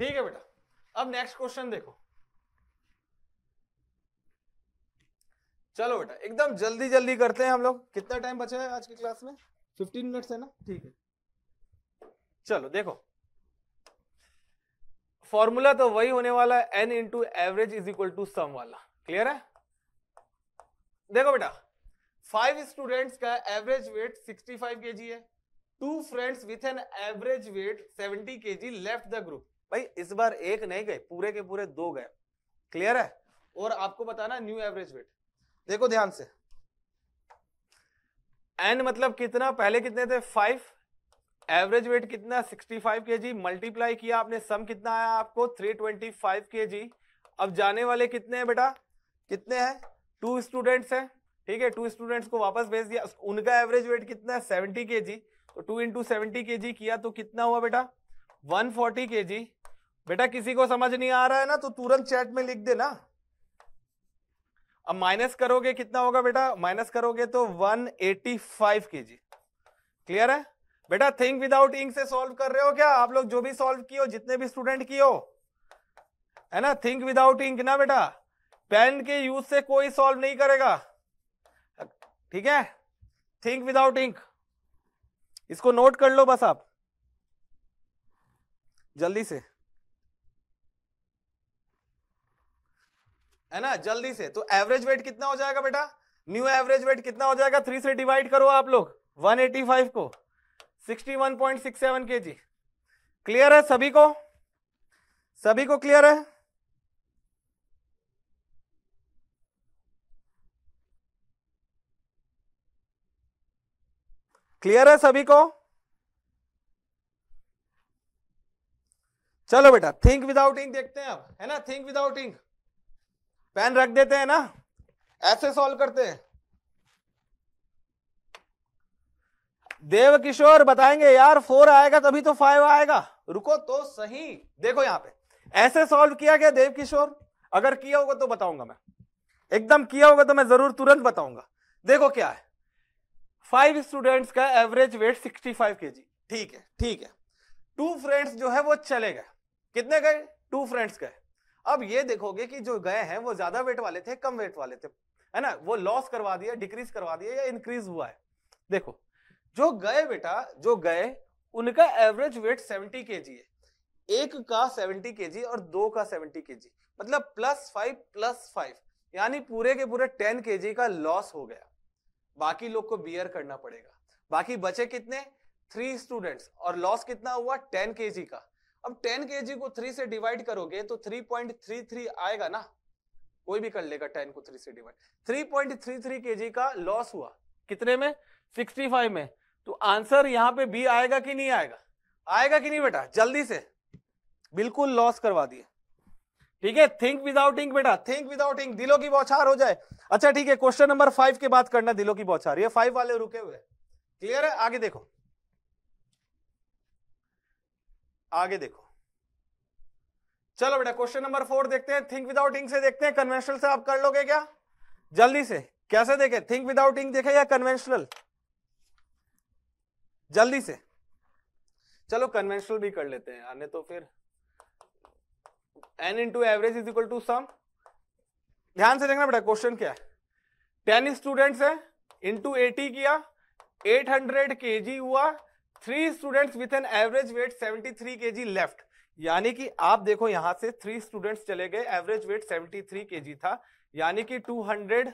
ठीक है बेटा अब नेक्स्ट क्वेश्चन देखो चलो बेटा एकदम जल्दी जल्दी करते हैं हम लोग कितना टाइम बचा है आज की क्लास में फिफ्टीन मिनट्स है ना ठीक है चलो देखो फॉर्मूला तो वही होने वाला है N into average is equal to sum वाला क्लियर है देखो बेटा फाइव स्टूडेंट्स का एवरेज वेट 65 जी है two friends with an average weight 70 जी लेफ्ट द ग्रुप भाई इस बार एक नहीं गए पूरे के पूरे दो गए क्लियर है और आपको बताना न्यू एवरेज वेट देखो ध्यान से एन मतलब कितना पहले कितने थे फाइव एवरेज वेट कितना 65 केजी मल्टीप्लाई किया आपने सम कितना आया आपको 325 केजी अब जाने वाले कितने हैं बेटा कितने हैं टू स्टूडेंट्स हैं ठीक है टू स्टूडेंट्स को वापस भेज दिया उनका एवरेज वेट कितना है 70 केजी तो टू इंटू सेवेंटी के किया तो कितना हुआ बेटा 140 फोर्टी के जी बेटा किसी को समझ नहीं आ रहा है ना तो तुरंत चैट में लिख देना अब माइनस करोगे कितना होगा बेटा माइनस करोगे तो 185 एटी फाइव के जी क्लियर है बेटा थिंक विदाउट इंक से सॉल्व कर रहे हो क्या आप लोग जो भी सॉल्व किए हो जितने भी स्टूडेंट किए हो है ना थिंक विदाउट इंक ना बेटा पेन के यूज से कोई सॉल्व नहीं करेगा ठीक है थिंक विदाउट इंक इसको नोट कर लो बस आप जल्दी से है ना जल्दी से तो एवरेज वेट कितना हो जाएगा बेटा न्यू एवरेज वेट कितना हो जाएगा थ्री से डिवाइड करो आप लोग 185 को 61.67 केजी क्लियर है सभी को सभी को क्लियर है क्लियर है सभी को चलो बेटा थिंक विदाउट इंक देखते हैं अब है ना थिंक विदाउट इंक पेन रख देते हैं ना ऐसे सॉल्व करते हैं देव किशोर बताएंगे यार फोर आएगा तभी तो फाइव आएगा रुको तो सही देखो यहां पे ऐसे सॉल्व किया गया देव किशोर अगर किया होगा तो बताऊंगा मैं एकदम किया होगा तो मैं जरूर तुरंत बताऊंगा देखो क्या है फाइव स्टूडेंट्स का average weight sixty five K G ठीक है ठीक है टू फ्रेंड्स जो है वो चले गए कितने गए टू फ्रेंड्स गए अब ये देखोगे कि जो गए हैं वो ज्यादा वेट वाले थे कम वेट वाले थे है ना वो लॉस करवा दिया डिक्रीज करवा दिया या इंक्रीज हुआ है देखो जो गए बेटा जो गए उनका एवरेज वेट सेवेंटी के है एक का सेवेंटी के और दो का सेवेंटी के मतलब प्लस फाइव प्लस फाइव यानी पूरे के पूरे टेन के का लॉस हो गया बाकी लोग को बियर करना पड़ेगा बाकी बचे कितने थ्री स्टूडेंट्स और लॉस कितना हुआ टेन के का अब 10 के को 3 से डिवाइड करोगे तो 3.33 आएगा ना कोई भी कर लेगा 10 को 3 से डिवाइड 3.33 पॉइंट का लॉस हुआ कितने में 65 में तो आंसर यहां पे बी आएगा कि नहीं आएगा आएगा कि नहीं बेटा जल्दी से बिल्कुल लॉस करवा दिए ठीक है थिंक विदाउट इंक बेटा थिंक विदाउट इंक दिलों की बौछार हो जाए अच्छा ठीक है क्वेश्चन नंबर फाइव के बात करना दिलों की बौछार ये फाइव वाले रुके हुए क्लियर है आगे देखो आगे देखो चलो बेटा क्वेश्चन नंबर फोर देखते हैं थिंक विदाउट इंक से देखते हैं कन्वेंशनल से आप कर लोगे क्या जल्दी से कैसे देखे थिंक विदाउट इंक देखे या कन्वेंशनल जल्दी से चलो कन्वेंशनल भी कर लेते हैं आने तो फिर N into average is equal to sum ध्यान से देखना बेटा क्वेश्चन क्या है टेन स्टूडेंट्स है इंटू एटी किया एट हंड्रेड के जी हुआ three students with an average weight 73 जी लेफ्ट यानी कि आप देखो यहां से थ्री स्टूडेंट्स चले गए एवरेज वेट 73 जी था यानी कि 200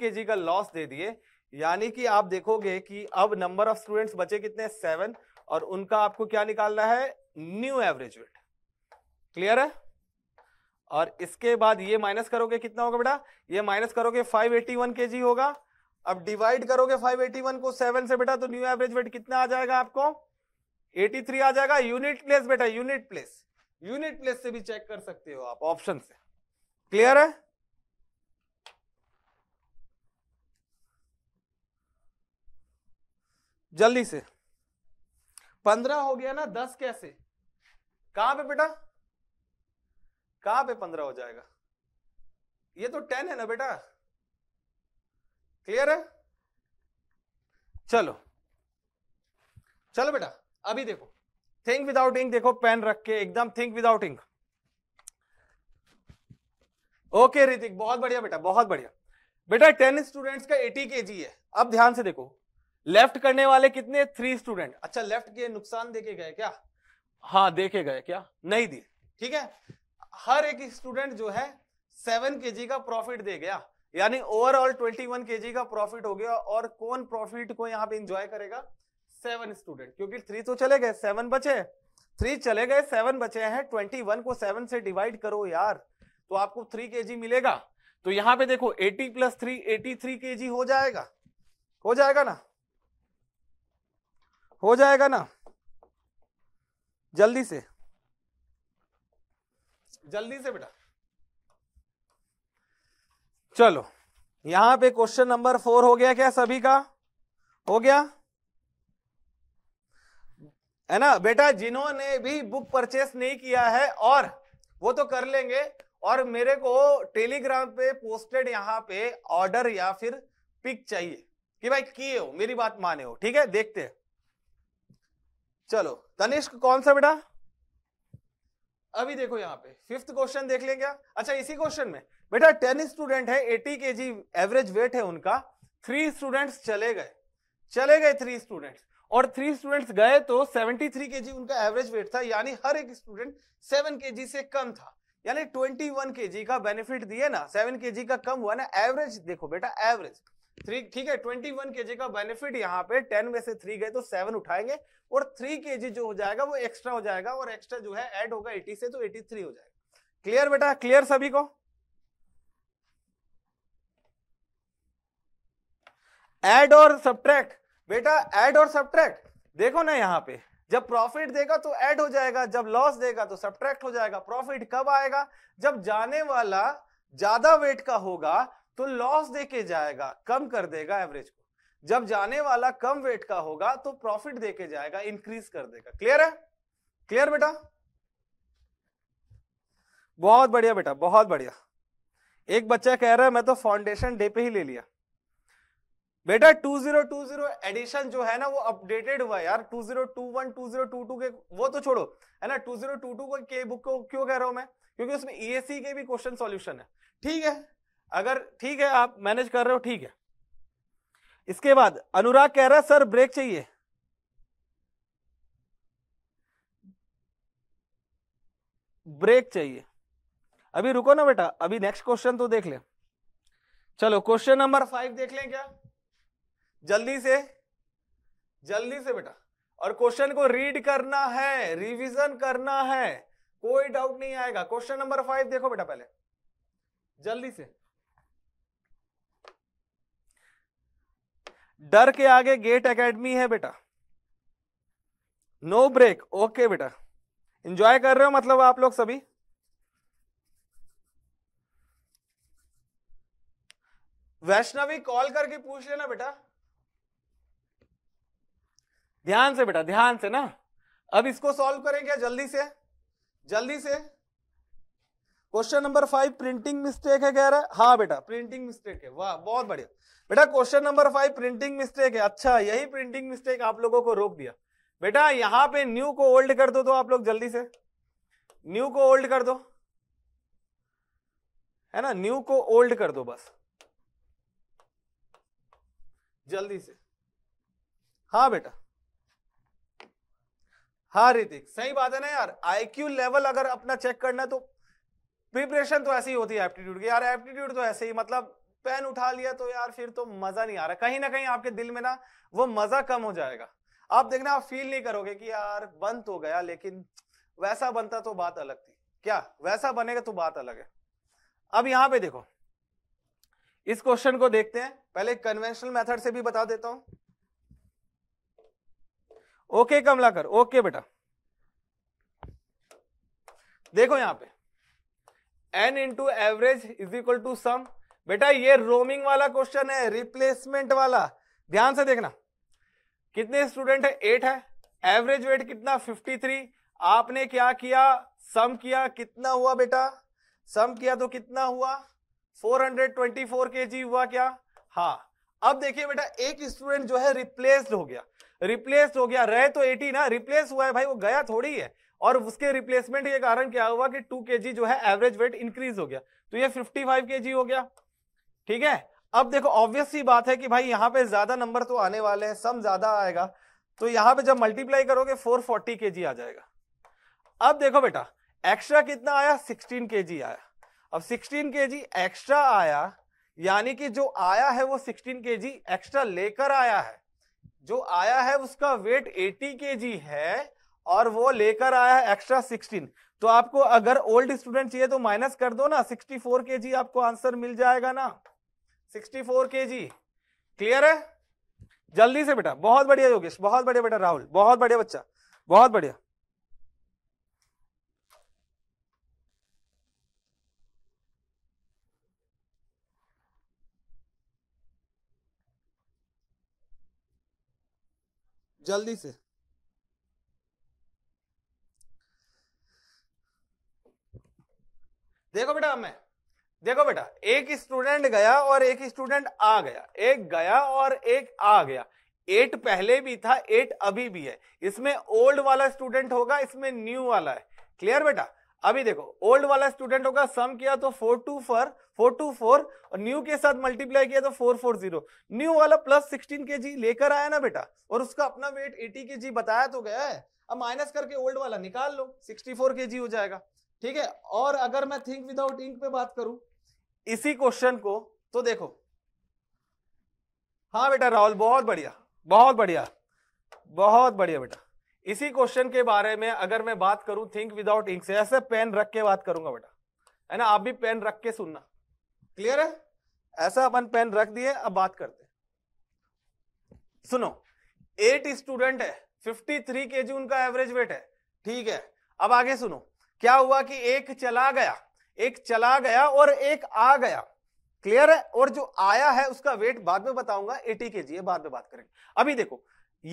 के जी का लॉस दे दिए यानी कि आप देखोगे कि अब नंबर ऑफ स्टूडेंट्स बचे कितने सेवन और उनका आपको क्या निकालना है न्यू एवरेज वेट क्लियर है और इसके बाद ये माइनस करोगे कितना होगा बेटा ये माइनस करोगे 581 जी होगा अब डिवाइड करोगे 581 को 7 से बेटा तो न्यू एवरेज वेट कितना आ जाएगा आपको 83 आ जाएगा यूनिट प्लेस बेटा यूनिट प्लेस यूनिट प्लेस से भी चेक कर सकते हो आप ऑप्शन से क्लियर है जल्दी से पंद्रह हो गया ना दस कैसे कहां पे बेटा कहां पे पंद्रह हो जाएगा ये तो टेन है ना बेटा क्लियर है चलो चलो बेटा अभी देखो थिंक विदाउट इंक देखो पेन रख के एकदम think without ink okay Hritik बहुत बढ़िया बेटा बहुत बढ़िया बेटा टेन स्टूडेंट्स का एटी के है अब ध्यान से देखो लेफ्ट करने वाले कितने थ्री स्टूडेंट अच्छा लेफ्ट के नुकसान देखे गए क्या हाँ देखे गए क्या नहीं दिए ठीक है हर एक स्टूडेंट जो है सेवन के का प्रॉफिट दे गया यानी ओवरऑल 21 केजी का प्रॉफिट हो गया और कौन प्रॉफिट को यहाँ पे इंजॉय करेगा सेवन स्टूडेंट क्योंकि थ्री तो चले गए सेवन बचे थ्री चले गए सेवन बचे हैं ट्वेंटी वन को सेवन से डिवाइड करो यार तो आपको थ्री के मिलेगा तो यहाँ पे देखो eighty plus three eighty three के हो जाएगा हो जाएगा ना हो जाएगा ना जल्दी से जल्दी से बेटा चलो यहां पे क्वेश्चन नंबर फोर हो गया क्या सभी का हो गया है ना बेटा जिन्होंने भी बुक परचेस नहीं किया है और वो तो कर लेंगे और मेरे को टेलीग्राम पे पोस्टेड यहाँ पे ऑर्डर या फिर पिक चाहिए कि भाई किए हो मेरी बात माने हो ठीक है देखते हैं चलो तनिष्क कौन सा बेटा अभी देखो यहाँ पे फिफ्थ क्वेश्चन देख लें क्या अच्छा इसी क्वेश्चन में बेटा टेन स्टूडेंट है एटी के जी एवरेज वेट है उनका थ्री स्टूडेंट्स चले गए चले गए थ्री स्टूडेंट्स और थ्री स्टूडेंट्स गए तो सेवेंटी थ्री के जी उनका एवरेज वेट था यानी हर एक स्टूडेंट सेवन के जी से कम था यानी ट्वेंटी वन के जी का बेनिफिट दिए ना सेवन के जी का कम हुआ ना एवरेज देखो बेटा एवरेज थ्री ठीक है ट्वेंटी वन के जी का बेनिफिट यहाँ पे टेन में से थ्री गए तो सेवन उठाएंगे और थ्री के जी जो हो जाएगा वो एक्स्ट्रा हो जाएगा और एक्स्ट्रा जो है एड होगा एटी से तो एटी थ्री हो जाएगा क्लियर बेटा क्लियर सभी को एड और सब्ट्रैक्ट बेटा एड और सब्ट्रैक्ट देखो ना यहाँ पे जब प्रॉफिट देगा तो ऐड हो जाएगा जब लॉस देगा तो सब्ट्रैक्ट हो जाएगा प्रॉफिट कब आएगा जब जाने वाला ज्यादा वेट का होगा तो लॉस देके जाएगा कम कर देगा एवरेज को जब जाने वाला कम वेट का होगा तो प्रॉफिट देके जाएगा इंक्रीज कर देगा क्लियर है क्लियर बेटा बहुत बढ़िया बेटा बहुत बढ़िया एक बच्चा कह रहा है मैं तो फाउंडेशन डे पे ही ले लिया बेटा 2020 एडिशन जो है ना वो अपडेटेड हुआ यार 2021 2022 के वो तो छोड़ो है ना 2022 को के बुक को क्यों कह रहा हूं मैं क्योंकि उसमें ईएससी e के भी क्वेश्चन सॉल्यूशन है ठीक है अगर ठीक है आप मैनेज कर रहे हो ठीक है इसके बाद अनुराग कह रहा सर ब्रेक चाहिए ब्रेक चाहिए अभी रुको ना बेटा अभी नेक्स्ट क्वेश्चन तो देख ले चलो क्वेश्चन नंबर फाइव देख लें क्या जल्दी से जल्दी से बेटा और क्वेश्चन को रीड करना है रिवीजन करना है कोई डाउट नहीं आएगा क्वेश्चन नंबर फाइव देखो बेटा पहले जल्दी से डर के आगे गेट एकेडमी है बेटा नो ब्रेक ओके बेटा एंजॉय कर रहे हो मतलब आप लोग सभी वैष्णवी कॉल करके पूछ लेना बेटा ध्यान से बेटा ध्यान से ना अब इसको सॉल्व करें क्या जल्दी से जल्दी से question number five printing mistake है कह रहा है हाँ बेटा प्रिंटिंग मिस्टेक है वाह बहुत बढ़िया बेटा question number five printing mistake है अच्छा यही प्रिंटिंग मिस्टेक आप लोगों को रोक दिया बेटा यहां पे न्यू को ओल्ड कर दो तो आप लोग जल्दी से न्यू को ओल्ड कर दो है ना न्यू को ओल्ड कर दो बस जल्दी से हाँ बेटा हाँ ऋतिक सही बात है ना यार आईक्यू लेवल अगर अपना चेक करना तो प्रिपरेशन तो ऐसी ही होती है एप्टीट्यूड की यार एप्टीट्यूड तो ऐसे ही मतलब पेन उठा लिया तो यार फिर तो मजा नहीं आ रहा कहीं ना कहीं आपके दिल में ना वो मजा कम हो जाएगा आप देखना आप फील नहीं करोगे कि यार बंद तो गया लेकिन वैसा बनता तो बात अलग थी क्या वैसा बनेगा तो बात अलग है अब यहां पे देखो इस क्वेश्चन को देखते हैं पहले कन्वेंशनल मेथड से भी बता देता हूं ओके कमलाकर ओके बेटा देखो यहां पे N into average is equal to sum बेटा ये रोमिंग वाला क्वेश्चन है रिप्लेसमेंट वाला ध्यान से देखना कितने स्टूडेंट है एट है एवरेज वेट कितना 53 आपने क्या किया सम किया कितना हुआ बेटा सम किया तो कितना हुआ 424 केजी हुआ क्या हाँ अब देखिए बेटा एक स्टूडेंट जो है रिप्लेस्ड हो गया रिप्लेस हो गया रहे तो एटी ना रिप्लेस हुआ है भाई वो गया थोड़ी है और उसके रिप्लेसमेंट के कारण क्या हुआ कि टू के जो है एवरेज वेट इंक्रीज हो गया तो ये फिफ्टी फाइव के हो गया ठीक है अब देखो ऑब्वियस सी बात है कि भाई यहाँ पे ज्यादा नंबर तो आने वाले हैं सम ज्यादा आएगा तो यहाँ पे जब मल्टीप्लाई करोगे फोर फोर्टी के आ जाएगा अब देखो बेटा एक्स्ट्रा कितना आया सिक्सटीन के आया अब सिक्सटीन के एक्स्ट्रा आया यानी कि जो आया है वो सिक्सटीन के एक्स्ट्रा लेकर आया है जो आया है उसका वेट 80 के है और वो लेकर आया है एक्स्ट्रा 16 तो आपको अगर ओल्ड स्टूडेंट चाहिए तो माइनस कर दो ना 64 के आपको आंसर मिल जाएगा ना 64 के क्लियर है जल्दी से बेटा बहुत बढ़िया योगेश बहुत बढ़िया बेटा राहुल बहुत बढ़िया बच्चा बहुत बढ़िया जल्दी से देखो बेटा मैं देखो बेटा एक स्टूडेंट गया और एक स्टूडेंट आ गया एक गया और एक आ गया एट पहले भी था एट अभी भी है इसमें ओल्ड वाला स्टूडेंट होगा इसमें न्यू वाला है क्लियर बेटा अभी देखो ओल्ड वाला स्टूडेंट होगा सम किया तो four two four four two four और न्यू के साथ मल्टीप्लाई किया तो फोर फोर जीरो न्यू वाला प्लस सिक्सटीन के जी लेकर आया ना बेटा और उसका अपना वेट एटी के जी बताया तो गया है अब माइनस करके ओल्ड वाला निकाल लो सिक्सटी फोर के जी हो जाएगा ठीक है और अगर मैं थिंक विदाउट इंक पे बात करूं इसी क्वेश्चन को तो देखो हाँ बेटा राहुल बहुत बढ़िया बहुत बढ़िया बहुत बढ़िया बेटा इसी क्वेश्चन के बारे में अगर मैं बात करूं थिंक विदाउट इंक से ऐसे पेन रख के बात करूंगा बेटा है ना आप भी पेन रख के सुनना क्लियर है ऐसा अपन पेन रख दिए अब बात करते सुनो एट स्टूडेंट है फिफ्टी थ्री के जी उनका एवरेज वेट है ठीक है अब आगे सुनो क्या हुआ कि एक चला गया एक चला गया और एक आ गया क्लियर है और जो आया है उसका वेट बाद में बताऊंगा एटी के जी बाद में बात करेंगे अभी देखो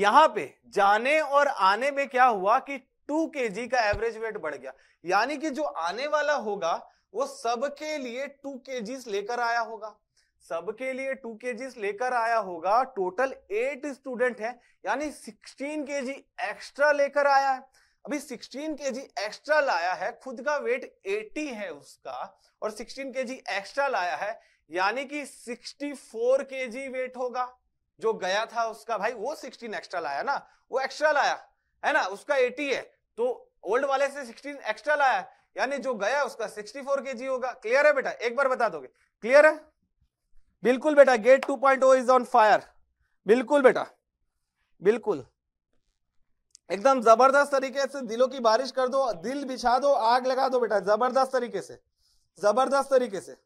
यहां पे जाने और आने में क्या हुआ कि टू के जी का एवरेज वेट बढ़ गया यानी कि जो आने वाला होगा वो सबके लिए टू के लेकर आया होगा सबके लिए टू के लेकर आया होगा टोटल एट स्टूडेंट है यानी सिक्सटीन के एक्स्ट्रा लेकर आया है अभी 16 के जी एक्स्ट्रा लाया है खुद का वेट 80 है उसका और 16 के जी एक्स्ट्रा लाया है यानी कि 64 के जी वेट होगा जो गया था उसका भाई वो 16 एक्स्ट्रा लाया ना वो एक्स्ट्रा लाया है ना उसका 80 है तो ओल्ड वाले से 16 एक्स्ट्रा लाया है यानी जो गया उसका 64 फोर के जी होगा क्लियर है बेटा एक बार बता दोगे क्लियर है बिल्कुल बेटा गेट 2.0 इज ऑन फायर बिल्कुल बेटा बिल्कुल एकदम जबरदस्त तरीके से दिलों की बारिश कर दो दिल बिछा दो आग लगा दो बेटा जबरदस्त तरीके से जबरदस्त तरीके से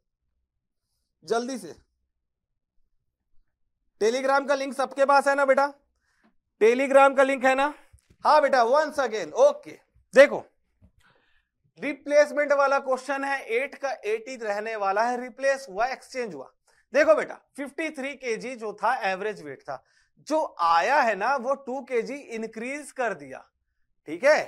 जल्दी से टेलीग्राम का लिंक सबके पास है ना बेटा टेलीग्राम का लिंक है ना हाँ बेटा वंस अगेन ओके देखो रिप्लेसमेंट वाला क्वेश्चन है एट का एटी रहने वाला है रिप्लेस हुआ एक्सचेंज हुआ देखो बेटा 53 जी जो था एवरेज वेट था जो आया है ना वो 2 जी इंक्रीज कर दिया ठीक है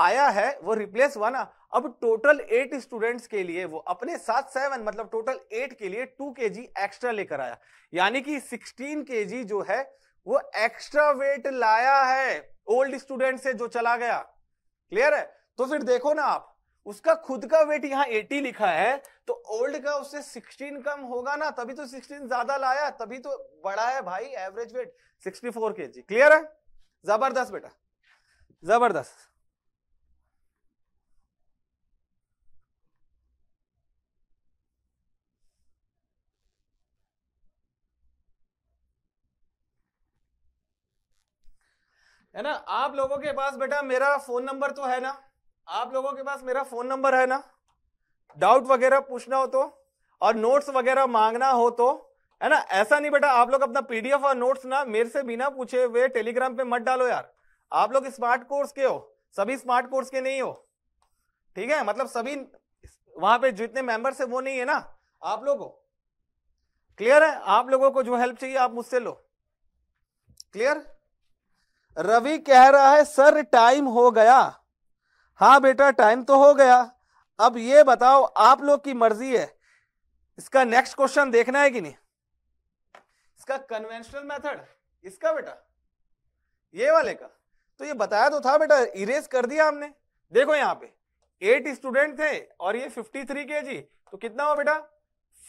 आया है वो रिप्लेस हुआ ना अब टोटल एट स्टूडेंट्स के लिए वो अपने साथ सेवन मतलब टोटल एट के लिए टू के जी एक्स्ट्रा लेकर आया यानी कि सिक्सटीन के जी जो है वो एक्स्ट्रा वेट लाया है ओल्ड स्टूडेंट से जो चला गया क्लियर है तो फिर देखो ना आप उसका खुद का वेट यहाँ एटी लिखा है तो ओल्ड का उससे सिक्सटीन कम होगा ना तभी तो सिक्सटीन ज्यादा लाया तभी तो बड़ा है भाई average weight sixty four K जी क्लियर है जबरदस्त बेटा जबरदस्त है ना आप लोगों के पास बेटा मेरा फोन नंबर तो है ना आप लोगों के पास मेरा फोन नंबर है ना डाउट वगैरह पूछना हो तो और नोट्स वगैरह मांगना हो तो है ना ऐसा नहीं बेटा आप लोग अपना पीडीएफ और नोट्स ना मेरे से बिना पूछे हुए टेलीग्राम पे मत डालो यार आप लोग स्मार्ट कोर्स के हो सभी स्मार्ट कोर्स के नहीं हो ठीक है मतलब सभी वहां पे जितने मेंबर्स है वो नहीं है ना आप लोग हो क्लियर है आप लोगों को जो हेल्प चाहिए आप मुझसे लो क्लियर रवि कह रहा है सर टाइम हो गया हाँ बेटा टाइम तो हो गया अब ये बताओ आप लोग की मर्जी है इसका नेक्स्ट क्वेश्चन देखना है कि नहीं इसका कन्वेंशनल मेथड इसका बेटा ये वाले का तो ये बताया तो था बेटा इरेज कर दिया हमने देखो यहाँ पे एट स्टूडेंट थे और ये फिफ्टी थ्री के जी तो कितना हुआ बेटा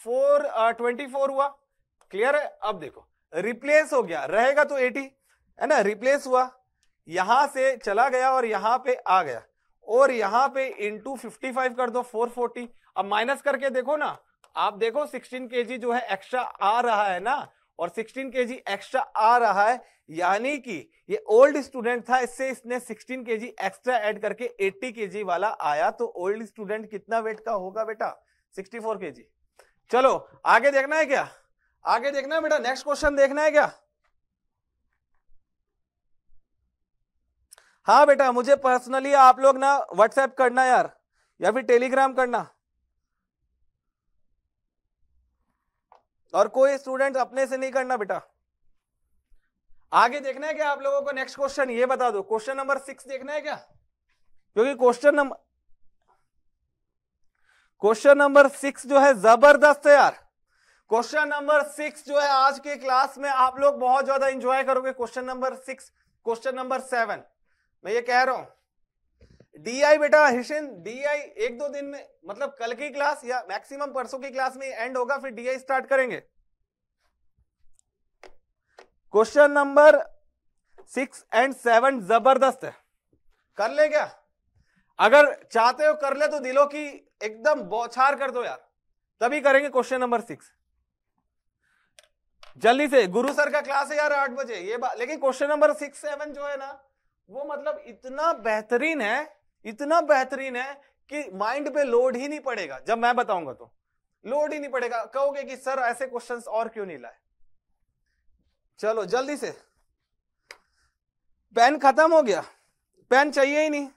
फोर ट्वेंटी फोर हुआ क्लियर है अब देखो रिप्लेस हो गया रहेगा तो एटी है ना रिप्लेस हुआ यहां से चला गया और यहां पे आ गया और यहाँ पे इंटू फिफ्टी फाइव कर दो फोर फोर्टी अब माइनस करके देखो ना आप देखो सिक्सटीन के जो है एक्स्ट्रा आ रहा है ना और 16 के एक्स्ट्रा आ रहा है यानी कि ये ओल्ड स्टूडेंट था इससे इसने 16 के एक्स्ट्रा ऐड करके 80 के वाला आया तो ओल्ड स्टूडेंट कितना वेट का होगा बेटा 64 के चलो आगे देखना है क्या आगे देखना है बेटा नेक्स्ट क्वेश्चन देखना है क्या हाँ बेटा मुझे पर्सनली आप लोग ना व्हाट्सएप करना यार या फिर टेलीग्राम करना और कोई स्टूडेंट अपने से नहीं करना बेटा आगे देखना है क्या आप लोगों को नेक्स्ट क्वेश्चन ये बता दो क्वेश्चन नंबर सिक्स देखना है क्या क्योंकि question number question number six जो है जबरदस्त है यार क्वेश्चन नंबर सिक्स जो है आज के क्लास में आप लोग बहुत ज्यादा इंजॉय करोगे question number six question number seven मैं ये कह रहा हूं डीआई बेटा हिशिन डीआई एक दो दिन में मतलब कल की क्लास या मैक्सिमम परसों की क्लास में एंड होगा फिर डीआई स्टार्ट करेंगे question number six and seven जबरदस्त है कर ले क्या अगर चाहते हो कर ले तो दिलों की एकदम बौछार कर दो यार तभी करेंगे क्वेश्चन नंबर सिक्स जल्दी से गुरु सर का क्लास है यार आठ बजे ये बात लेकिन क्वेश्चन नंबर सिक्स सेवन जो है ना वो मतलब इतना बेहतरीन है इतना बेहतरीन है कि माइंड पे लोड ही नहीं पड़ेगा जब मैं बताऊंगा तो लोड ही नहीं पड़ेगा कहोगे कि सर ऐसे क्वेश्चंस और क्यों नहीं लाए चलो जल्दी से पेन खत्म हो गया पेन चाहिए ही नहीं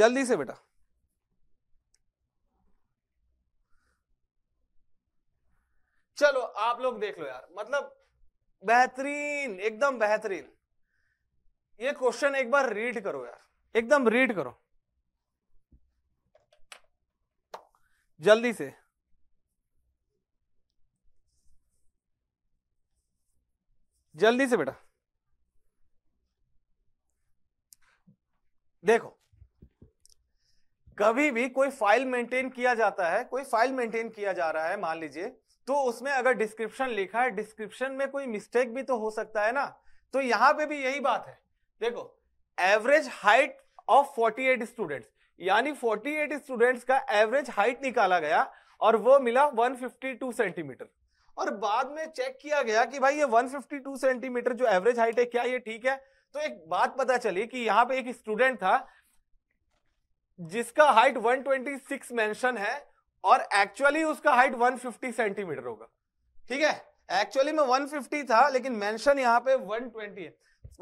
जल्दी से बेटा चलो आप लोग देख लो यार मतलब बेहतरीन एकदम बेहतरीन ये क्वेश्चन एक बार रीड करो यार एकदम रीड करो जल्दी से जल्दी से बेटा देखो कभी भी कोई फाइल मेंटेन किया जाता है कोई फाइल मेंटेन किया जा रहा है मान लीजिए तो उसमें अगर डिस्क्रिप्शन लिखा है डिस्क्रिप्शन में कोई मिस्टेक भी तो हो सकता है ना तो यहां पे भी यही बात है देखो एवरेज हाइट ऑफ 48 स्टूडेंट्स यानी 48 स्टूडेंट्स का एवरेज हाइट निकाला गया और वो मिला 152 सेंटीमीटर और बाद में चेक किया गया कि भाई ये 152 सेंटीमीटर जो एवरेज हाइट है क्या ये ठीक है तो एक बात पता चली कि यहां पे एक स्टूडेंट था जिसका हाइट 126 मेंशन है और एक्चुअली उसका हाइट 150 सेंटीमीटर होगा ठीक है एक्चुअली में 150 था लेकिन मेंशन यहां पे 120 है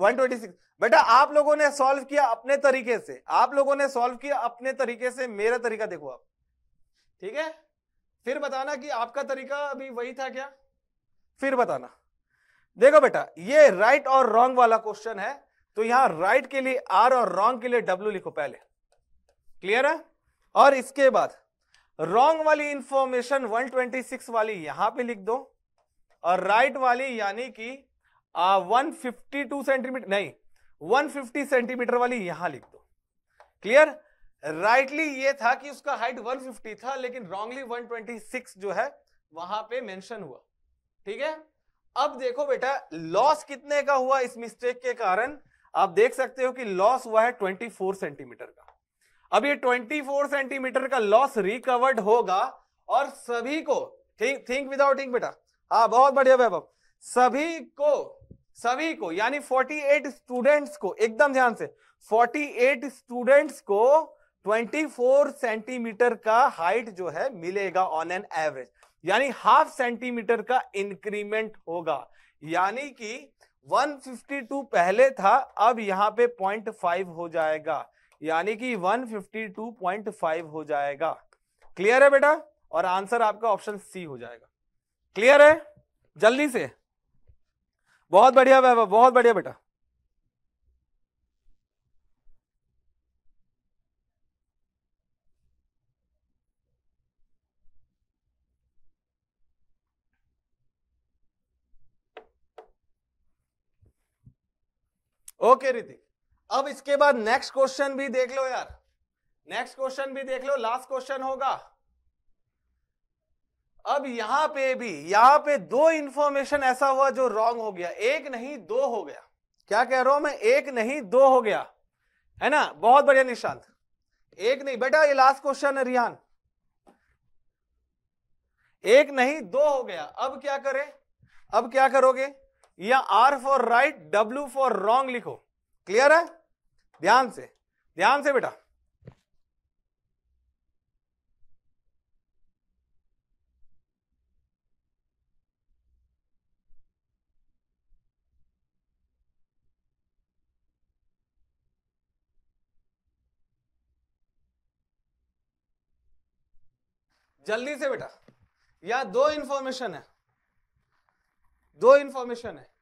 126 बेटा आप लोगों ने सॉल्व किया अपने तरीके से आप लोगों ने सॉल्व किया अपने तरीके से मेरा तरीका देखो आप ठीक है फिर बताना कि आपका तरीका अभी वही था क्या फिर बताना देखो बेटा ये राइट और रॉन्ग वाला क्वेश्चन है तो यहां राइट के लिए आर और रॉन्ग के लिए डब्ल्यू लिखो पहले क्लियर है और इसके बाद रॉन्ग वाली इंफॉर्मेशन 126 वाली यहां पे लिख दो और राइट right वाली यानी कि वन फिफ्टी टू सेंटीमीटर नहीं वन फिफ्टी सेंटीमीटर वाली यहां लिख दो क्लियर राइटली ये था कि उसका हाइट वन फिफ्टी था लेकिन रॉन्गली वन ट्वेंटी सिक्स जो है वहां पे मेंशन हुआ ठीक है अब देखो बेटा लॉस कितने का हुआ इस मिस्टेक के कारण आप देख सकते हो कि लॉस हुआ है ट्वेंटी फोर सेंटीमीटर का अब ये 24 सेंटीमीटर का लॉस रिकवर्ड होगा और सभी को थिंक थिंक विदाउट थिंक बेटा हाँ बहुत बढ़िया वैभव सभी को सभी को यानी 48 स्टूडेंट्स को एकदम ध्यान से 48 स्टूडेंट्स को 24 सेंटीमीटर का हाइट जो है मिलेगा ऑन एन एवरेज यानी हाफ सेंटीमीटर का इंक्रीमेंट होगा यानी कि 152 पहले था अब यहां पे 0.5 हो जाएगा यानी कि 152.5 हो जाएगा क्लियर है बेटा और आंसर आपका ऑप्शन सी हो जाएगा क्लियर है जल्दी से बहुत बढ़िया वैभव बहुत बढ़िया बेटा ओके ऋतिक अब इसके बाद नेक्स्ट क्वेश्चन भी देख लो यार नेक्स्ट क्वेश्चन भी देख लो लास्ट क्वेश्चन होगा अब यहां पे भी यहां पे दो इंफॉर्मेशन ऐसा हुआ जो रॉन्ग हो गया एक नहीं दो हो गया क्या कह रहा हूं मैं एक नहीं दो हो गया है ना बहुत बढ़िया निशांत एक नहीं बेटा ये लास्ट क्वेश्चन है रिहान एक नहीं दो हो गया अब क्या करें अब क्या करोगे या R for right W for wrong लिखो क्लियर है ध्यान से ध्यान से बेटा जल्दी से बेटा या दो इंफॉर्मेशन है दो इंफॉर्मेशन है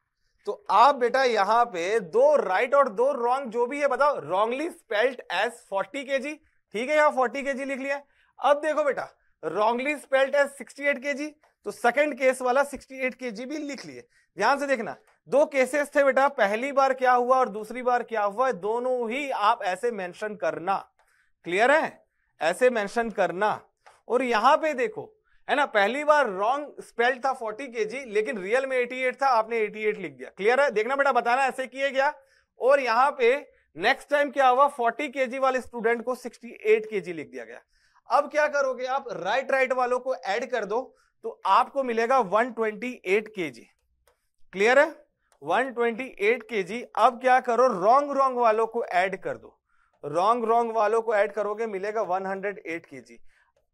तो आप बेटा यहां पे दो राइट और दो रॉन्ग जो भी है बताओ रॉन्गली स्पेल्ट एज 40 के जी ठीक है यहां 40 के जी लिख लिया अब देखो बेटा रॉन्गली स्पेल्ट एज 68 के जी तो सेकेंड केस वाला 68 के जी भी लिख लिए ध्यान से देखना दो केसेस थे बेटा पहली बार क्या हुआ और दूसरी बार क्या हुआ दोनों ही आप ऐसे मेंशन करना क्लियर है ऐसे मेंशन करना और यहां पे देखो है ना पहली बार रॉन्ग स्पेल्ड था 40 जी लेकिन रियल में 88 था आपने 88 लिख दिया क्लियर है देखना बेटा बताना ऐसे किए गया और यहाँ पे नेक्स्ट टाइम क्या हुआ 40 केजी वाले स्टूडेंट को 68 केजी लिख दिया गया अब क्या करोगे आप राइट राइट वालों को एड कर दो तो आपको मिलेगा के जी क्लियर है 128 जी अब क्या करो रॉन्ग रॉन्ग वालों को ऐड कर दो रॉन्ग रॉन्ग वालों को ऐड करोगे मिलेगा 108 जी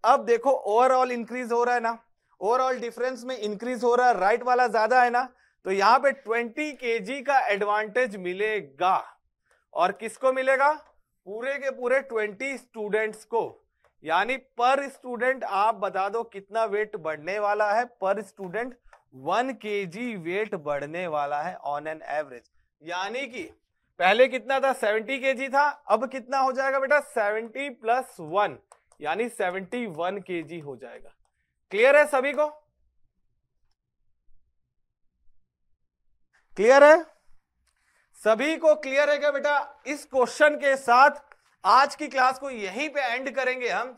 अब देखो ओवरऑल इंक्रीज हो रहा है ना ओवरऑल डिफरेंस में इंक्रीज हो रहा है राइट वाला ज्यादा है ना तो यहां पे 20 के का एडवांटेज मिलेगा और किसको मिलेगा पूरे के पूरे 20 स्टूडेंट्स को यानी पर स्टूडेंट आप बता दो कितना वेट बढ़ने वाला है पर स्टूडेंट वन के वेट बढ़ने वाला है ऑन एन एवरेज यानी कि पहले कितना था 70 के था अब कितना हो जाएगा बेटा 70 प्लस वन यानी 71 जी हो जाएगा क्लियर है सभी को क्लियर है सभी को क्लियर है क्या बेटा इस क्वेश्चन के साथ आज की क्लास को यहीं पे एंड करेंगे हम